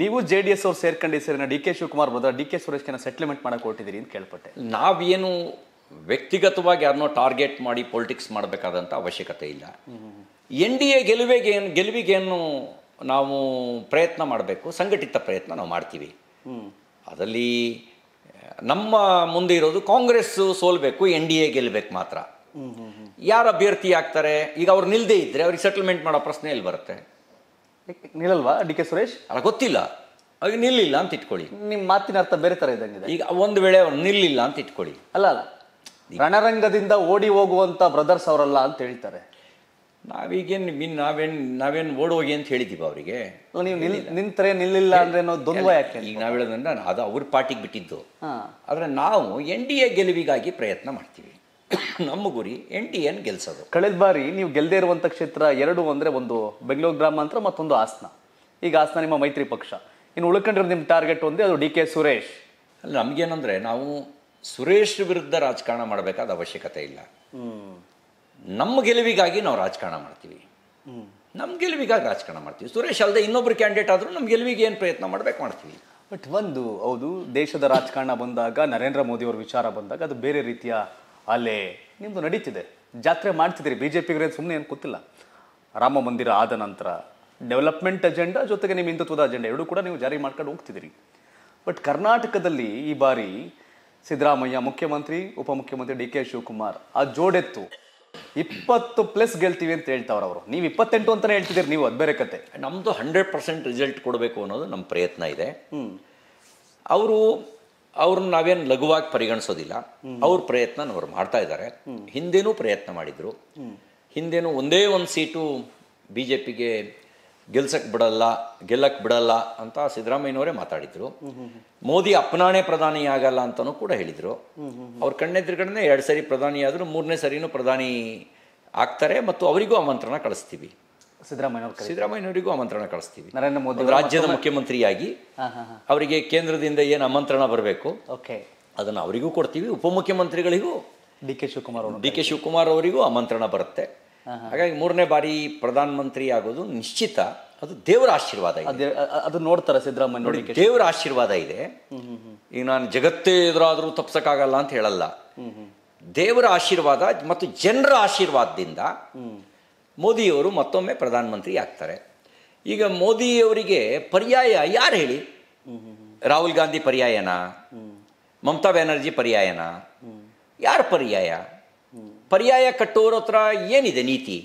ನೀವು ಜೆ ಡಿ ಎಸ್ ಅವ್ರು ಸೇರ್ಕೊಂಡು ಸೇರಿನ ಡಿ ಕೆ ಶಿವಕುಮಾರ್ ಬಂದ್ರೆ ಡಿ ಕೆ ಸುರೇಶ್ ಸೆಟ್ಲ್ಮೆಂಟ್ ಮಾಡಕ್ಕೆ ಕೊಟ್ಟಿದ್ದೀರಿ ಅಂತ ಕೇಳ್ಪಟ್ಟೆ ನಾವೇನು ವ್ಯಕ್ತಿಗತವಾಗಿ ಯಾರನ್ನೋ ಟಾರ್ಗೆಟ್ ಮಾಡಿ ಪೊಲಿಟಿಕ್ಸ್ ಮಾಡಬೇಕಾದಂಥ ಅವಶ್ಯಕತೆ ಇಲ್ಲ ಎನ್ ಡಿ ಎ ಗೆಲುವಿಗೆ ಏನು ನಾವು ಪ್ರಯತ್ನ ಮಾಡಬೇಕು ಸಂಘಟಿತ ಪ್ರಯತ್ನ ನಾವು ಮಾಡ್ತೀವಿ ಅದರಲ್ಲಿ ನಮ್ಮ ಮುಂದೆ ಇರೋದು ಕಾಂಗ್ರೆಸ್ ಸೋಲ್ಬೇಕು ಎನ್ ಡಿ ಎ ಗೆಲ್ಲಬೇಕು ಮಾತ್ರ ಯಾರು ಅಭ್ಯರ್ಥಿ ಆಗ್ತಾರೆ ಈಗ ಅವ್ರು ನಿಲ್ಲದೇ ಇದ್ದರೆ ಅವ್ರಿಗೆ ಸೆಟಲ್ಮೆಂಟ್ ಮಾಡೋ ಪ್ರಶ್ನೆ ಎಲ್ಲಿ ಬರುತ್ತೆ ನಿಲ್ಲಲ್ವಾ ಡಿ ಕೆ ಸುರೇಶ್ ಅಲ್ಲ ಗೊತ್ತಿಲ್ಲ ಅವ್ರಿಗೆ ನಿಲ್ಲಿಲ್ಲ ಅಂತ ಇಟ್ಕೊಳ್ಳಿ ನಿಮ್ಮ ಮಾತಿನ ಅರ್ಥ ಬೇರೆ ಥರ ಇದ್ದಂಗೆ ಈಗ ಒಂದು ವೇಳೆ ಅವ್ರು ನಿಲ್ಲಿಲ್ಲ ಅಂತ ಇಟ್ಕೊಳ್ಳಿ ಅಲ್ಲ ಅಲ್ಲ ರಣರಂಗದಿಂದ ಓಡಿ ಹೋಗುವಂತ ಬ್ರದರ್ಸ್ ಅವರಲ್ಲ ಅಂತ ಹೇಳ್ತಾರೆ ನಾವೀಗೇನು ಮೀನ್ ನಾವೇನು ನಾವೇನು ಓಡೋಗಿ ಅಂತ ಹೇಳಿದ್ದೀವಿ ಅವರಿಗೆ ನೀವು ನಿಂತರೆ ನಿಲ್ಲಿಲ್ಲ ಅಂದ್ರೆ ದೊಂದ್ವ ಯಾಕೆ ಈಗ ನಾವು ಹೇಳೋದಂದ್ರೆ ಅದು ಅವ್ರ ಪಾರ್ಟಿಗೆ ಬಿಟ್ಟಿದ್ದು ಆದರೆ ನಾವು ಎನ್ ಡಿ ಎ ಗೆಲುವಿಗಾಗಿ ಪ್ರಯತ್ನ ಮಾಡ್ತೀವಿ ನಮ್ಮ ಗುರಿ ಎನ್ ಡಿ ಎನ್ ಗೆಲ್ಸೋದು ಕಳೆದ ಬಾರಿ ನೀವು ಗೆಲ್ದೇ ಇರುವಂಥ ಕ್ಷೇತ್ರ ಎರಡು ಅಂದರೆ ಒಂದು ಬೆಂಗಳೂರು ಗ್ರಾಮಾಂತರ ಮತ್ತೊಂದು ಹಾಸನ ಈಗ ಹಾಸನ ನಿಮ್ಮ ಮೈತ್ರಿ ಪಕ್ಷ ಇನ್ನು ಉಳ್ಕೊಂಡಿರೋ ನಿಮ್ಮ ಟಾರ್ಗೆಟ್ ಒಂದೇ ಅದು ಡಿ ಕೆ ಸುರೇಶ್ ಅಲ್ಲ ನಮಗೇನಂದರೆ ನಾವು ಸುರೇಶ್ ವಿರುದ್ಧ ರಾಜಕಾರಣ ಮಾಡಬೇಕಾದ ಅವಶ್ಯಕತೆ ಇಲ್ಲ ನಮ್ಮ ಗೆಲುವಿಗಾಗಿ ನಾವು ರಾಜಕಾರಣ ಮಾಡ್ತೀವಿ ನಮ್ಮ ಗೆಲುವಿಗಾಗಿ ರಾಜಕಾರಣ ಮಾಡ್ತೀವಿ ಸುರೇಶ್ ಅಲ್ಲದೆ ಇನ್ನೊಬ್ಬರು ಕ್ಯಾಂಡಿಡೇಟ್ ಆದರೂ ನಮ್ಮ ಗೆಲುವಿಗೆ ಏನು ಪ್ರಯತ್ನ ಮಾಡಬೇಕು ಮಾಡ್ತೀವಿ ಬಟ್ ಒಂದು ಹೌದು ದೇಶದ ರಾಜಕಾರಣ ಬಂದಾಗ ನರೇಂದ್ರ ಮೋದಿಯವ್ರ ವಿಚಾರ ಬಂದಾಗ ಅದು ಬೇರೆ ರೀತಿಯ ಅಲೆ ನಿಮ್ಮದು ನಡೀತಿದೆ ಜಾತ್ರೆ ಮಾಡ್ತಿದ್ದೀರಿ ಬಿ ಜೆ ಸುಮ್ಮನೆ ಏನು ಗೊತ್ತಿಲ್ಲ ರಾಮ ಮಂದಿರ ಆದ ನಂತರ ಡೆವಲಪ್ಮೆಂಟ್ ಅಜೆಂಡಾ ಜೊತೆಗೆ ನಿಮ್ಮ ಹಿಂದುತ್ವದ ಅಜೆಂಡಾ ಎರಡೂ ಕೂಡ ನೀವು ಜಾರಿ ಮಾಡ್ಕೊಂಡು ಹೋಗ್ತಿದ್ದೀರಿ ಬಟ್ ಕರ್ನಾಟಕದಲ್ಲಿ ಈ ಬಾರಿ ಸಿದ್ದರಾಮಯ್ಯ ಮುಖ್ಯಮಂತ್ರಿ ಉಪಮುಖ್ಯಮಂತ್ರಿ ಡಿ ಕೆ ಶಿವಕುಮಾರ್ ಆ ಜೋಡೆತ್ತು ಇಪ್ಪತ್ತು ಪ್ಲಸ್ ಗೆಲ್ತೀವಿ ಅಂತ ಹೇಳ್ತಾವ್ರ ಅವರು ನೀವು ಇಪ್ಪತ್ತೆಂಟು ಅಂತಾನೆ ಹೇಳ್ತಿದ್ದೀರಿ ನೀವು ಅದ್ಬೇರೆ ಬೇರೆ ಕತೆ ನಮ್ದು ಹಂಡ್ರೆಡ್ ಪರ್ಸೆಂಟ್ ರಿಸಲ್ಟ್ ಕೊಡಬೇಕು ಅನ್ನೋದು ನಮ್ಮ ಪ್ರಯತ್ನ ಇದೆ ಅವರು ಅವ್ರನ್ನ ನಾವೇನು ಲಘುವಾಗಿ ಪರಿಗಣಿಸೋದಿಲ್ಲ ಅವ್ರ ಪ್ರಯತ್ನ ಅವ್ರು ಮಾಡ್ತಾ ಇದ್ದಾರೆ ಹಿಂದೇನೂ ಪ್ರಯತ್ನ ಮಾಡಿದ್ರು ಹಿಂದೇನು ಒಂದೇ ಒಂದು ಸೀಟು ಬಿ ಜೆ ಪಿಗೆ ಗೆಲ್ಸಕ್ ಬಿಡಲ್ಲ ಗೆಲ್ಲಕ್ಕೆ ಬಿಡಲ್ಲ ಅಂತ ಸಿದ್ದರಾಮಯ್ಯನವರೇ ಮಾತಾಡಿದ್ರು ಮೋದಿ ಅಪ್ನಾನೇ ಪ್ರಧಾನಿ ಆಗಲ್ಲ ಅಂತಲೂ ಕೂಡ ಹೇಳಿದರು ಅವ್ರ ಕಣ್ಣೆದ್ರುಗಡೆ ಎರಡು ಸರಿ ಪ್ರಧಾನಿ ಆದರೂ ಮೂರನೇ ಸರಿನೂ ಪ್ರಧಾನಿ ಆಗ್ತಾರೆ ಮತ್ತು ಅವರಿಗೂ ಆಮಂತ್ರಣ ಕಳಿಸ್ತೀವಿ ಸಿದ್ದರಾಮಯ್ಯ ಸಿದ್ದರಾಮಯ್ಯನವರಿಗೂ ಆಮಂತ್ರಣ ಕಳಿಸ್ತೀವಿ ನರೇಂದ್ರ ಮೋದಿ ರಾಜ್ಯದ ಮುಖ್ಯಮಂತ್ರಿಯಾಗಿ ಅವರಿಗೆ ಕೇಂದ್ರದಿಂದ ಏನು ಆಮಂತ್ರಣ ಬರಬೇಕು ಓಕೆ ಅದನ್ನು ಅವರಿಗೂ ಕೊಡ್ತೀವಿ ಉಪಮುಖ್ಯಮಂತ್ರಿಗಳಿಗೂ D K Shivakumar D K Shivakumar ಅವರಿಗೂ ಆಮಂತ್ರಣ ಬರುತ್ತೆ ಹಾಗಾಗಿ ಮೂರನೇ ಬಾರಿ ಪ್ರಧಾನಮಂತ್ರಿ ಆಗೋದು ನಿಶ್ಚಿತ ಅದು ದೇವರ ಆಶೀರ್ವಾದ ಇದೆ ಅದು ನೋಡ್ತಾರೆ ಸಿದ್ದರಾಮಯ್ಯ ನೋಡಿ ದೇವರ ಆಶೀರ್ವಾದ ಇದೆ ಈಗ ನಾನು ಜಗತ್ತೇ ಎದುರಾದರೂ ತಪ್ಸಕ್ಕಾಗಲ್ಲ ಅಂತ ಹೇಳಲ್ಲ ದೇವರ ಆಶೀರ್ವಾದ ಮತ್ತು ಜನರ ಆಶೀರ್ವಾದದಿಂದ ಮೋದಿಯವರು ಮತ್ತೊಮ್ಮೆ ಪ್ರಧಾನಮಂತ್ರಿ ಆಗ್ತಾರೆ ಈಗ ಮೋದಿಯವರಿಗೆ ಪರ್ಯಾಯ ಯಾರು ಹೇಳಿ ರಾಹುಲ್ ಗಾಂಧಿ ಪರ್ಯಾಯನಾ ಮಮತಾ ಬ್ಯಾನರ್ಜಿ ಪರ್ಯಾಯನಾ ಯಾರ ಪರ್ಯಾಯ ಪರ್ಯಾಯ ಕಟ್ಟೋರ ಹತ್ರ ಏನಿದೆ ನೀತಿ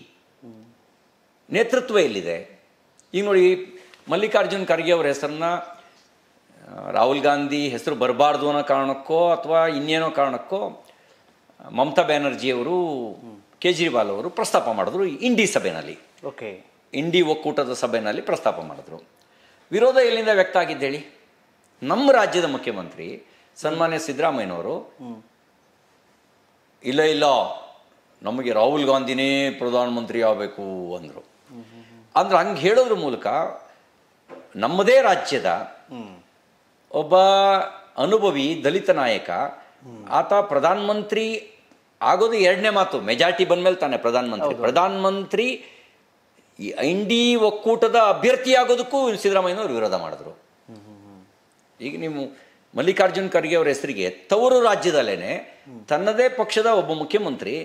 ನೇತೃತ್ವ ಎಲ್ಲಿದೆ ಈಗ ನೋಡಿ ಮಲ್ಲಿಕಾರ್ಜುನ್ ಖರ್ಗೆ ಅವರ ಹೆಸರನ್ನ ರಾಹುಲ್ ಗಾಂಧಿ ಹೆಸರು ಬರಬಾರ್ದು ಅನ್ನೋ ಕಾರಣಕ್ಕೋ ಅಥವಾ ಇನ್ನೇನೋ ಕಾರಣಕ್ಕೋ ಮಮತಾ ಬ್ಯಾನರ್ಜಿಯವರು ಕೇಜ್ರಿವಾಲ್ ಅವರು ಪ್ರಸ್ತಾಪ ಮಾಡಿದ್ರು ಇಂಡಿ ಸಭೆಯಲ್ಲಿ ಓಕೆ ಇಂಡಿ ಒಕ್ಕೂಟದ ಸಭೆಯಲ್ಲಿ ಪ್ರಸ್ತಾಪ ಮಾಡಿದ್ರು ವಿರೋಧ ಎಲ್ಲಿಂದ ವ್ಯಕ್ತ ಆಗಿದ್ದೇಳಿ ನಮ್ಮ ರಾಜ್ಯದ ಮುಖ್ಯಮಂತ್ರಿ ಸನ್ಮಾನ್ಯ ಸಿದ್ದರಾಮಯ್ಯನವರು ಇಲ್ಲ ಇಲ್ಲ ನಮಗೆ ರಾಹುಲ್ ಗಾಂಧಿನೇ ಪ್ರಧಾನಮಂತ್ರಿ ಆಗಬೇಕು ಅಂದರು ಅಂದ್ರೆ ಹಂಗೆ ಹೇಳೋದ್ರ ಮೂಲಕ ನಮ್ಮದೇ ರಾಜ್ಯದ ಒಬ್ಬ ಅನುಭವಿ ದಲಿತ ನಾಯಕ ಆತ ಪ್ರಧಾನಮಂತ್ರಿ ಆಗೋದು ಎರಡನೇ ಮಾತು ಮೆಜಾರಿಟಿ ಬಂದಮೇಲೆ ತಾನೆ ಪ್ರಧಾನಮಂತ್ರಿ ಪ್ರಧಾನಮಂತ್ರಿ ಡಿ ಒಕ್ಕೂಟದ ಅಭ್ಯರ್ಥಿ ಆಗೋದಕ್ಕೂ ಸಿದ್ದರಾಮಯ್ಯನವರು ವಿರೋಧ ಮಾಡಿದ್ರು ಈಗ ನೀವು ಮಲ್ಲಿಕಾರ್ಜುನ್ ಖರ್ಗೆ ಅವರ ಹೆಸರಿಗೆ ತವರು ರಾಜ್ಯದಲ್ಲೇನೆ ತನ್ನದೇ ಪಕ್ಷದ ಒಬ್ಬ ಮುಖ್ಯಮಂತ್ರಿ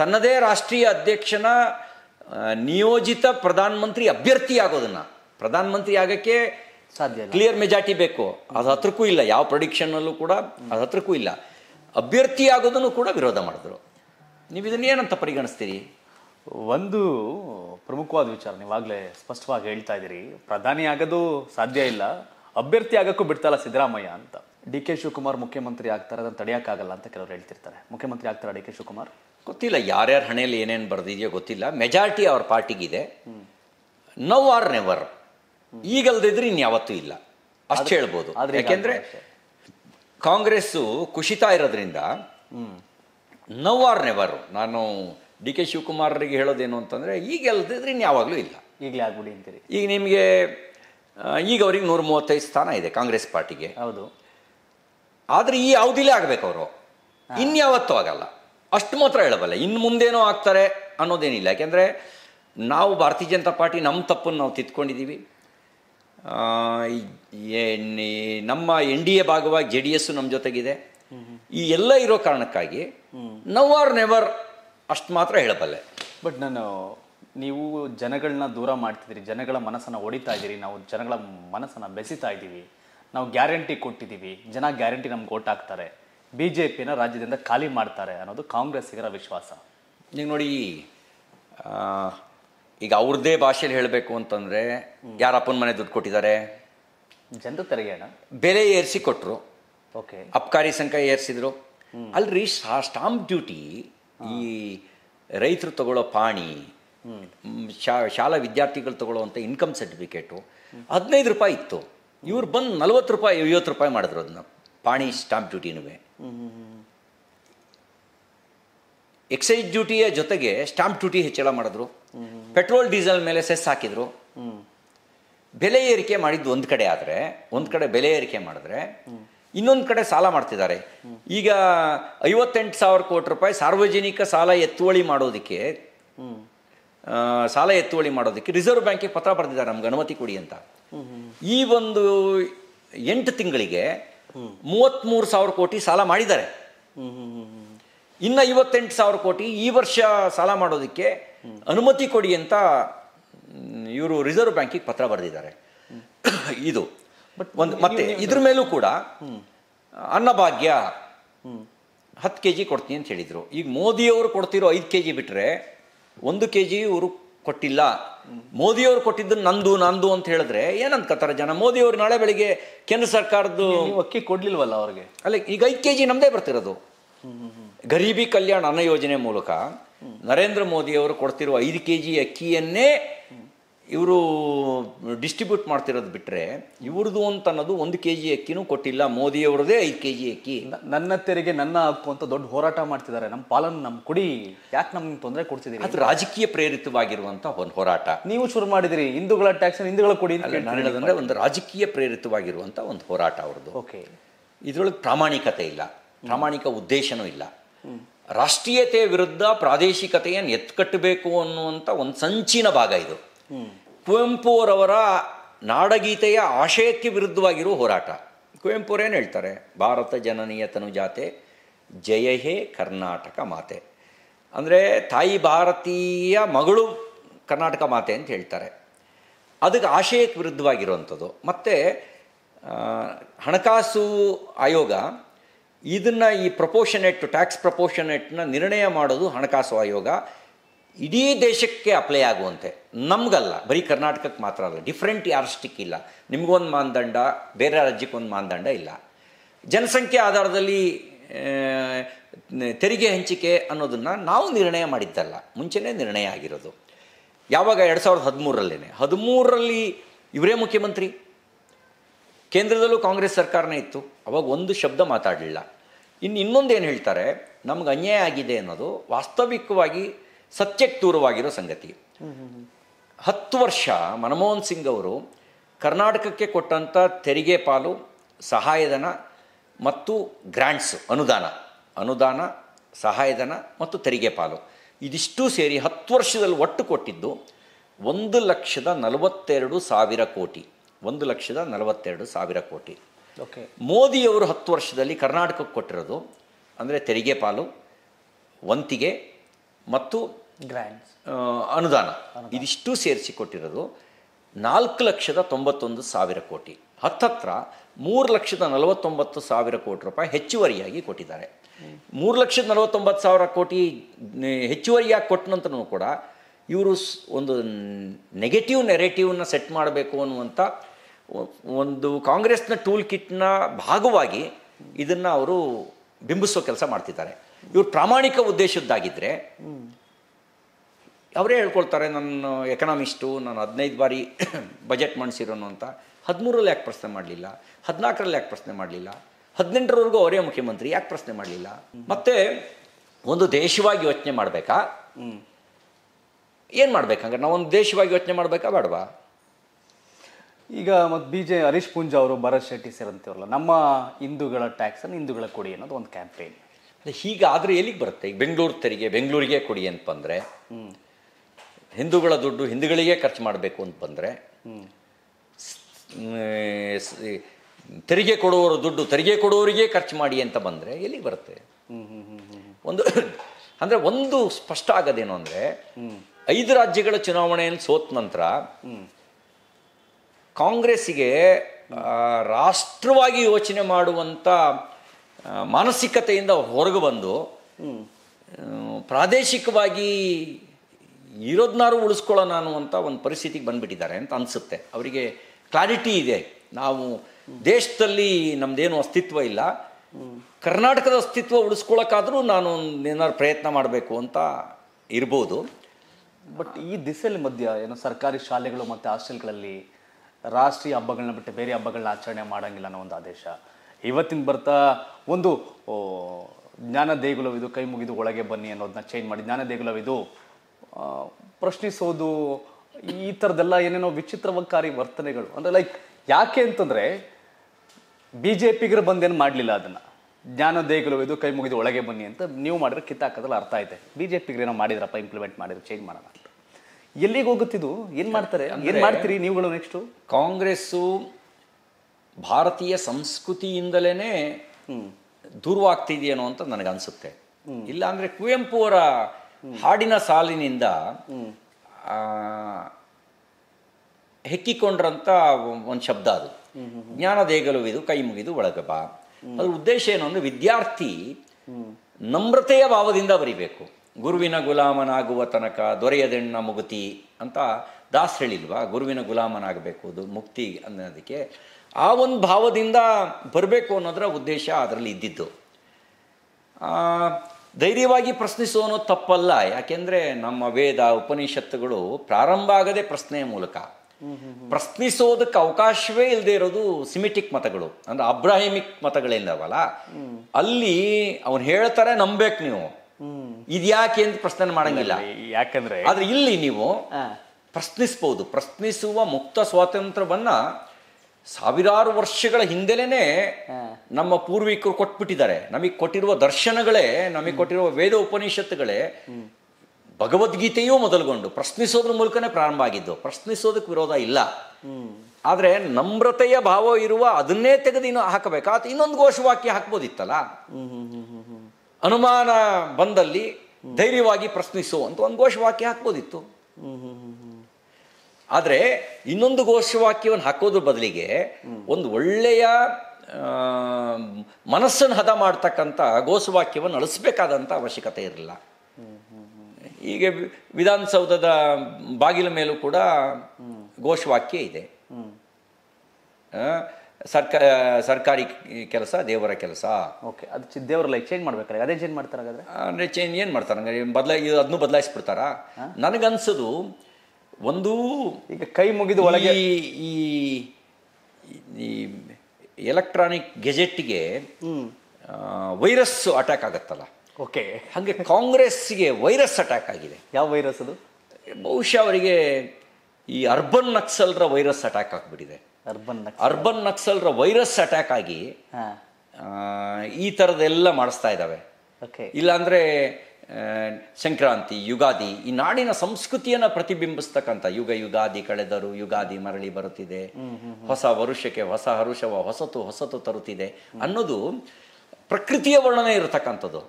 ತನ್ನದೇ ರಾಷ್ಟ್ರೀಯ ಅಧ್ಯಕ್ಷನ ನಿಯೋಜಿತ ಪ್ರಧಾನಮಂತ್ರಿ ಅಭ್ಯರ್ಥಿ ಆಗೋದನ್ನ ಪ್ರಧಾನಮಂತ್ರಿ ಆಗಕ್ಕೆ ಸಾಧ್ಯ ಕ್ಲಿಯರ್ ಮೆಜಾರಿಟಿ ಬೇಕು ಅದು ಹತ್ರಕ್ಕೂ ಇಲ್ಲ ಯಾವ ಪ್ರೊಡಿಕ್ಷನ್ನಲ್ಲೂ ಕೂಡ ಅದು ಹತ್ರಕ್ಕೂ ಇಲ್ಲ ಅಭ್ಯರ್ಥಿ ಆಗೋದನ್ನು ಕೂಡ ವಿರೋಧ ಮಾಡಿದ್ರು ನೀವು ಇದನ್ನ ಏನಂತ ಪರಿಗಣಿಸ್ತೀರಿ ಒಂದು ಪ್ರಮುಖವಾದ ವಿಚಾರ ನೀವಾಗಲೇ ಸ್ಪಷ್ಟವಾಗಿ ಹೇಳ್ತಾ ಇದ್ದೀರಿ ಪ್ರಧಾನಿ ಆಗೋದು ಸಾಧ್ಯ ಇಲ್ಲ ಅಭ್ಯರ್ಥಿ ಆಗಕ್ಕೂ ಬಿಡ್ತಲ್ಲ ಸಿದ್ದರಾಮಯ್ಯ ಅಂತ ಡಿ ಕೆ ಶಿವಕುಮಾರ್ ಮುಖ್ಯಮಂತ್ರಿ ಆಗ್ತಾರೆ ಅದನ್ನು ತಡೆಯೋಕ್ಕಾಗಲ್ಲ ಅಂತ ಕೆಲವರು ಹೇಳ್ತಿರ್ತಾರೆ ಮುಖ್ಯಮಂತ್ರಿ ಆಗ್ತಾರೆ ಡಿ ಕೆ ಶಿವಕುಮಾರ್ ಗೊತ್ತಿಲ್ಲ ಯಾರ್ಯಾರ ಹಣೆಯಲ್ಲಿ ಏನೇನು ಬರೆದಿದೆಯೋ ಗೊತ್ತಿಲ್ಲ ಮೆಜಾರಿಟಿ ಅವ್ರ ಪಾರ್ಟಿಗಿದೆ ನೌ ಆರ್ ನೆವರ್ ಈಗಲ್ದಿದ್ರೆ ಇನ್ಯಾವತ್ತೂ ಇಲ್ಲ ಅಷ್ಟು ಹೇಳ್ಬೋದು ಯಾಕೆಂದರೆ ಕಾಂಗ್ರೆಸ್ಸು ಕುಸಿತ ಇರೋದ್ರಿಂದ ನೌ ಆರ್ ನೆವರ್ ನಾನು ಡಿ ಕೆ ಶಿವಕುಮಾರ್ರಿಗೆ ಹೇಳೋದೇನು ಅಂತಂದರೆ ಈಗ ಇನ್ನು ಯಾವಾಗಲೂ ಇಲ್ಲ ಈಗಲೇ ಆಗ್ಬಿಡಿ ಅಂತೀರಿ ಈಗ ನಿಮಗೆ ಈಗ ಅವ್ರಿಗೆ ನೂರ ಮೂವತ್ತೈದು ಸ್ಥಾನ ಇದೆ ಕಾಂಗ್ರೆಸ್ ಪಾರ್ಟಿಗೆ ಹೌದು ಆದರೆ ಈ ಅವಧಿಲೇ ಆಗಬೇಕು ಅವರು ಇನ್ಯಾವತ್ತೂ ಆಗಲ್ಲ ಅಷ್ಟು ಮಾತ್ರ ಹೇಳಬಲ್ಲ ಇನ್ನು ಮುಂದೇನೋ ಆಗ್ತಾರೆ ಅನ್ನೋದೇನಿಲ್ಲ ಯಾಕೆಂದರೆ ನಾವು ಭಾರತೀಯ ಜನತಾ ಪಾರ್ಟಿ ನಮ್ಮ ತಪ್ಪನ್ನು ನಾವು ತಿದ್ಕೊಂಡಿದ್ದೀವಿ ನಮ್ಮ ಎನ್ ಡಿ ಎ ಭಾಗವಾಗಿ ಜೆ ಡಿ ಎಸ್ಸು ನಮ್ಮ ಜೊತೆಗಿದೆ ಈ ಎಲ್ಲ ಇರೋ ಕಾರಣಕ್ಕಾಗಿ ನೌ ಆರ್ ನೆವರ್ ಅಷ್ಟು ಮಾತ್ರ ಹೇಳಬಲ್ಲೆ ಬಟ್ ನಾನು ನೀವು ಜನಗಳನ್ನ ದೂರ ಮಾಡ್ತಿದ್ದೀರಿ ಜನಗಳ ಮನಸ್ಸನ್ನು ಹೊಡಿತಾ ಇದ್ದೀರಿ ನಾವು ಜನಗಳ ಮನಸ್ಸನ್ನು ಬೆಸಿತಾ ಇದ್ದೀವಿ ನಾವು ಗ್ಯಾರಂಟಿ ಕೊಟ್ಟಿದ್ದೀವಿ ಜನ ಗ್ಯಾರಂಟಿ ನಮ್ಗೆ ಓಟ್ ಹಾಕ್ತಾರೆ ಬಿ ಜೆ ಪಿನ ರಾಜ್ಯದಿಂದ ಖಾಲಿ ಮಾಡ್ತಾರೆ ಅನ್ನೋದು ಕಾಂಗ್ರೆಸ್ಸಿಗರ ವಿಶ್ವಾಸ ನೀವು ನೋಡಿ ಈಗ ಅವ್ರದ್ದೇ ಭಾಷೆಯಲ್ಲಿ ಹೇಳಬೇಕು ಅಂತಂದರೆ ಯಾರ ಅಪ್ಪನ ಮನೆ ದುಡ್ಡು ಕೊಟ್ಟಿದ್ದಾರೆ ಜನರು ತೆರಿಗೆ ಬೆಲೆ ಏರಿಸಿ ಕೊಟ್ಟರು ಓಕೆ ಅಬ್ಕಾರಿ ಸಂಖ್ಯೆ ಏರಿಸಿದ್ರು ಅಲ್ರಿ ಸ್ಟಾಂಪ್ ಡ್ಯೂಟಿ ಈ ರೈತರು ತಗೊಳ್ಳೋ ಪಾಣಿ ಶಾ ಶಾಲಾ ವಿದ್ಯಾರ್ಥಿಗಳು ತಗೊಳ್ಳುವಂಥ ಇನ್ಕಮ್ ಸರ್ಟಿಫಿಕೇಟು ಹದಿನೈದು ರೂಪಾಯಿ ಇತ್ತು ಇವ್ರು ಬಂದು ನಲ್ವತ್ತು ರೂಪಾಯಿ ಐವತ್ತು ರೂಪಾಯಿ ಮಾಡಿದ್ರು ಅದನ್ನ ಪಾಣಿ ಸ್ಟಾಂಪ್ ಡ್ಯೂಟಿನೂ ಎಕ್ಸೈಸ್ ಡ್ಯೂಟಿಯ ಜೊತೆಗೆ ಸ್ಟಾಂಪ್ ಡ್ಯೂಟಿ ಹೆಚ್ಚಳ ಮಾಡಿದ್ರು ಪೆಟ್ರೋಲ್ ಡೀಸೆಲ್ ಮೇಲೆ ಸೆಸ್ ಹಾಕಿದ್ರು ಬೆಲೆ ಏರಿಕೆ ಮಾಡಿದ್ದು ಒಂದು ಕಡೆ ಆದರೆ ಒಂದು ಕಡೆ ಬೆಲೆ ಏರಿಕೆ ಮಾಡಿದ್ರೆ ಇನ್ನೊಂದು ಕಡೆ ಸಾಲ ಮಾಡ್ತಿದ್ದಾರೆ ಈಗ ಐವತ್ತೆಂಟು ಸಾವಿರ ಕೋಟಿ ರೂಪಾಯಿ ಸಾರ್ವಜನಿಕ ಸಾಲ ಎತ್ತುವಳಿ ಮಾಡೋದಕ್ಕೆ ಸಾಲ ಎತ್ತುವಳಿ ಮಾಡೋದಕ್ಕೆ ರಿಸರ್ವ್ ಬ್ಯಾಂಕಿಗೆ ಪತ್ರ ಬರೆದಿದ್ದಾರೆ ನಮ್ಗೆ ಅನುಮತಿ ಕೊಡಿ ಅಂತ ಈ ಒಂದು ಎಂಟು ತಿಂಗಳಿಗೆ ಮೂವತ್ತ್ಮೂರು ಸಾವಿರ ಕೋಟಿ ಸಾಲ ಮಾಡಿದ್ದಾರೆ ಇನ್ನು ಐವತ್ತೆಂಟು ಸಾವಿರ ಕೋಟಿ ಈ ವರ್ಷ ಸಾಲ ಮಾಡೋದಕ್ಕೆ ಅನುಮತಿ ಕೊಡಿ ಅಂತ ಇವರು ರಿಸರ್ವ್ ಬ್ಯಾಂಕಿಗೆ ಪತ್ರ ಬರೆದಿದ್ದಾರೆ ಇದು ಬಟ್ ಒಂದು ಮತ್ತೆ ಇದ್ರ ಮೇಲೂ ಕೂಡ ಅನ್ನಭಾಗ್ಯ ಹತ್ತು ಕೆ ಜಿ ಕೊಡ್ತೀನಿ ಅಂತ ಹೇಳಿದರು ಈಗ ಮೋದಿಯವರು ಕೊಡ್ತಿರೋ ಐದು ಕೆ ಜಿ ಬಿಟ್ಟರೆ ಒಂದು ಕೆ ಜಿ ಇವರು ಕೊಟ್ಟಿಲ್ಲ ಮೋದಿಯವ್ರು ಕೊಟ್ಟಿದ್ದು ನಂದು ನಂದು ಅಂತ ಹೇಳಿದ್ರೆ ಏನಂತ ಜನ ಮೋದಿಯವರು ನಾಳೆ ಬೆಳಿಗ್ಗೆ ಕೇಂದ್ರ ಸರ್ಕಾರದ್ದು ಅಕ್ಕಿ ಕೊಡ್ಲಿಲ್ವಲ್ಲ ಅವ್ರಿಗೆ ಅಲ್ಲ ಈಗ ಐದು ಕೆ ಜಿ ನಮ್ಮದೇ ಬರ್ತಿರೋದು ಗರೀಬಿ ಕಲ್ಯಾಣ ಅನ್ನ ಯೋಜನೆ ಮೂಲಕ ನರೇಂದ್ರ ಮೋದಿಯವರು ಕೊಡ್ತಿರುವ ಐದು ಕೆ ಜಿ ಅಕ್ಕಿಯನ್ನೇ ಇವರು ಡಿಸ್ಟ್ರಿಬ್ಯೂಟ್ ಮಾಡ್ತಿರೋದು ಬಿಟ್ಟರೆ ಇವ್ರದ್ದು ಅಂತ ಅನ್ನೋದು ಒಂದು ಕೆ ಜಿ ಅಕ್ಕಿನೂ ಕೊಟ್ಟಿಲ್ಲ ಮೋದಿಯವರದೇ ಐದು ಕೆ ಜಿ ಅಕ್ಕಿ ನನ್ನ ತೆರಿಗೆ ನನ್ನ ಹಕ್ಕು ಅಂತ ದೊಡ್ಡ ಹೋರಾಟ ಮಾಡ್ತಿದ್ದಾರೆ ನಮ್ಮ ಪಾಲನ್ ನಮ್ಮ ಕೊಡಿ ಯಾಕೆ ನಮ್ಗೆ ತೊಂದರೆ ಕೊಡ್ತಿದ್ದೀರಿ ಅದು ರಾಜಕೀಯ ಪ್ರೇರಿತವಾಗಿರುವಂಥ ಒಂದು ಹೋರಾಟ ನೀವು ಶುರು ಮಾಡಿದಿರಿ ಹಿಂದೂಗಳ ಟ್ಯಾಕ್ಸ್ ಹಿಂದೂಗಳ ಕೊಡಿ ನಾನು ಹೇಳೋದಂದ್ರೆ ಒಂದು ರಾಜಕೀಯ ಪ್ರೇರಿತವಾಗಿರುವಂಥ ಒಂದು ಹೋರಾಟ ಅವ್ರದ್ದು ಓಕೆ ಇದರೊಳಗೆ ಪ್ರಾಮಾಣಿಕತೆ ಇಲ್ಲ ಪ್ರಾಮಾಣಿಕ ಉದ್ದೇಶನೂ ಇಲ್ಲ ರಾಷ್ಟ್ರೀಯತೆಯ ವಿರುದ್ಧ ಪ್ರಾದೇಶಿಕತೆಯನ್ನು ಎತ್ಕಟ್ಟಬೇಕು ಅನ್ನುವಂಥ ಒಂದು ಸಂಚಿನ ಭಾಗ ಇದು ಕುವೆಂಪು ಕುವೆಂಪುರವರ ನಾಡಗೀತೆಯ ಆಶಯಕ್ಕೆ ವಿರುದ್ಧವಾಗಿರೋ ಹೋರಾಟ ಕುವೆಂಪುರೇನು ಹೇಳ್ತಾರೆ ಭಾರತ ಜನನೀಯ ತನುಜಾತೆ ಜಯ ಹೇ ಕರ್ನಾಟಕ ಮಾತೆ ಅಂದರೆ ತಾಯಿ ಭಾರತೀಯ ಮಗಳು ಕರ್ನಾಟಕ ಮಾತೆ ಅಂತ ಹೇಳ್ತಾರೆ ಅದಕ್ಕೆ ಆಶಯಕ್ಕೆ ವಿರುದ್ಧವಾಗಿರುವಂಥದ್ದು ಮತ್ತು ಹಣಕಾಸು ಆಯೋಗ ಇದನ್ನು ಈ ಪ್ರಪೋಷನೆಟ್ ಟ್ಯಾಕ್ಸ್ ಪ್ರಪೋಷನೆಟ್ನ ನಿರ್ಣಯ ಮಾಡೋದು ಹಣಕಾಸು ಆಯೋಗ ಇಡೀ ದೇಶಕ್ಕೆ ಅಪ್ಲೈ ಆಗುವಂತೆ ನಮಗಲ್ಲ ಬರೀ ಕರ್ನಾಟಕಕ್ಕೆ ಮಾತ್ರ ಅಲ್ಲ ಡಿಫ್ರೆಂಟ್ ಸ್ಟಿಕ್ ಇಲ್ಲ ನಿಮಗೊಂದು ಮಾನದಂಡ ಬೇರೆ ರಾಜ್ಯಕ್ಕೊಂದು ಮಾನದಂಡ ಇಲ್ಲ ಜನಸಂಖ್ಯೆ ಆಧಾರದಲ್ಲಿ ತೆರಿಗೆ ಹಂಚಿಕೆ ಅನ್ನೋದನ್ನು ನಾವು ನಿರ್ಣಯ ಮಾಡಿದ್ದಲ್ಲ ಮುಂಚೆನೇ ನಿರ್ಣಯ ಆಗಿರೋದು ಯಾವಾಗ ಎರಡು ಸಾವಿರದ ಹದಿಮೂರರಲ್ಲೇ ಹದಿಮೂರರಲ್ಲಿ ಇವರೇ ಮುಖ್ಯಮಂತ್ರಿ ಕೇಂದ್ರದಲ್ಲೂ ಕಾಂಗ್ರೆಸ್ ಸರ್ಕಾರನೇ ಇತ್ತು ಅವಾಗ ಒಂದು ಶಬ್ದ ಮಾತಾಡಲಿಲ್ಲ ಇನ್ನು ಇನ್ನೊಂದು ಏನು ಹೇಳ್ತಾರೆ ನಮ್ಗೆ ಅನ್ಯಾಯ ಆಗಿದೆ ಅನ್ನೋದು ವಾಸ್ತವಿಕವಾಗಿ ಸತ್ಯಕ್ಕೆ ದೂರವಾಗಿರೋ ಸಂಗತಿ ಹತ್ತು ವರ್ಷ ಮನಮೋಹನ್ ಸಿಂಗ್ ಅವರು ಕರ್ನಾಟಕಕ್ಕೆ ಕೊಟ್ಟಂಥ ತೆರಿಗೆ ಪಾಲು ಸಹಾಯಧನ ಮತ್ತು ಗ್ರ್ಯಾಂಟ್ಸು ಅನುದಾನ ಅನುದಾನ ಸಹಾಯಧನ ಮತ್ತು ತೆರಿಗೆ ಪಾಲು ಇದಿಷ್ಟು ಸೇರಿ ಹತ್ತು ವರ್ಷದಲ್ಲಿ ಒಟ್ಟು ಕೊಟ್ಟಿದ್ದು ಒಂದು ಲಕ್ಷದ ನಲವತ್ತೆರಡು ಸಾವಿರ ಕೋಟಿ ಒಂದು ಲಕ್ಷದ ನಲವತ್ತೆರಡು ಸಾವಿರ ಕೋಟಿ ಓಕೆ ಮೋದಿಯವರು ಹತ್ತು ವರ್ಷದಲ್ಲಿ ಕರ್ನಾಟಕಕ್ಕೆ ಕೊಟ್ಟಿರೋದು ಅಂದರೆ ತೆರಿಗೆ ಪಾಲು ವಂತಿಗೆ ಮತ್ತು ಅನುದಾನ ಇದಿಷ್ಟು ಸೇರಿಸಿ ಕೊಟ್ಟಿರೋದು ನಾಲ್ಕು ಲಕ್ಷದ ತೊಂಬತ್ತೊಂದು ಸಾವಿರ ಕೋಟಿ ಹತ್ತತ್ರ ಮೂರು ಲಕ್ಷದ ನಲವತ್ತೊಂಬತ್ತು ಸಾವಿರ ಕೋಟಿ ರೂಪಾಯಿ ಹೆಚ್ಚುವರಿಯಾಗಿ ಕೊಟ್ಟಿದ್ದಾರೆ ಮೂರು ಲಕ್ಷದ ನಲವತ್ತೊಂಬತ್ತು ಸಾವಿರ ಕೋಟಿ ಹೆಚ್ಚುವರಿಯಾಗಿ ಕೊಟ್ಟನಂತನೂ ಕೂಡ ಇವರು ಒಂದು ನೆಗೆಟಿವ್ ನೆರೆಟಿವ್ನ ಸೆಟ್ ಮಾಡಬೇಕು ಅನ್ನುವಂಥ ಒಂದು ಕಾಂಗ್ರೆಸ್ನ ಟೂಲ್ ಕಿಟ್ನ ಭಾಗವಾಗಿ ಇದನ್ನು ಅವರು ಬಿಂಬಿಸೋ ಕೆಲಸ ಮಾಡ್ತಿದ್ದಾರೆ ಇವರು ಪ್ರಾಮಾಣಿಕ ಉದ್ದೇಶದ್ದಾಗಿದ್ದರೆ ಅವರೇ ಹೇಳ್ಕೊಳ್ತಾರೆ ನನ್ನ ಎಕನಾಮಿಸ್ಟು ನಾನು ಹದಿನೈದು ಬಾರಿ ಬಜೆಟ್ ಮಾಡಿಸಿರೋನು ಅಂತ ಹದಿಮೂರಲ್ಲಿ ಯಾಕೆ ಪ್ರಶ್ನೆ ಮಾಡಲಿಲ್ಲ ಹದಿನಾಲ್ಕರಲ್ಲಿ ಯಾಕೆ ಪ್ರಶ್ನೆ ಮಾಡಲಿಲ್ಲ ಹದಿನೆಂಟರವರೆಗೂ ಅವರೇ ಮುಖ್ಯಮಂತ್ರಿ ಯಾಕೆ ಪ್ರಶ್ನೆ ಮಾಡಲಿಲ್ಲ ಮತ್ತು ಒಂದು ದೇಶವಾಗಿ ಯೋಚನೆ ಮಾಡಬೇಕಾ ಏನು ಮಾಡ್ಬೇಕಂದ್ರೆ ನಾವು ಒಂದು ದೇಶವಾಗಿ ಯೋಚನೆ ಮಾಡಬೇಕಾ ಬೇಡವಾ ಈಗ ಮತ್ತು ಬಿ ಜೆ ಹರೀಶ್ ಪೂಂಜಾ ಅವರು ಭರತ್ ಶೆಟ್ಟಿ ಸೇರಂತೀವಲ್ಲ ನಮ್ಮ ಹಿಂದೂಗಳ ಟ್ಯಾಕ್ಸನ್ನು ಹಿಂದೂಗಳ ಕೊಡಿ ಅನ್ನೋದು ಒಂದು ಕ್ಯಾಂಪೇನ್ ಹೀಗಾದರೆ ಎಲ್ಲಿಗೆ ಬರುತ್ತೆ ಈಗ ಬೆಂಗಳೂರು ತೆರಿಗೆ ಬೆಂಗಳೂರಿಗೆ ಕೊಡಿ ಅಂತಂದರೆ ಹಿಂದೂಗಳ ದುಡ್ಡು ಹಿಂದೂಗಳಿಗೆ ಖರ್ಚು ಮಾಡಬೇಕು ಅಂತ ಬಂದರೆ ತೆರಿಗೆ ಕೊಡುವವರು ದುಡ್ಡು ತೆರಿಗೆ ಕೊಡುವವರಿಗೆ ಖರ್ಚು ಮಾಡಿ ಅಂತ ಬಂದರೆ ಎಲ್ಲಿ ಬರುತ್ತೆ ಒಂದು ಅಂದರೆ ಒಂದು ಸ್ಪಷ್ಟ ಆಗೋದೇನು ಅಂದರೆ ಐದು ರಾಜ್ಯಗಳ ಚುನಾವಣೆಯನ್ನು ಸೋತ ನಂತರ ಕಾಂಗ್ರೆಸ್ಸಿಗೆ ರಾಷ್ಟ್ರವಾಗಿ ಯೋಚನೆ ಮಾಡುವಂಥ ಮಾನಸಿಕತೆಯಿಂದ ಹೊರಗೆ ಬಂದು ಪ್ರಾದೇಶಿಕವಾಗಿ ಇರೋದನ್ನಾರು ಉಳಿಸ್ಕೊಳ್ಳೋಣ ಅಂತ ಒಂದು ಪರಿಸ್ಥಿತಿಗೆ ಬಂದುಬಿಟ್ಟಿದ್ದಾರೆ ಅಂತ ಅನಿಸುತ್ತೆ ಅವರಿಗೆ ಕ್ಲಾರಿಟಿ ಇದೆ ನಾವು ದೇಶದಲ್ಲಿ ನಮ್ಮದೇನು ಅಸ್ತಿತ್ವ ಇಲ್ಲ ಕರ್ನಾಟಕದ ಅಸ್ತಿತ್ವ ಉಳಿಸ್ಕೊಳ್ಳೋಕ್ಕಾದರೂ ನಾನು ಏನಾದ್ರು ಪ್ರಯತ್ನ ಮಾಡಬೇಕು ಅಂತ ಇರ್ಬೋದು ಬಟ್ ಈ ದಿಸೆಯಲ್ಲಿ ಮಧ್ಯ ಏನೋ ಸರ್ಕಾರಿ ಶಾಲೆಗಳು ಮತ್ತು ಹಾಸ್ಟೆಲ್ಗಳಲ್ಲಿ ರಾಷ್ಟ್ರೀಯ ಹಬ್ಬಗಳನ್ನ ಬಿಟ್ಟು ಬೇರೆ ಹಬ್ಬಗಳನ್ನ ಆಚರಣೆ ಮಾಡೋಂಗಿಲ್ಲ ಅನ್ನೋ ಒಂದು ಆದೇಶ ಇವತ್ತಿನ ಬರ್ತಾ ಒಂದು ಜ್ಞಾನ ದೇಗುಲವಿದು ಕೈ ಮುಗಿದು ಒಳಗೆ ಬನ್ನಿ ಅನ್ನೋದನ್ನ ಚೇಂಜ್ ಮಾಡಿ ಜ್ಞಾನ ದೇಗುಲವಿದು ಪ್ರಶ್ನಿಸೋದು ಈ ಥರದ್ದೆಲ್ಲ ಏನೇನೋ ವಿಚಿತ್ರವಕಾರಿ ವರ್ತನೆಗಳು ಅಂದರೆ ಲೈಕ್ ಯಾಕೆ ಅಂತಂದರೆ ಬಿ ಜೆ ಪಿಗರು ಬಂದೇನು ಮಾಡಲಿಲ್ಲ ಅದನ್ನು ಜ್ಞಾನೋದಯಗಳು ಇದು ಕೈ ಮುಗಿದು ಒಳಗೆ ಬನ್ನಿ ಅಂತ ನೀವು ಮಾಡಿದ್ರೆ ಕಿತ್ತಾಕೋದ್ರಲ್ಲಿ ಅರ್ಥ ಐತೆ ಬಿ ಜೆ ಏನೋ ಮಾಡಿದ್ರಪ್ಪ ಇಂಪ್ಲಿಮೆಂಟ್ ಮಾಡಿದ್ರು ಚೇಂಜ್ ಮಾಡೋಣ ಅಂತ ಎಲ್ಲಿಗೆ ಹೋಗುತ್ತಿದ್ದು ಏನು ಮಾಡ್ತಾರೆ ಏನು ಮಾಡ್ತೀರಿ ನೀವುಗಳು ನೆಕ್ಸ್ಟು ಕಾಂಗ್ರೆಸ್ಸು ಭಾರತೀಯ ಸಂಸ್ಕೃತಿಯಿಂದಲೇ ದೂರವಾಗ್ತಿದೆಯೇನೋ ಅಂತ ನನಗನ್ಸುತ್ತೆ ಇಲ್ಲ ಅಂದರೆ ಕುವೆಂಪು ಅವರ ಹಾಡಿನ ಸಾಲಿನಿಂದ ಹೆಕ್ಕಿಕೊಂಡ್ರಂತ ಒಂದು ಶಬ್ದ ಅದು ಜ್ಞಾನ ದೇಗಲುವಿದು ಕೈ ಮುಗಿದು ಒಳಗಬ ಅದ್ರ ಉದ್ದೇಶ ಏನು ಅಂದ್ರೆ ವಿದ್ಯಾರ್ಥಿ ನಮ್ರತೆಯ ಭಾವದಿಂದ ಬರಿಬೇಕು ಗುರುವಿನ ಗುಲಾಮನಾಗುವ ತನಕ ದೊರೆಯದೆಣ್ಣ ಮುಗುತಿ ಅಂತ ದಾಸ್ ಹೇಳಿಲ್ವಾ ಗುರುವಿನ ಗುಲಾಮನಾಗಬೇಕು ಅದು ಮುಕ್ತಿ ಅನ್ನೋದಕ್ಕೆ ಆ ಒಂದು ಭಾವದಿಂದ ಬರಬೇಕು ಅನ್ನೋದ್ರ ಉದ್ದೇಶ ಅದರಲ್ಲಿ ಇದ್ದಿದ್ದು ಧೈರ್ಯವಾಗಿ ಪ್ರಶ್ನಿಸುವನು ತಪ್ಪಲ್ಲ ಯಾಕೆಂದ್ರೆ ನಮ್ಮ ವೇದ ಉಪನಿಷತ್ತುಗಳು ಪ್ರಾರಂಭ ಆಗದೆ ಪ್ರಶ್ನೆಯ ಮೂಲಕ ಪ್ರಶ್ನಿಸೋದಕ್ಕೆ ಅವಕಾಶವೇ ಇಲ್ಲದೆ ಇರೋದು ಸಿಮಿಟಿಕ್ ಮತಗಳು ಅಂದ್ರೆ ಅಬ್ರಾಹಿಮಿಕ್ ಮತಗಳೇನವಲ್ಲ ಅಲ್ಲಿ ಅವನು ಹೇಳ್ತಾರೆ ನಂಬೇಕು ನೀವು ಇದ್ಯಾಕೆ ಅಂತ ಪ್ರಶ್ನೆ ಮಾಡಂಗಿಲ್ಲ ಯಾಕಂದ್ರೆ ಆದ್ರೆ ಇಲ್ಲಿ ನೀವು ಪ್ರಶ್ನಿಸ್ಬೋದು ಪ್ರಶ್ನಿಸುವ ಮುಕ್ತ ಸ್ವಾತಂತ್ರ್ಯವನ್ನ ಸಾವಿರಾರು ವರ್ಷಗಳ ಹಿಂದೆಲೇನೆ ನಮ್ಮ ಪೂರ್ವಿಕರು ಕೊಟ್ಬಿಟ್ಟಿದ್ದಾರೆ ನಮಗೆ ಕೊಟ್ಟಿರುವ ದರ್ಶನಗಳೇ ನಮಗೆ ಕೊಟ್ಟಿರುವ ವೇದ ಉಪನಿಷತ್ತುಗಳೇ ಭಗವದ್ಗೀತೆಯೂ ಮೊದಲುಗೊಂಡು ಪ್ರಶ್ನಿಸೋದ್ರ ಮೂಲಕನೇ ಪ್ರಾರಂಭ ಆಗಿದ್ದು ಪ್ರಶ್ನಿಸೋದಕ್ಕೆ ವಿರೋಧ ಇಲ್ಲ ಆದರೆ ನಮ್ರತೆಯ ಭಾವ ಇರುವ ಅದನ್ನೇ ತೆಗೆದು ಇನ್ನು ಹಾಕಬೇಕು ಇನ್ನೊಂದು ಘೋಷವಾಕ್ಯ ಹಾಕ್ಬೋದಿತ್ತಲ್ಲ ಅನುಮಾನ ಬಂದಲ್ಲಿ ಧೈರ್ಯವಾಗಿ ಪ್ರಶ್ನಿಸು ಅಂತ ಒಂದು ಘೋಷವಾಕ್ಯ ಹಾಕ್ಬೋದಿತ್ತು ಆದರೆ ಇನ್ನೊಂದು ಘೋಷವಾಕ್ಯವನ್ನು ಹಾಕೋದ್ರ ಬದಲಿಗೆ ಒಂದು ಒಳ್ಳೆಯ ಮನಸ್ಸನ್ನು ಹದ ಮಾಡ್ತಕ್ಕಂಥ ಘೋಷವಾಕ್ಯವನ್ನು ಅಳಿಸ್ಬೇಕಾದಂಥ ಅವಶ್ಯಕತೆ ಇರಲಿಲ್ಲ ಈಗ ವಿಧಾನಸೌಧದ ಬಾಗಿಲ ಮೇಲೂ ಕೂಡ ಘೋಷವಾಕ್ಯ ಇದೆ ಸರ್ಕಾರ ಸರ್ಕಾರಿ ಕೆಲಸ ದೇವರ ಕೆಲಸ ಓಕೆ ಅದು ಲೈಕ್ ಚೇಂಜ್ ಮಾಡ್ಬೇಕಾರೆ ಅದೇ ಚೇಂಜ್ ಮಾಡ್ತಾರೆ ಅಂದರೆ ಚೇಂಜ್ ಏನು ಮಾಡ್ತಾರೆ ಹಂಗಾರೆ ಅದನ್ನು ಬದಲಾಯಿಸ್ಬಿಡ್ತಾರಾ ನನಗನ್ಸೋದು ಒಂದು ಈಗ ಕೈ ಮುಗಿದು ಒಳಗೆ ಈ ಈ ಎಲೆಕ್ಟ್ರಾನಿಕ್ ಗೆಜೆಟ್ಗೆ ವೈರಸ್ ಅಟ್ಯಾಕ್ ಆಗುತ್ತಲ್ಲ ಓಕೆ ಹಾಗೆ ಕಾಂಗ್ರೆಸ್ಗೆ ವೈರಸ್ ಅಟ್ಯಾಕ್ ಆಗಿದೆ ಯಾವ ವೈರಸ್ ಅದು ಬಹುಶಃ ಅವರಿಗೆ ಈ ಅರ್ಬನ್ ನಕ್ಸಲ್ರ ವೈರಸ್ ಅಟ್ಯಾಕ್ ಆಗಿಬಿಟ್ಟಿದೆ ಅರ್ಬನ್ ಅರ್ಬನ್ ನಕ್ಸಲ್ರ ವೈರಸ್ ಅಟ್ಯಾಕ್ ಆಗಿ ಈ ಥರದ್ದೆಲ್ಲ ಮಾಡಿಸ್ತಾ ಇದ್ದಾವೆ ಓಕೆ ಇಲ್ಲಾಂದರೆ ಸಂಕ್ರಾಂತಿ ಯುಗಾದಿ ಈ ನಾಡಿನ ಸಂಸ್ಕೃತಿಯನ್ನು ಪ್ರತಿಬಿಂಬಿಸ್ತಕ್ಕಂಥ ಯುಗ ಯುಗಾದಿ ಕಳೆದರು ಯುಗಾದಿ ಮರಳಿ ಬರುತ್ತಿದೆ ಹೊಸ ವರುಷಕ್ಕೆ ಹೊಸ ಹರುಷವ ಹೊಸತು ಹೊಸತು ತರುತ್ತಿದೆ ಅನ್ನೋದು ಪ್ರಕೃತಿಯ ವರ್ಣನೆ ಇರತಕ್ಕಂಥದ್ದು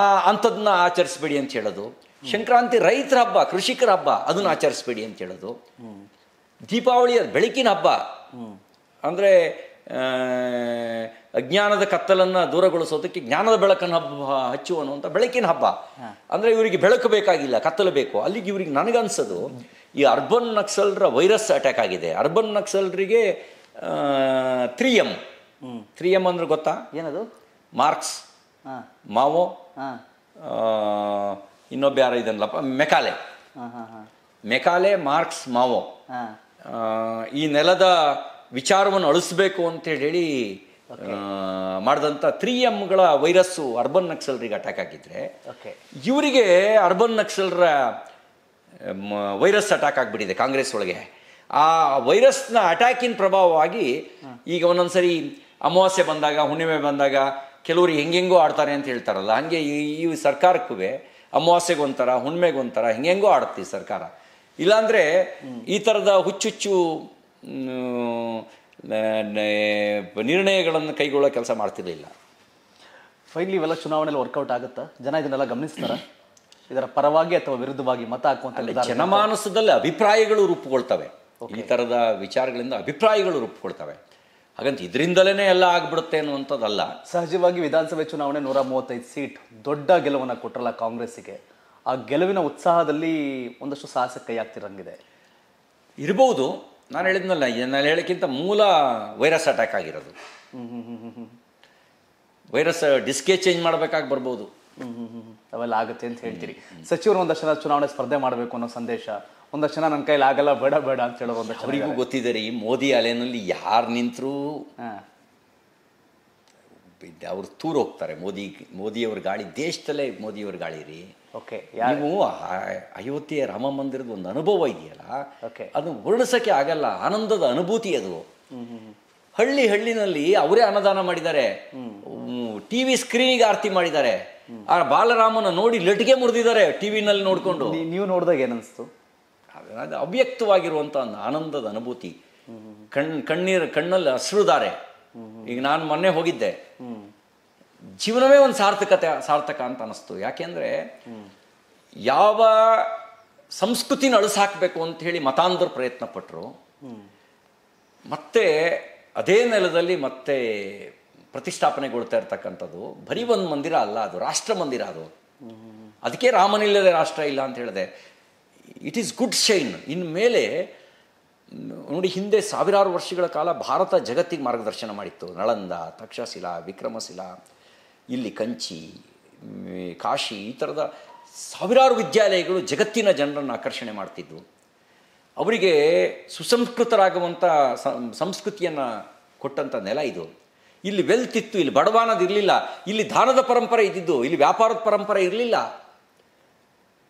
ಆ ಅಂಥದನ್ನ ಆಚರಿಸ್ಬೇಡಿ ಅಂತ ಹೇಳೋದು ಸಂಕ್ರಾಂತಿ ರೈತರ ಹಬ್ಬ ಕೃಷಿಕರ ಹಬ್ಬ ಅದನ್ನ ಆಚರಿಸ್ಬೇಡಿ ಅಂತ ಹೇಳೋದು ದೀಪಾವಳಿಯ ಬೆಳಕಿನ ಹಬ್ಬ ಅಂದರೆ ಅಜ್ಞಾನದ ಕತ್ತಲನ್ನು ದೂರಗೊಳಿಸೋದಕ್ಕೆ ಜ್ಞಾನದ ಬೆಳಕನ್ನು ಹಬ್ಬ ಹಚ್ಚುವನು ಅಂತ ಬೆಳಕಿನ ಹಬ್ಬ ಅಂದರೆ ಇವರಿಗೆ ಬೆಳಕು ಬೇಕಾಗಿಲ್ಲ ಕತ್ತಲು ಬೇಕು ಅಲ್ಲಿಗೆ ಇವರಿಗೆ ನನಗನ್ಸೋದು ಈ ಅರ್ಬನ್ ನಕ್ಸಲ್ರ ವೈರಸ್ ಅಟ್ಯಾಕ್ ಆಗಿದೆ ಅರ್ಬನ್ ನಕ್ಸಲ್ರಿಗೆ ತ್ರೀ ಎಮ್ ತ್ರೀ ಎಮ್ ಅಂದ್ರೆ ಗೊತ್ತಾ ಏನದು ಮಾರ್ಕ್ಸ್ ಮಾವೋ ಇನ್ನೊಬ್ಬ ಯಾರು ಇದನ್ನಲ್ಲಪ್ಪ ಮೆಕಾಲೆ ಮೆಕಾಲೆ ಮಾರ್ಕ್ಸ್ ಮಾವೋ ಈ ನೆಲದ ವಿಚಾರವನ್ನು ಅಳಿಸ್ಬೇಕು ಅಂತ ಹೇಳಿ ಮಾಡಿದಂಥ ತ್ರೀ ಎಂಗಳ ವೈರಸ್ಸು ಅರ್ಬನ್ ನಕ್ಸಲ್ರಿಗೆ ಅಟ್ಯಾಕ್ ಆಗಿದ್ರೆ ಇವರಿಗೆ ಅರ್ಬನ್ ನಕ್ಸಲ್ರ ವೈರಸ್ ಅಟ್ಯಾಕ್ ಆಗಿಬಿಟ್ಟಿದೆ ಕಾಂಗ್ರೆಸ್ ಒಳಗೆ ಆ ವೈರಸ್ನ ಅಟ್ಯಾಕಿನ ಪ್ರಭಾವವಾಗಿ ಈಗ ಒಂದೊಂದ್ಸರಿ ಅಮಾವಾಸ್ಯೆ ಬಂದಾಗ ಹುಣ್ಣಿಮೆ ಬಂದಾಗ ಕೆಲವರು ಹೆಂಗೆಂಗೋ ಆಡ್ತಾರೆ ಅಂತ ಹೇಳ್ತಾರಲ್ಲ ಹಾಗೆ ಈ ಸರ್ಕಾರಕ್ಕೂ ಅಮಾವಾಸ್ಯೆಗೊಂಥರ ಹುಣ್ಣಿಮೆಗೊಂಥರ ಹೆಂಗೆಂಗೋ ಆಡುತ್ತೆ ಸರ್ಕಾರ ಇಲ್ಲಾಂದರೆ ಈ ಥರದ ಹುಚ್ಚುಚ್ಚು ನಿರ್ಣಯಗಳನ್ನು ಕೈಗೊಳ್ಳೋ ಕೆಲಸ ಮಾಡ್ತಿರಲಿಲ್ಲ ಫೈನಲಿ ಇವೆಲ್ಲ ಚುನಾವಣೆಯಲ್ಲಿ ವರ್ಕೌಟ್ ಆಗುತ್ತಾ ಜನ ಇದನ್ನೆಲ್ಲ ಗಮನಿಸ್ತಾರೆ ಇದರ ಪರವಾಗಿ ಅಥವಾ ವಿರುದ್ಧವಾಗಿ ಮತ ಹಾಕುವಂತ ಜನಮಾನಸದಲ್ಲಿ ಅಭಿಪ್ರಾಯಗಳು ರೂಪುಗೊಳ್ತವೆ ಈ ಥರದ ವಿಚಾರಗಳಿಂದ ಅಭಿಪ್ರಾಯಗಳು ರೂಪುಗೊಳ್ತವೆ ಹಾಗಂತ ಇದರಿಂದಲೇ ಎಲ್ಲ ಆಗ್ಬಿಡುತ್ತೆ ಅನ್ನುವಂಥದ್ದಲ್ಲ ಸಹಜವಾಗಿ ವಿಧಾನಸಭೆ ಚುನಾವಣೆ ನೂರ ಮೂವತ್ತೈದು ಸೀಟ್ ದೊಡ್ಡ ಗೆಲುವನ್ನು ಕೊಟ್ಟರಲ್ಲ ಕಾಂಗ್ರೆಸ್ಸಿಗೆ ಆ ಗೆಲುವಿನ ಉತ್ಸಾಹದಲ್ಲಿ ಒಂದಷ್ಟು ಸಾಹಸ ಕೈ ಆಗ್ತಿರಂಗಿದೆ ಇರಬಹುದು ನಾನು ಹೇಳಿದ್ನಲ್ಲ ನಾನು ಹೇಳೋಕ್ಕಿಂತ ಮೂಲ ವೈರಸ್ ಅಟ್ಯಾಕ್ ಆಗಿರೋದು ವೈರಸ್ ಡಿಸ್ಕೇ ಚೇಂಜ್ ಮಾಡಬೇಕಾಗಿ ಬರ್ಬೋದು ಅವೆಲ್ಲ ಆಗುತ್ತೆ ಅಂತ ಹೇಳ್ತೀರಿ ಸಚಿವರು ಒಂದಷ್ಟು ಜನ ಚುನಾವಣೆ ಸ್ಪರ್ಧೆ ಮಾಡಬೇಕು ಅನ್ನೋ ಸಂದೇಶ ಒಂದಷ್ಟು ಜನ ನನ್ನ ಕೈಲಿ ಆಗಲ್ಲ ಬೇಡ ಬೇಡ ಅಂತ ಹೇಳೋ ಒಂದಷ್ಟು ಅವರಿಗೂ ಗೊತ್ತಿದೆ ರೀ ಮೋದಿ ಅಲೆನಲ್ಲಿ ಯಾರು ನಿಂತರೂ ಅವ್ರು ತೂರು ಹೋಗ್ತಾರೆ ಮೋದಿ ಮೋದಿಯವ್ರ ಗಾಳಿ ದೇಶದಲ್ಲೇ ಮೋದಿಯವ್ರ ಗಾಳಿ ರೀ ಓಕೆ ನೀವು ಅಯೋಧ್ಯೆ ರಾಮ ಮಂದಿರದ ಒಂದು ಅನುಭವ ಇದೆಯಲ್ಲ ಓಕೆ ಅದು ವರ್ಣಿಸೋಕ್ಕೆ ಆಗಲ್ಲ ಆನಂದದ ಅನುಭೂತಿ ಅದು ಹಳ್ಳಿ ಹಳ್ಳಿನಲ್ಲಿ ಅವರೇ ಅನ್ನದಾನ ಮಾಡಿದ್ದಾರೆ ಟಿವಿ ಸ್ಕ್ರೀನಿಗೆ ಆರತಿ ಮಾಡಿದ್ದಾರೆ ಆ ಬಾಲರಾಮನ ನೋಡಿ ಲಟಿಗೆ ಮುರಿದಿದ್ದಾರೆ ಟಿವಿನಲ್ಲಿ ವಿನಲ್ಲಿ ನೋಡಿಕೊಂಡು ನೀವು ನೋಡಿದಾಗ ಏನನ್ನಿಸ್ತು ಅದು ಅವ್ಯಕ್ತವಾಗಿರುವಂಥ ಒಂದು ಆನಂದದ ಅನುಭೂತಿ ಕಣ್ ಕಣ್ಣೀರು ಕಣ್ಣಲ್ಲಿ ಹಸಿರುದಾರೆ ಈಗ ನಾನು ಮೊನ್ನೆ ಹೋಗಿದ್ದೆ ಜೀವನವೇ ಒಂದು ಸಾರ್ಥಕತೆ ಸಾರ್ಥಕ ಅಂತ ಅನ್ನಿಸ್ತು ಯಾಕೆಂದರೆ ಯಾವ ಸಂಸ್ಕೃತಿನ ಅಳಿಸಾಕ್ಬೇಕು ಅಂತ ಹೇಳಿ ಮತಾಂಧರು ಪ್ರಯತ್ನ ಪಟ್ಟರು ಮತ್ತೆ ಅದೇ ನೆಲದಲ್ಲಿ ಮತ್ತೆ ಪ್ರತಿಷ್ಠಾಪನೆಗೊಳ್ತಾ ಇರ್ತಕ್ಕಂಥದ್ದು ಬರೀ ಒಂದು ಮಂದಿರ ಅಲ್ಲ ಅದು ರಾಷ್ಟ್ರ ಮಂದಿರ ಅದು ಅದಕ್ಕೆ ರಾಮನಿಲ್ಲದೆ ರಾಷ್ಟ್ರ ಇಲ್ಲ ಅಂತ ಹೇಳಿದೆ ಇಟ್ ಈಸ್ ಗುಡ್ ಶೈನ್ ಮೇಲೆ ನೋಡಿ ಹಿಂದೆ ಸಾವಿರಾರು ವರ್ಷಗಳ ಕಾಲ ಭಾರತ ಜಗತ್ತಿಗೆ ಮಾರ್ಗದರ್ಶನ ಮಾಡಿತ್ತು ನಳಂದ ತಕ್ಷಶಿಲಾ ವಿಕ್ರಮಶಿಲಾ ಇಲ್ಲಿ ಕಂಚಿ ಕಾಶಿ ಈ ಥರದ ಸಾವಿರಾರು ವಿದ್ಯಾಲಯಗಳು ಜಗತ್ತಿನ ಜನರನ್ನು ಆಕರ್ಷಣೆ ಮಾಡ್ತಿದ್ವು ಅವರಿಗೆ ಸುಸಂಸ್ಕೃತರಾಗುವಂಥ ಸಂಸ್ಕೃತಿಯನ್ನು ಕೊಟ್ಟಂಥ ನೆಲ ಇದು ಇಲ್ಲಿ ವೆಲ್ತ್ ಇತ್ತು ಇಲ್ಲಿ ಬಡವಾನದು ಇರಲಿಲ್ಲ ಇಲ್ಲಿ ದಾನದ ಪರಂಪರೆ ಇದ್ದಿದ್ದು ಇಲ್ಲಿ ವ್ಯಾಪಾರದ ಪರಂಪರೆ ಇರಲಿಲ್ಲ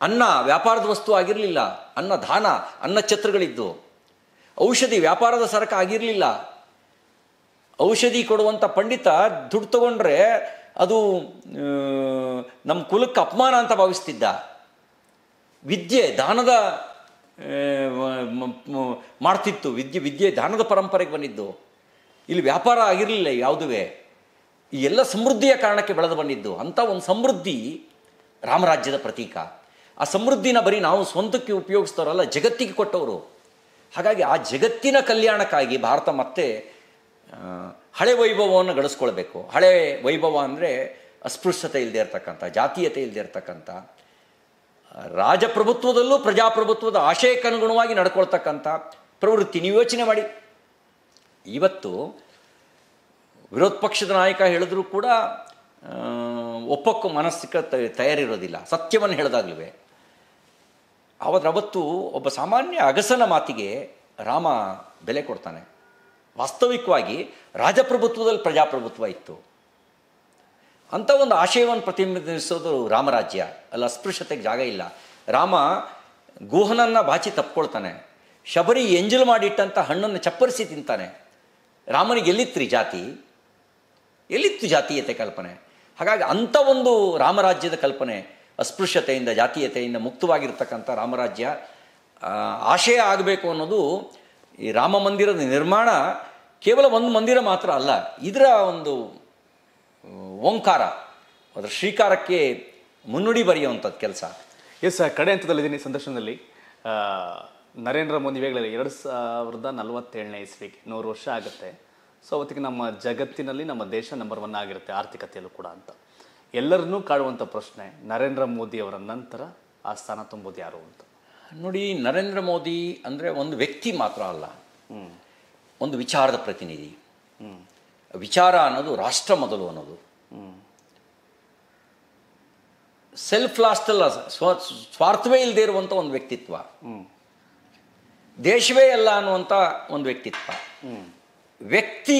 ಅನ್ನ ವ್ಯಾಪಾರದ ವಸ್ತು ಆಗಿರಲಿಲ್ಲ ಅನ್ನ ದಾನ ಅನ್ನ ಛತ್ರಗಳಿದ್ದು ಔಷಧಿ ವ್ಯಾಪಾರದ ಸರಕ ಆಗಿರಲಿಲ್ಲ ಔಷಧಿ ಕೊಡುವಂಥ ಪಂಡಿತ ದುಡ್ಡು ತಗೊಂಡ್ರೆ ಅದು ನಮ್ಮ ಕುಲಕ್ಕೆ ಅಪಮಾನ ಅಂತ ಭಾವಿಸ್ತಿದ್ದ ವಿದ್ಯೆ ದಾನದ ಮಾಡ್ತಿತ್ತು ವಿದ್ಯೆ ವಿದ್ಯೆ ದಾನದ ಪರಂಪರೆಗೆ ಬಂದಿದ್ದು ಇಲ್ಲಿ ವ್ಯಾಪಾರ ಆಗಿರಲಿಲ್ಲ ಯಾವುದುವೇ ಈ ಎಲ್ಲ ಸಮೃದ್ಧಿಯ ಕಾರಣಕ್ಕೆ ಬೆಳೆದು ಬಂದಿದ್ದು ಅಂಥ ಒಂದು ಸಮೃದ್ಧಿ ರಾಮರಾಜ್ಯದ ಪ್ರತೀಕ ಆ ಸಮೃದ್ಧಿನ ಬರೀ ನಾವು ಸ್ವಂತಕ್ಕೆ ಉಪಯೋಗಿಸ್ತಾರಲ್ಲ ಜಗತ್ತಿಗೆ ಕೊಟ್ಟವರು ಹಾಗಾಗಿ ಆ ಜಗತ್ತಿನ ಕಲ್ಯಾಣಕ್ಕಾಗಿ ಭಾರತ ಮತ್ತೆ ಹಳೆ ವೈಭವವನ್ನು ಗಳಿಸ್ಕೊಳ್ಬೇಕು ಹಳೆ ವೈಭವ ಅಂದರೆ ಅಸ್ಪೃಶ್ಯತೆ ಇಲ್ಲದೆ ಇರತಕ್ಕಂಥ ಜಾತೀಯತೆ ಇಲ್ಲದೆ ಇರತಕ್ಕಂಥ ರಾಜಪ್ರಭುತ್ವದಲ್ಲೂ ಪ್ರಜಾಪ್ರಭುತ್ವದ ಆಶಯಕ್ಕನುಗುಣವಾಗಿ ನಡ್ಕೊಳ್ತಕ್ಕಂಥ ಪ್ರವೃತ್ತಿ ನೀವು ಯೋಚನೆ ಮಾಡಿ ಇವತ್ತು ವಿರೋಧ ಪಕ್ಷದ ನಾಯಕ ಹೇಳಿದ್ರೂ ಕೂಡ ಒಪ್ಪಕ್ಕೂ ಮನಸ್ಸಿಗೆ ತಯಾರಿರೋದಿಲ್ಲ ಸತ್ಯವನ್ನು ಹೇಳಿದಾಗ್ಲೂ ಆವತ್ತು ಅವತ್ತು ಒಬ್ಬ ಸಾಮಾನ್ಯ ಅಗಸನ ಮಾತಿಗೆ ರಾಮ ಬೆಲೆ ಕೊಡ್ತಾನೆ ವಾಸ್ತವಿಕವಾಗಿ ರಾಜಪ್ರಭುತ್ವದಲ್ಲಿ ಪ್ರಜಾಪ್ರಭುತ್ವ ಇತ್ತು ಅಂಥ ಒಂದು ಆಶಯವನ್ನು ಪ್ರತಿನಿಧಿಸೋದು ರಾಮರಾಜ್ಯ ಅಲ್ಲಿ ಅಸ್ಪೃಶ್ಯತೆಗೆ ಜಾಗ ಇಲ್ಲ ರಾಮ ಗುಹನನ್ನು ಬಾಚಿ ತಪ್ಪಿಕೊಳ್ತಾನೆ ಶಬರಿ ಎಂಜಲು ಮಾಡಿಟ್ಟಂಥ ಹಣ್ಣನ್ನು ಚಪ್ಪರಿಸಿ ತಿಂತಾನೆ ರಾಮನಿಗೆ ಎಲ್ಲಿತ್ರಿ ಜಾತಿ ಎಲ್ಲಿತ್ತು ಜಾತೀಯತೆ ಕಲ್ಪನೆ ಹಾಗಾಗಿ ಅಂಥ ಒಂದು ರಾಮರಾಜ್ಯದ ಕಲ್ಪನೆ ಅಸ್ಪೃಶ್ಯತೆಯಿಂದ ಜಾತೀಯತೆಯಿಂದ ಮುಕ್ತವಾಗಿರ್ತಕ್ಕಂಥ ರಾಮರಾಜ್ಯ ಆಶಯ ಆಗಬೇಕು ಅನ್ನೋದು ಈ ರಾಮ ಮಂದಿರದ ನಿರ್ಮಾಣ ಕೇವಲ ಒಂದು ಮಂದಿರ ಮಾತ್ರ ಅಲ್ಲ ಇದರ ಒಂದು ಓಂಕಾರ ಅದರ ಶ್ರೀಕಾರಕ್ಕೆ ಮುನ್ನುಡಿ ಬರೆಯುವಂಥದ್ದು ಕೆಲಸ ಎಸ್ ಕಡೆ ಇದ್ದೀನಿ ಸಂದರ್ಶನದಲ್ಲಿ ನರೇಂದ್ರ ಮೋದಿ ವೇಳೆ ಎರಡು ಸಾವಿರದ ನಲವತ್ತೇಳನೇ ಇಸ್ವಿಗೆ ನೂರು ವರ್ಷ ಆಗುತ್ತೆ ಸೊ ಅವತ್ತಿಗೆ ನಮ್ಮ ಜಗತ್ತಿನಲ್ಲಿ ನಮ್ಮ ದೇಶ ನಂಬರ್ ಒನ್ ಆಗಿರುತ್ತೆ ಆರ್ಥಿಕತೆಯಲ್ಲೂ ಕೂಡ ಅಂತ ಎಲ್ಲರನ್ನೂ ಕಾಡುವಂಥ ಪ್ರಶ್ನೆ ನರೇಂದ್ರ ಮೋದಿ ಅವರ ನಂತರ ಆ ಸ್ಥಾನ ತುಂಬೋದು ಯಾರು ಅಂತ ನೋಡಿ ನರೇಂದ್ರ ಮೋದಿ ಅಂದರೆ ಒಂದು ವ್ಯಕ್ತಿ ಮಾತ್ರ ಅಲ್ಲ ಒಂದು ವಿಚಾರದ ಪ್ರತಿನಿಧಿ ವಿಚಾರ ಅನ್ನೋದು ರಾಷ್ಟ್ರ ಮೊದಲು ಅನ್ನೋದು ಸೆಲ್ಫ್ ಅಲ್ಲ ಸ್ವ ಸ್ವಾರ್ಥವೇ ಇಲ್ಲದೆ ಇರುವಂಥ ಒಂದು ವ್ಯಕ್ತಿತ್ವ ದೇಶವೇ ಅಲ್ಲ ಅನ್ನುವಂಥ ಒಂದು ವ್ಯಕ್ತಿತ್ವ ವ್ಯಕ್ತಿ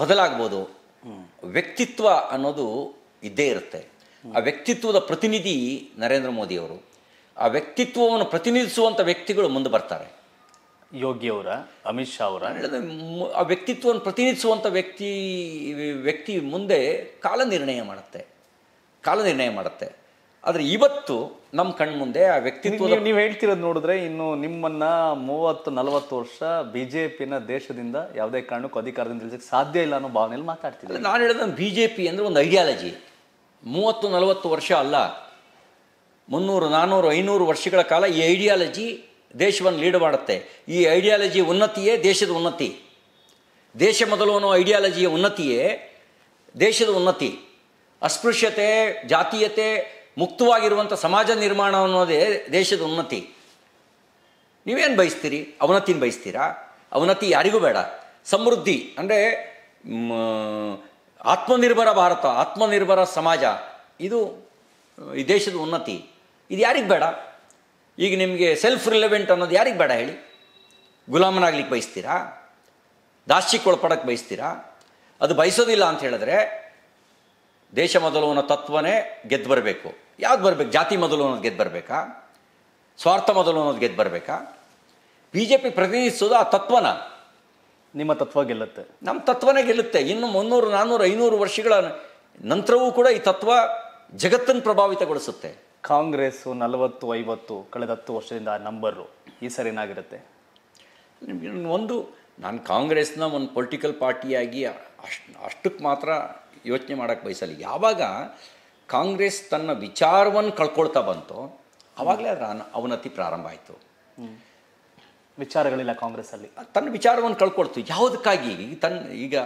ಬದಲಾಗ್ಬೋದು ವ್ಯಕ್ತಿತ್ವ ಅನ್ನೋದು ಇದ್ದೇ ಇರುತ್ತೆ ಆ ವ್ಯಕ್ತಿತ್ವದ ಪ್ರತಿನಿಧಿ ನರೇಂದ್ರ ಮೋದಿಯವರು ಆ ವ್ಯಕ್ತಿತ್ವವನ್ನು ಪ್ರತಿನಿಧಿಸುವಂಥ ವ್ಯಕ್ತಿಗಳು ಮುಂದೆ ಬರ್ತಾರೆ ಯೋಗಿಯವರ ಅಮಿತ್ ಶಾ ಅವರ ಆ ವ್ಯಕ್ತಿತ್ವವನ್ನು ಪ್ರತಿನಿಧಿಸುವಂಥ ವ್ಯಕ್ತಿ ವ್ಯಕ್ತಿ ಮುಂದೆ ಕಾಲ ನಿರ್ಣಯ ಮಾಡುತ್ತೆ ಕಾಲ ನಿರ್ಣಯ ಮಾಡುತ್ತೆ ಆದರೆ ಇವತ್ತು ನಮ್ಮ ಕಣ್ಮುಂದೆ ಆ ವ್ಯಕ್ತಿತ್ವ ನೀವು ಹೇಳ್ತಿರೋದು ನೋಡಿದ್ರೆ ಇನ್ನು ನಿಮ್ಮನ್ನು ಮೂವತ್ತು ನಲವತ್ತು ವರ್ಷ ಬಿ ಜೆ ಪಿನ ದೇಶದಿಂದ ಯಾವುದೇ ಕಾರಣಕ್ಕೂ ಅಧಿಕಾರದಿಂದ ನಿಲ್ಸಕ್ಕೆ ಸಾಧ್ಯ ಇಲ್ಲ ಅನ್ನೋ ಭಾವನೆಯಲ್ಲಿ ಮಾತಾಡ್ತಿದ್ದೆ ನಾನು ಹೇಳಿದ ಬಿ ಜೆ ಪಿ ಅಂದರೆ ಒಂದು ಐಡಿಯಾಲಜಿ ಮೂವತ್ತು ನಲವತ್ತು ವರ್ಷ ಅಲ್ಲ ಮುನ್ನೂರು ನಾನ್ನೂರು ಐನೂರು ವರ್ಷಗಳ ಕಾಲ ಈ ಐಡಿಯಾಲಜಿ ದೇಶವನ್ನು ಲೀಡ್ ಮಾಡುತ್ತೆ ಈ ಐಡಿಯಾಲಜಿ ಉನ್ನತಿಯೇ ದೇಶದ ಉನ್ನತಿ ದೇಶ ಮೊದಲು ಅನ್ನೋ ಐಡಿಯಾಲಜಿಯ ಉನ್ನತಿಯೇ ದೇಶದ ಉನ್ನತಿ ಅಸ್ಪೃಶ್ಯತೆ ಜಾತೀಯತೆ ಮುಕ್ತವಾಗಿರುವಂಥ ಸಮಾಜ ನಿರ್ಮಾಣ ಅನ್ನೋದೇ ದೇಶದ ಉನ್ನತಿ ನೀವೇನು ಬಯಸ್ತೀರಿ ಅವನತಿನ ಬಯಸ್ತೀರಾ ಅವನತಿ ಯಾರಿಗೂ ಬೇಡ ಸಮೃದ್ಧಿ ಅಂದರೆ ಆತ್ಮನಿರ್ಭರ ಭಾರತ ಆತ್ಮನಿರ್ಭರ ಸಮಾಜ ಇದು ಈ ದೇಶದ ಉನ್ನತಿ ಇದು ಯಾರಿಗೆ ಬೇಡ ಈಗ ನಿಮಗೆ ಸೆಲ್ಫ್ ರಿಲೆವೆಂಟ್ ಅನ್ನೋದು ಯಾರಿಗೆ ಬೇಡ ಹೇಳಿ ಗುಲಾಮನಾಗ್ಲಿಕ್ಕೆ ಬಯಸ್ತೀರಾ ಒಳಪಡಕ್ಕೆ ಬಯಸ್ತೀರಾ ಅದು ಬಯಸೋದಿಲ್ಲ ಅಂತ ಹೇಳಿದ್ರೆ ದೇಶ ಮೊದಲು ಅನ್ನೋ ತತ್ವನೇ ಗೆದ್ದು ಬರಬೇಕು ಯಾವ್ದು ಬರಬೇಕು ಜಾತಿ ಮೊದಲು ಅನ್ನೋದು ಗೆದ್ದು ಬರಬೇಕಾ ಸ್ವಾರ್ಥ ಮೊದಲು ಅನ್ನೋದು ಗೆದ್ದು ಬರಬೇಕಾ ಬಿ ಜೆ ಪಿ ಪ್ರತಿನಿಧಿಸೋದು ಆ ತತ್ವನ ನಿಮ್ಮ ತತ್ವ ಗೆಲ್ಲುತ್ತೆ ನಮ್ಮ ತತ್ವನೇ ಗೆಲ್ಲುತ್ತೆ ಇನ್ನು ಮುನ್ನೂರು ನಾನ್ನೂರು ಐನೂರು ವರ್ಷಗಳ ನಂತರವೂ ಕೂಡ ಈ ತತ್ವ ಜಗತ್ತನ್ನು ಪ್ರಭಾವಿತಗೊಳಿಸುತ್ತೆ ಕಾಂಗ್ರೆಸ್ಸು ನಲವತ್ತು ಐವತ್ತು ಕಳೆದ ಹತ್ತು ವರ್ಷದಿಂದ ಆ ನಂಬರು ಈ ಸರಿ ಏನಾಗಿರುತ್ತೆ ನಿಮಗೆ ಒಂದು ನಾನು ಕಾಂಗ್ರೆಸ್ನ ಒಂದು ಪೊಲಿಟಿಕಲ್ ಪಾರ್ಟಿಯಾಗಿ ಅಷ್ಟು ಅಷ್ಟಕ್ಕೆ ಮಾತ್ರ ಯೋಚನೆ ಮಾಡೋಕ್ಕೆ ಬಯಸಲಿ ಯಾವಾಗ ಕಾಂಗ್ರೆಸ್ ತನ್ನ ವಿಚಾರವನ್ನು ಕಳ್ಕೊಳ್ತಾ ಬಂತು ಆವಾಗಲೇ ಅದರ ಅವನತಿ ಪ್ರಾರಂಭ ಆಯಿತು ವಿಚಾರಗಳಿಲ್ಲ ಕಾಂಗ್ರೆಸ್ಸಲ್ಲಿ ತನ್ನ ವಿಚಾರವನ್ನು ಕಳ್ಕೊಳ್ತು ಯಾವುದಕ್ಕಾಗಿ ತನ್ನ ಈಗ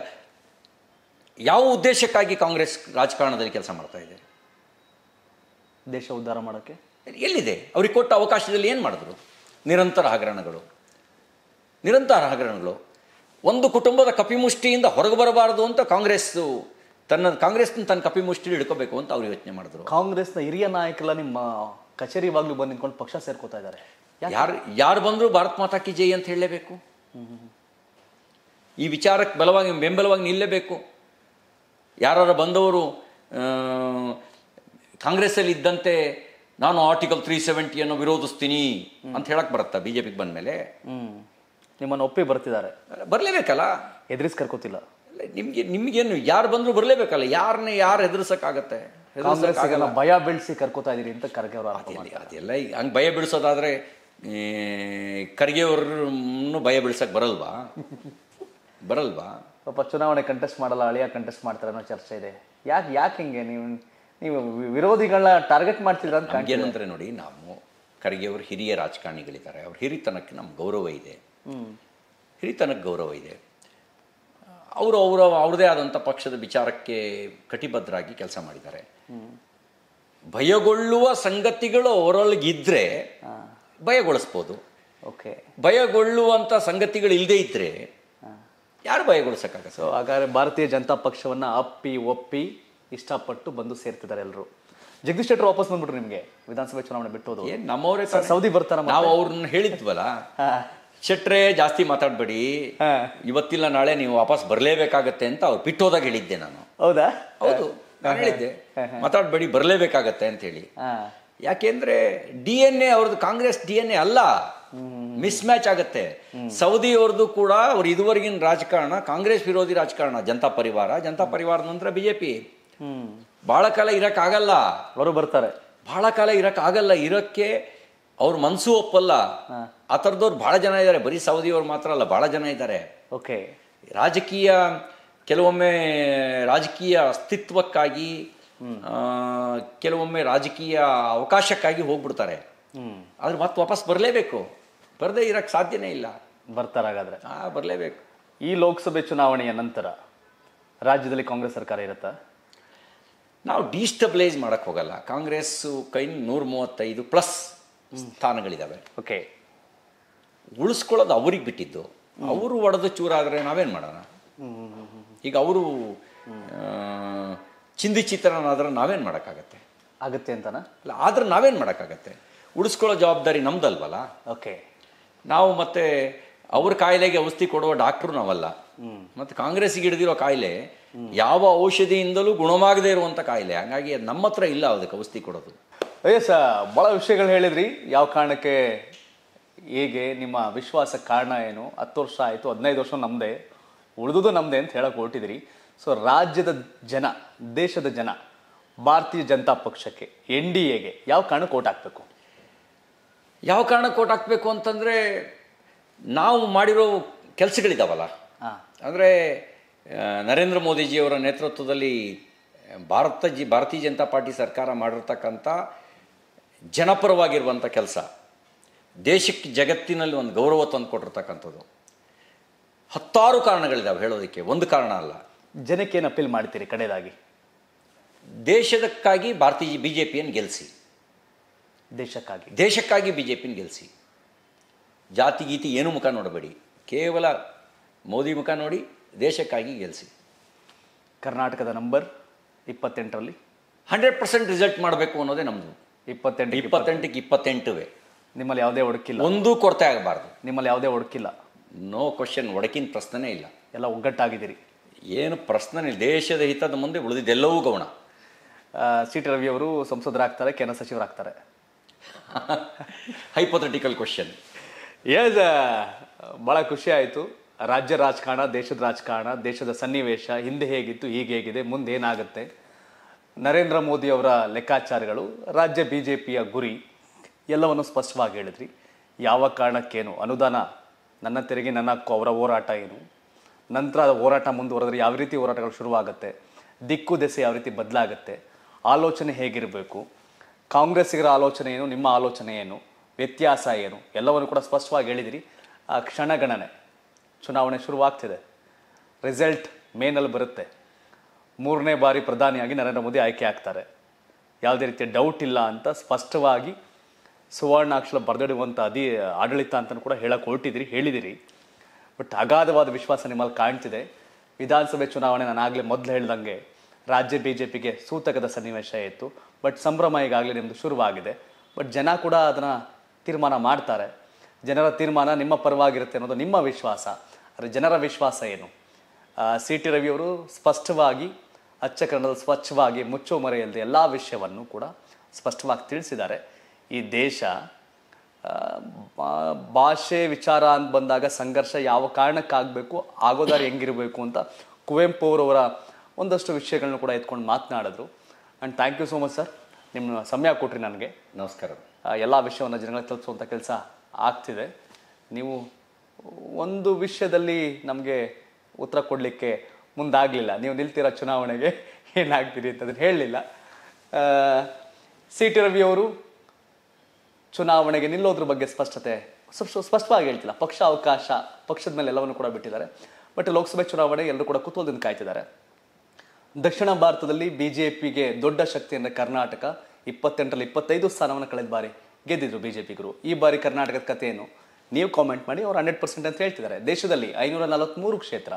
ಯಾವ ಉದ್ದೇಶಕ್ಕಾಗಿ ಕಾಂಗ್ರೆಸ್ ರಾಜಕಾರಣದಲ್ಲಿ ಕೆಲಸ ಮಾಡ್ತಾ ಇದೆ ದೇಶ ಉದ್ಧಾರ ಮಾಡೋಕ್ಕೆ ಎಲ್ಲಿದೆ ಅವ್ರಿಗೆ ಕೊಟ್ಟ ಅವಕಾಶದಲ್ಲಿ ಏನು ಮಾಡಿದ್ರು ನಿರಂತರ ಹಗರಣಗಳು ನಿರಂತರ ಹಗರಣಗಳು ಒಂದು ಕುಟುಂಬದ ಕಪಿಮುಷ್ಟಿಯಿಂದ ಹೊರಗೆ ಬರಬಾರದು ಅಂತ ಕಾಂಗ್ರೆಸ್ ತನ್ನ ಕಾಂಗ್ರೆಸ್ನ ತನ್ನ ಕಪಿಮುಷ್ಟಿಲಿ ಹಿಡ್ಕೋಬೇಕು ಅಂತ ಅವ್ರು ಯೋಚನೆ ಮಾಡಿದ್ರು ಕಾಂಗ್ರೆಸ್ನ ಹಿರಿಯ ನಾಯಕರ ನಿಮ್ಮ ಕಚೇರಿ ಬಂದು ನಿಂತ್ಕೊಂಡು ಪಕ್ಷ ಸೇರ್ಕೋತಾ ಇದ್ದಾರೆ ಯಾರು ಯಾರು ಬಂದರೂ ಭಾರತ್ ಮಾತಾ ಕಿ ಜೈ ಅಂತ ಹೇಳಲೇಬೇಕು ಈ ವಿಚಾರಕ್ಕೆ ಬಲವಾಗಿ ಬೆಂಬಲವಾಗಿ ನಿಲ್ಲಬೇಕು ಯಾರು ಬಂದವರು ಕಾಂಗ್ರೆಸ್ಸಲ್ಲಿ ಇದ್ದಂತೆ ನಾನು ಆರ್ಟಿಕಲ್ ತ್ರೀ ಸೆವೆಂಟಿಯನ್ನು ವಿರೋಧಿಸ್ತೀನಿ ಅಂತ ಹೇಳಕ್ ಬರುತ್ತಾ ಬಿ ಜೆ ಪಿಗೆ ಬಂದಮೇಲೆ ನಿಮ್ಮನ್ನು ಒಪ್ಪಿ ಬರ್ತಿದ್ದಾರೆ ಬರಲೇಬೇಕಲ್ಲ ಎದುರಿಸ್ ಕರ್ಕೋತಿಲ್ಲ ನಿಮಗೆ ನಿಮ್ಗೇನು ಯಾರು ಬಂದರೂ ಬರಲೇಬೇಕಲ್ಲ ಯಾರನ್ನ ಯಾರು ಹೆದರ್ಸಕ್ಕಾಗತ್ತೆ ಭಯ ಬೆಳೆಸಿ ಕರ್ಕೋತಾ ಇದ್ದೀರಿ ಅಂತ ಖರ್ಗೆ ಅದೆಲ್ಲ ಹಂಗೆ ಭಯ ಬಿಡಿಸೋದಾದ್ರೆ ಖರ್ಗೆ ಭಯ ಬಿಡ್ಸಕ್ಕೆ ಬರಲ್ವಾ ಬರಲ್ವಾ ಪಾಪ ಚುನಾವಣೆ ಕಂಟೆಸ್ಟ್ ಮಾಡಲ್ಲ ಅಳಿಯ ಕಂಟೆಸ್ಟ್ ಮಾಡ್ತಾರೆ ಅನ್ನೋ ಚರ್ಚೆ ಇದೆ ಯಾಕೆ ಯಾಕೆ ಹಿಂಗೆ ನೀವು ನೀವು ವಿರೋಧಿಗಳ ಟಾರ್ಗೆಟ್ ಮಾಡ್ತಿದ್ರ ಅಂತ ಏನಂದ್ರೆ ನೋಡಿ ನಾವು ಖರ್ಗೆಯವರು ಹಿರಿಯ ರಾಜಕಾರಣಿಗಳಿದ್ದಾರೆ ಅವ್ರ ಹಿರಿತನಕ್ಕೆ ನಮ್ಗೆ ಗೌರವ ಇದೆ ಹಿರಿತನಕ್ಕೆ ಗೌರವ ಇದೆ ಅವರು ಅವರ ಅವ್ರದೇ ಆದಂಥ ಪಕ್ಷದ ವಿಚಾರಕ್ಕೆ ಕಟಿಬದ್ಧರಾಗಿ ಕೆಲಸ ಮಾಡಿದ್ದಾರೆ ಭಯಗೊಳ್ಳುವ ಸಂಗತಿಗಳು ಇದ್ದರೆ ಭಯಗೊಳಿಸ್ಬೋದು ಓಕೆ ಭಯಗೊಳ್ಳುವಂಥ ಸಂಗತಿಗಳು ಇಲ್ಲದೇ ಇದ್ದರೆ ಯಾರು ಭಯಗೊಳಿಸೋಕ್ಕಾಗ ಸೊ ಹಾಗಾದ್ರೆ ಭಾರತೀಯ ಜನತಾ ಪಕ್ಷವನ್ನು ಅಪ್ಪಿ ಒಪ್ಪಿ ಇಷ್ಟಪಟ್ಟು ಬಂದು ಸೇರ್ತಿದ್ದಾರೆ ಎಲ್ಲರೂ ಜಗದೀಶ್ ಶೆಟ್ಟರ್ ವಾಪಸ್ ಬಂದ್ಬಿಟ್ರು ನಿಮಗೆ ವಿಧಾನಸಭೆ ಚುನಾವಣೆ ಬಿಟ್ಟೋದು ನಮ್ಮವರೇ ಸೌದಿ ಬರ್ತಾರ ನಾವು ಅವ್ರನ್ನ ಹೇಳಿದ್ವಲ್ಲ ಶೆಟ್ರೆ ಜಾಸ್ತಿ ಮಾತಾಡಬೇಡಿ ಇವತ್ತಿಲ್ಲ ನಾಳೆ ನೀವು ವಾಪಸ್ ಬರಲೇಬೇಕಾಗತ್ತೆ ಅಂತ ಅವ್ರು ಬಿಟ್ಟೋದಾಗ ಹೇಳಿದ್ದೆ ನಾನು ಹೌದಾ ಹೌದು ನಾನು ಹೇಳಿದ್ದೆ ಮಾತಾಡಬೇಡಿ ಬರಲೇಬೇಕಾಗತ್ತೆ ಅಂತ ಹೇಳಿ ಯಾಕೆಂದ್ರೆ ಡಿ ಎನ್ ಎ ಅವ್ರದ್ದು ಕಾಂಗ್ರೆಸ್ ಡಿ ಎನ್ ಎ ಅಲ್ಲ ಮಿಸ್ ಮ್ಯಾಚ್ ಆಗುತ್ತೆ ಸೌದಿ ಅವ್ರದ್ದು ಕೂಡ ಅವ್ರು ಇದುವರೆಗಿನ ರಾಜಕಾರಣ ಕಾಂಗ್ರೆಸ್ ವಿರೋಧಿ ರಾಜಕಾರಣ ಜನತಾ ಪರಿವಾರ ಜನತಾ ಪರಿವಾರ ನಂತರ ಬಿಜೆಪಿ ಬಹಳ ಕಾಲ ಇರೋಕ್ಕಾಗಲ್ಲ ಅವರು ಬರ್ತಾರೆ ಬಹಳ ಕಾಲ ಇರೋಕ್ಕಾಗಲ್ಲ ಇರೋಕ್ಕೆ ಅವ್ರ ಮನಸ್ಸು ಒಪ್ಪಲ್ಲ ಆ ಥರದವ್ರು ಭಾಳ ಜನ ಇದ್ದಾರೆ ಬರೀ ಸೌದಿಯವ್ರು ಮಾತ್ರ ಅಲ್ಲ ಭಾಳ ಜನ ಇದ್ದಾರೆ ಓಕೆ ರಾಜಕೀಯ ಕೆಲವೊಮ್ಮೆ ರಾಜಕೀಯ ಅಸ್ತಿತ್ವಕ್ಕಾಗಿ ಕೆಲವೊಮ್ಮೆ ರಾಜಕೀಯ ಅವಕಾಶಕ್ಕಾಗಿ ಹೋಗ್ಬಿಡ್ತಾರೆ ಆದ್ರೆ ಮತ್ತೆ ವಾಪಸ್ ಬರಲೇಬೇಕು ಬರದೇ ಇರಕ್ಕೆ ಸಾಧ್ಯನೇ ಇಲ್ಲ ಹಾಗಾದ್ರೆ ಹಾಂ ಬರಲೇಬೇಕು ಈ ಲೋಕಸಭೆ ಚುನಾವಣೆಯ ನಂತರ ರಾಜ್ಯದಲ್ಲಿ ಕಾಂಗ್ರೆಸ್ ಸರ್ಕಾರ ಇರುತ್ತಾ ನಾವು ಡಿಸ್ಟಬಿಲೈಸ್ ಮಾಡೋಕ್ಕೆ ಹೋಗಲ್ಲ ಕಾಂಗ್ರೆಸ್ಸು ಕೈ ನೂರ ಮೂವತ್ತೈದು ಪ್ಲಸ್ ಸ್ಥಾನಗಳಿದ್ದಾವೆ ಓಕೆ ಉಳಿಸ್ಕೊಳ್ಳೋದು ಅವ್ರಿಗೆ ಬಿಟ್ಟಿದ್ದು ಅವರು ಒಡೆದು ಚೂರಾದರೆ ನಾವೇನು ಮಾಡೋಣ ಈಗ ಅವರು ಚಿಂದಿ ಚಿತ್ರನಾದ್ರೆ ನಾವೇನು ಮಾಡೋಕ್ಕಾಗತ್ತೆ ಆಗುತ್ತೆ ಅಂತನಾ ಇಲ್ಲ ಆದ್ರೆ ನಾವೇನು ಮಾಡೋಕ್ಕಾಗತ್ತೆ ಉಳಿಸ್ಕೊಳ್ಳೋ ಜವಾಬ್ದಾರಿ ನಮ್ದಲ್ವಲ್ಲ ಓಕೆ ನಾವು ಮತ್ತೆ ಅವ್ರ ಕಾಯಿಲೆಗೆ ಔಷಧಿ ಕೊಡುವ ಡಾಕ್ಟ್ರು ನಾವಲ್ಲ ಮತ್ತು ಕಾಂಗ್ರೆಸ್ಗೆ ಹಿಡಿದಿರೋ ಕಾಯಿಲೆ ಯಾವ ಔಷಧಿಯಿಂದಲೂ ಗುಣವಾಗದೇ ಇರುವಂಥ ಕಾಯಿಲೆ ಹಾಗಾಗಿ ನಮ್ಮ ಹತ್ರ ಇಲ್ಲ ಅದಕ್ಕೆ ಔಷಧಿ ಕೊಡೋದು ಅಯ್ಯ ಸ ಭಾಳ ವಿಷಯಗಳು ಹೇಳಿದ್ರಿ ಯಾವ ಕಾರಣಕ್ಕೆ ಹೇಗೆ ನಿಮ್ಮ ವಿಶ್ವಾಸ ಕಾರಣ ಏನು ಹತ್ತು ವರ್ಷ ಆಯಿತು ಹದಿನೈದು ವರ್ಷ ನಮ್ಮದೇ ಉಳಿದುದು ನಮ್ಮದೇ ಅಂತ ಹೇಳಕ್ಕೆ ಹೊರಟಿದ್ರಿ ಸೊ ರಾಜ್ಯದ ಜನ ದೇಶದ ಜನ ಭಾರತೀಯ ಜನತಾ ಪಕ್ಷಕ್ಕೆ ಎನ್ ಡಿ ಎಗೆ ಯಾವ ಕಾರಣಕ್ಕೆ ಓಟ್ ಹಾಕಬೇಕು ಯಾವ ಕಾರಣಕ್ಕೆ ಓಟ್ ಹಾಕಬೇಕು ಅಂತಂದರೆ ನಾವು ಮಾಡಿರೋ ಹಾಂ ಅಂದರೆ ನರೇಂದ್ರ ಮೋದಿಜಿಯವರ ನೇತೃತ್ವದಲ್ಲಿ ಭಾರತ ಜಿ ಭಾರತೀಯ ಜನತಾ ಪಾರ್ಟಿ ಸರ್ಕಾರ ಮಾಡಿರ್ತಕ್ಕಂಥ ಜನಪರವಾಗಿರುವಂಥ ಕೆಲಸ ದೇಶಕ್ಕೆ ಜಗತ್ತಿನಲ್ಲಿ ಒಂದು ಗೌರವ ತಂದು ಕೊಟ್ಟಿರ್ತಕ್ಕಂಥದ್ದು ಹತ್ತಾರು ಕಾರಣಗಳಿದ್ದಾವೆ ಹೇಳೋದಕ್ಕೆ ಒಂದು ಕಾರಣ ಅಲ್ಲ ಜನಕ್ಕೆ ಏನು ಅಪೀಲ್ ಮಾಡ್ತೀರಿ ಕಡೆಯದಾಗಿ ದೇಶದಕ್ಕಾಗಿ ಭಾರತೀಯ ಬಿ ಜೆ ಪಿಯನ್ನು ಗೆಲ್ಲಿಸಿ ದೇಶಕ್ಕಾಗಿ ದೇಶಕ್ಕಾಗಿ ಬಿ ಜೆ ಪಿಯನ್ನು ಗೆಲ್ಲಿಸಿ ಜಾತಿ ಗೀತಿ ಏನು ಮುಖ ನೋಡಬೇಡಿ ಕೇವಲ ಮೋದಿ ಮುಖ ನೋಡಿ ದೇಶಕ್ಕಾಗಿ ಗೆಲ್ಲಿಸಿ ಕರ್ನಾಟಕದ ನಂಬರ್ ಇಪ್ಪತ್ತೆಂಟರಲ್ಲಿ ಹಂಡ್ರೆಡ್ ಪರ್ಸೆಂಟ್ ರಿಸಲ್ಟ್ ಮಾಡಬೇಕು ಅನ್ನೋದೇ ನಮ್ಮದು ಇಪ್ಪತ್ತೆಂಟು ಇಪ್ಪತ್ತೆಂಟಕ್ಕೆ ಇಪ್ಪತ್ತೆಂಟುವೆ ನಿಮ್ಮಲ್ಲಿ ಯಾವುದೇ ಒಡಕಿಲ್ಲ ಒಂದೂ ಕೊರತೆ ಆಗಬಾರ್ದು ನಿಮ್ಮಲ್ಲಿ ಯಾವುದೇ ಒಡಕಿಲ್ಲ ನೋ ಕ್ವಶನ್ ಒಡಕಿನ ಪ್ರಶ್ನೆ ಇಲ್ಲ ಎಲ್ಲ ಒಗ್ಗಟ್ಟಾಗಿದ್ದೀರಿ ಏನು ಪ್ರಶ್ನೆ ದೇಶದ ಹಿತದ ಮುಂದೆ ಉಳಿದಿದ್ದೆಲ್ಲವೂ ಗೌಣ ಸಿ ಟಿ ರವಿ ಅವರು ಸಂಸದರಾಗ್ತಾರೆ ಕೇಂದ್ರ ಸಚಿವರಾಗ್ತಾರೆ ಹೈಪೋಥೆಟಿಕಲ್ ಕ್ವಶನ್ ಏಜ್ ಭಾಳ ಖುಷಿ ಆಯಿತು ರಾಜ್ಯ ರಾಜಕಾರಣ ದೇಶದ ರಾಜಕಾರಣ ದೇಶದ ಸನ್ನಿವೇಶ ಹಿಂದೆ ಹೇಗಿತ್ತು ಈಗ ಹೇಗಿದೆ ಮುಂದೆ ಏನಾಗುತ್ತೆ ನರೇಂದ್ರ ಮೋದಿಯವರ ಲೆಕ್ಕಾಚಾರಗಳು ರಾಜ್ಯ ಬಿ ಜೆ ಪಿಯ ಗುರಿ ಎಲ್ಲವನ್ನು ಸ್ಪಷ್ಟವಾಗಿ ಹೇಳಿದ್ರಿ ಯಾವ ಕಾರಣಕ್ಕೇನು ಅನುದಾನ ನನ್ನ ತೆರಿಗೆ ನನ್ನ ಹಕ್ಕು ಅವರ ಹೋರಾಟ ಏನು ನಂತರ ಹೋರಾಟ ಮುಂದುವರೆದ್ರೆ ಯಾವ ರೀತಿ ಹೋರಾಟಗಳು ಶುರುವಾಗುತ್ತೆ ದಿಕ್ಕು ದೆಸೆ ಯಾವ ರೀತಿ ಬದಲಾಗುತ್ತೆ ಆಲೋಚನೆ ಹೇಗಿರಬೇಕು ಕಾಂಗ್ರೆಸ್ಸಿಗರ ಆಲೋಚನೆ ಏನು ನಿಮ್ಮ ಆಲೋಚನೆ ಏನು ವ್ಯತ್ಯಾಸ ಏನು ಎಲ್ಲವನ್ನು ಕೂಡ ಸ್ಪಷ್ಟವಾಗಿ ಹೇಳಿದಿರಿ ಆ ಕ್ಷಣಗಣನೆ ಚುನಾವಣೆ ಶುರುವಾಗ್ತಿದೆ ರಿಸಲ್ಟ್ ಮೇನಲ್ಲಿ ಬರುತ್ತೆ ಮೂರನೇ ಬಾರಿ ಪ್ರಧಾನಿಯಾಗಿ ನರೇಂದ್ರ ಮೋದಿ ಆಯ್ಕೆ ಆಗ್ತಾರೆ ಯಾವುದೇ ರೀತಿಯ ಡೌಟ್ ಇಲ್ಲ ಅಂತ ಸ್ಪಷ್ಟವಾಗಿ ಸುವರ್ಣಾಕ್ಷರ ಬರೆದಿಡುವಂಥ ಅದಿ ಆಡಳಿತ ಅಂತಲೂ ಕೂಡ ಹೇಳಕ್ಕೆ ಹೊರಟಿದ್ದೀರಿ ಹೇಳಿದಿರಿ ಬಟ್ ಅಗಾಧವಾದ ವಿಶ್ವಾಸ ನಿಮ್ಮಲ್ಲಿ ಕಾಣ್ತಿದೆ ವಿಧಾನಸಭೆ ಚುನಾವಣೆ ನಾನು ಆಗಲೇ ಮೊದಲು ಹೇಳ್ದಂಗೆ ರಾಜ್ಯ ಬಿ ಜೆ ಪಿಗೆ ಸೂತಕದ ಸನ್ನಿವೇಶ ಇತ್ತು ಬಟ್ ಸಂಭ್ರಮ ಈಗಾಗಲೇ ನಿಮ್ಮದು ಶುರುವಾಗಿದೆ ಬಟ್ ಜನ ಕೂಡ ಅದನ್ನು ತೀರ್ಮಾನ ಮಾಡ್ತಾರೆ ಜನರ ತೀರ್ಮಾನ ನಿಮ್ಮ ಪರವಾಗಿರುತ್ತೆ ಅನ್ನೋದು ನಿಮ್ಮ ವಿಶ್ವಾಸ ಜನರ ವಿಶ್ವಾಸ ಏನು ಸಿ ಟಿ ರವಿಯವರು ಸ್ಪಷ್ಟವಾಗಿ ಅಚ್ಚ ಕನ್ನಡದಲ್ಲಿ ಸ್ವಚ್ಛವಾಗಿ ಮುಚ್ಚೋ ಮರೆಯಲ್ಲದೆ ಎಲ್ಲ ವಿಷಯವನ್ನು ಕೂಡ ಸ್ಪಷ್ಟವಾಗಿ ತಿಳಿಸಿದ್ದಾರೆ ಈ ದೇಶ ಭಾಷೆ ವಿಚಾರ ಅಂತ ಬಂದಾಗ ಸಂಘರ್ಷ ಯಾವ ಕಾರಣಕ್ಕಾಗಬೇಕು ಆಗೋದಾರು ಹೆಂಗಿರಬೇಕು ಅಂತ ಕುವೆಂಪು ಅವರವರ ಒಂದಷ್ಟು ವಿಷಯಗಳನ್ನ ಕೂಡ ಎತ್ಕೊಂಡು ಮಾತನಾಡಿದ್ರು and thank you so much sir ನಿಮ್ಮ ಸಮಯ ಕೊಟ್ರಿ ನನಗೆ ನಮಸ್ಕಾರ ಎಲ್ಲ ವಿಷಯವನ್ನು ಜನಗಳಿಗೆ ತಲುಪಿಸುವಂಥ ಕೆಲಸ ಆಗ್ತಿದೆ ನೀವು ಒಂದು ವಿಷಯದಲ್ಲಿ ನಮಗೆ ಉತ್ತರ ಕೊಡಲಿಕ್ಕೆ ಮುಂದಾಗಲಿಲ್ಲ ನೀವು ನಿಲ್ತಿರೋ ಚುನಾವಣೆಗೆ ಏನಾಗ್ತೀರಿ ಅಂತ ಅದನ್ನು ಹೇಳಲಿಲ್ಲ ಸಿ ಟಿ ರವಿ ಅವರು ಚುನಾವಣೆಗೆ ನಿಲ್ಲೋದ್ರ ಬಗ್ಗೆ ಸ್ಪಷ್ಟತೆ ಸ್ಪಷ್ಟವಾಗಿ ಹೇಳ್ತಿಲ್ಲ ಪಕ್ಷ ಅವಕಾಶ ಪಕ್ಷದ ಮೇಲೆ ಎಲ್ಲವನ್ನು ಕೂಡ ಬಿಟ್ಟಿದ್ದಾರೆ ಬಟ್ ಲೋಕಸಭೆ ಚುನಾವಣೆ ಎಲ್ಲರೂ ಕೂಡ ಕುತೂಹಲದಿಂದ ಕಾಯ್ತಿದ್ದಾರೆ ದಕ್ಷಿಣ ಭಾರತದಲ್ಲಿ ಬಿ ಜೆ ಪಿಗೆ ದೊಡ್ಡ ಅಂದರೆ ಕರ್ನಾಟಕ ಇಪ್ಪತ್ತೆಂಟರಲ್ಲಿ ಇಪ್ಪತ್ತೈದು ಸ್ಥಾನವನ್ನು ಕಳೆದ ಬಾರಿ ಗೆದ್ದಿದ್ರು ಬಿ ಜೆ ಪಿಗರು ಈ ಬಾರಿ ಕರ್ನಾಟಕದ ಕಥೆ ಏನು ನೀವು ಕಾಮೆಂಟ್ ಮಾಡಿ ಅವ್ರು ಹಂಡ್ರೆಡ್ ಪರ್ಸೆಂಟ್ ಅಂತ ಹೇಳ್ತಿದ್ದಾರೆ ದೇಶದಲ್ಲಿ ಐನೂರ ನಲವತ್ತ್ಮೂರು ಕ್ಷೇತ್ರ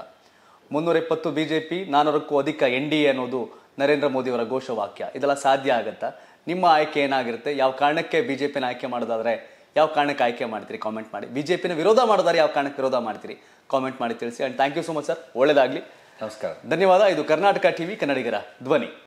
ಮುನ್ನೂರ ಇಪ್ಪತ್ತು ಬಿ ಜೆ ಪಿ ನಾನ್ನೂರಕ್ಕೂ ಅಧಿಕ ಎನ್ ಡಿ ಎ ಅನ್ನೋದು ನರೇಂದ್ರ ಮೋದಿಯವರ ಘೋಷವಾಕ್ಯ ಇದೆಲ್ಲ ಸಾಧ್ಯ ಆಗುತ್ತಾ ನಿಮ್ಮ ಆಯ್ಕೆ ಏನಾಗಿರುತ್ತೆ ಯಾವ ಕಾರಣಕ್ಕೆ ಬಿ ಜೆ ಪಿನ ಆಯ್ಕೆ ಮಾಡೋದಾದರೆ ಯಾವ ಕಾರಣಕ್ಕೆ ಆಯ್ಕೆ ಮಾಡ್ತೀರಿ ಕಾಮೆಂಟ್ ಮಾಡಿ ಬಿ ಜೆ ಪಿನ ವಿರೋಧ ಮಾಡಿದಾರೆ ಯಾವ ಕಾರಣಕ್ಕೆ ವಿರೋಧ ಮಾಡ್ತೀರಿ ಕಾಮೆಂಟ್ ಮಾಡಿ ತಿಳಿಸಿ and thank you so much sir ಒಳ್ಳೇದಾಗಲಿ ನಮಸ್ಕಾರ ಧನ್ಯವಾದ ಇದು ಕರ್ನಾಟಕ ಟಿವಿ ಕನ್ನಡಿಗರ ಧ್ವನಿ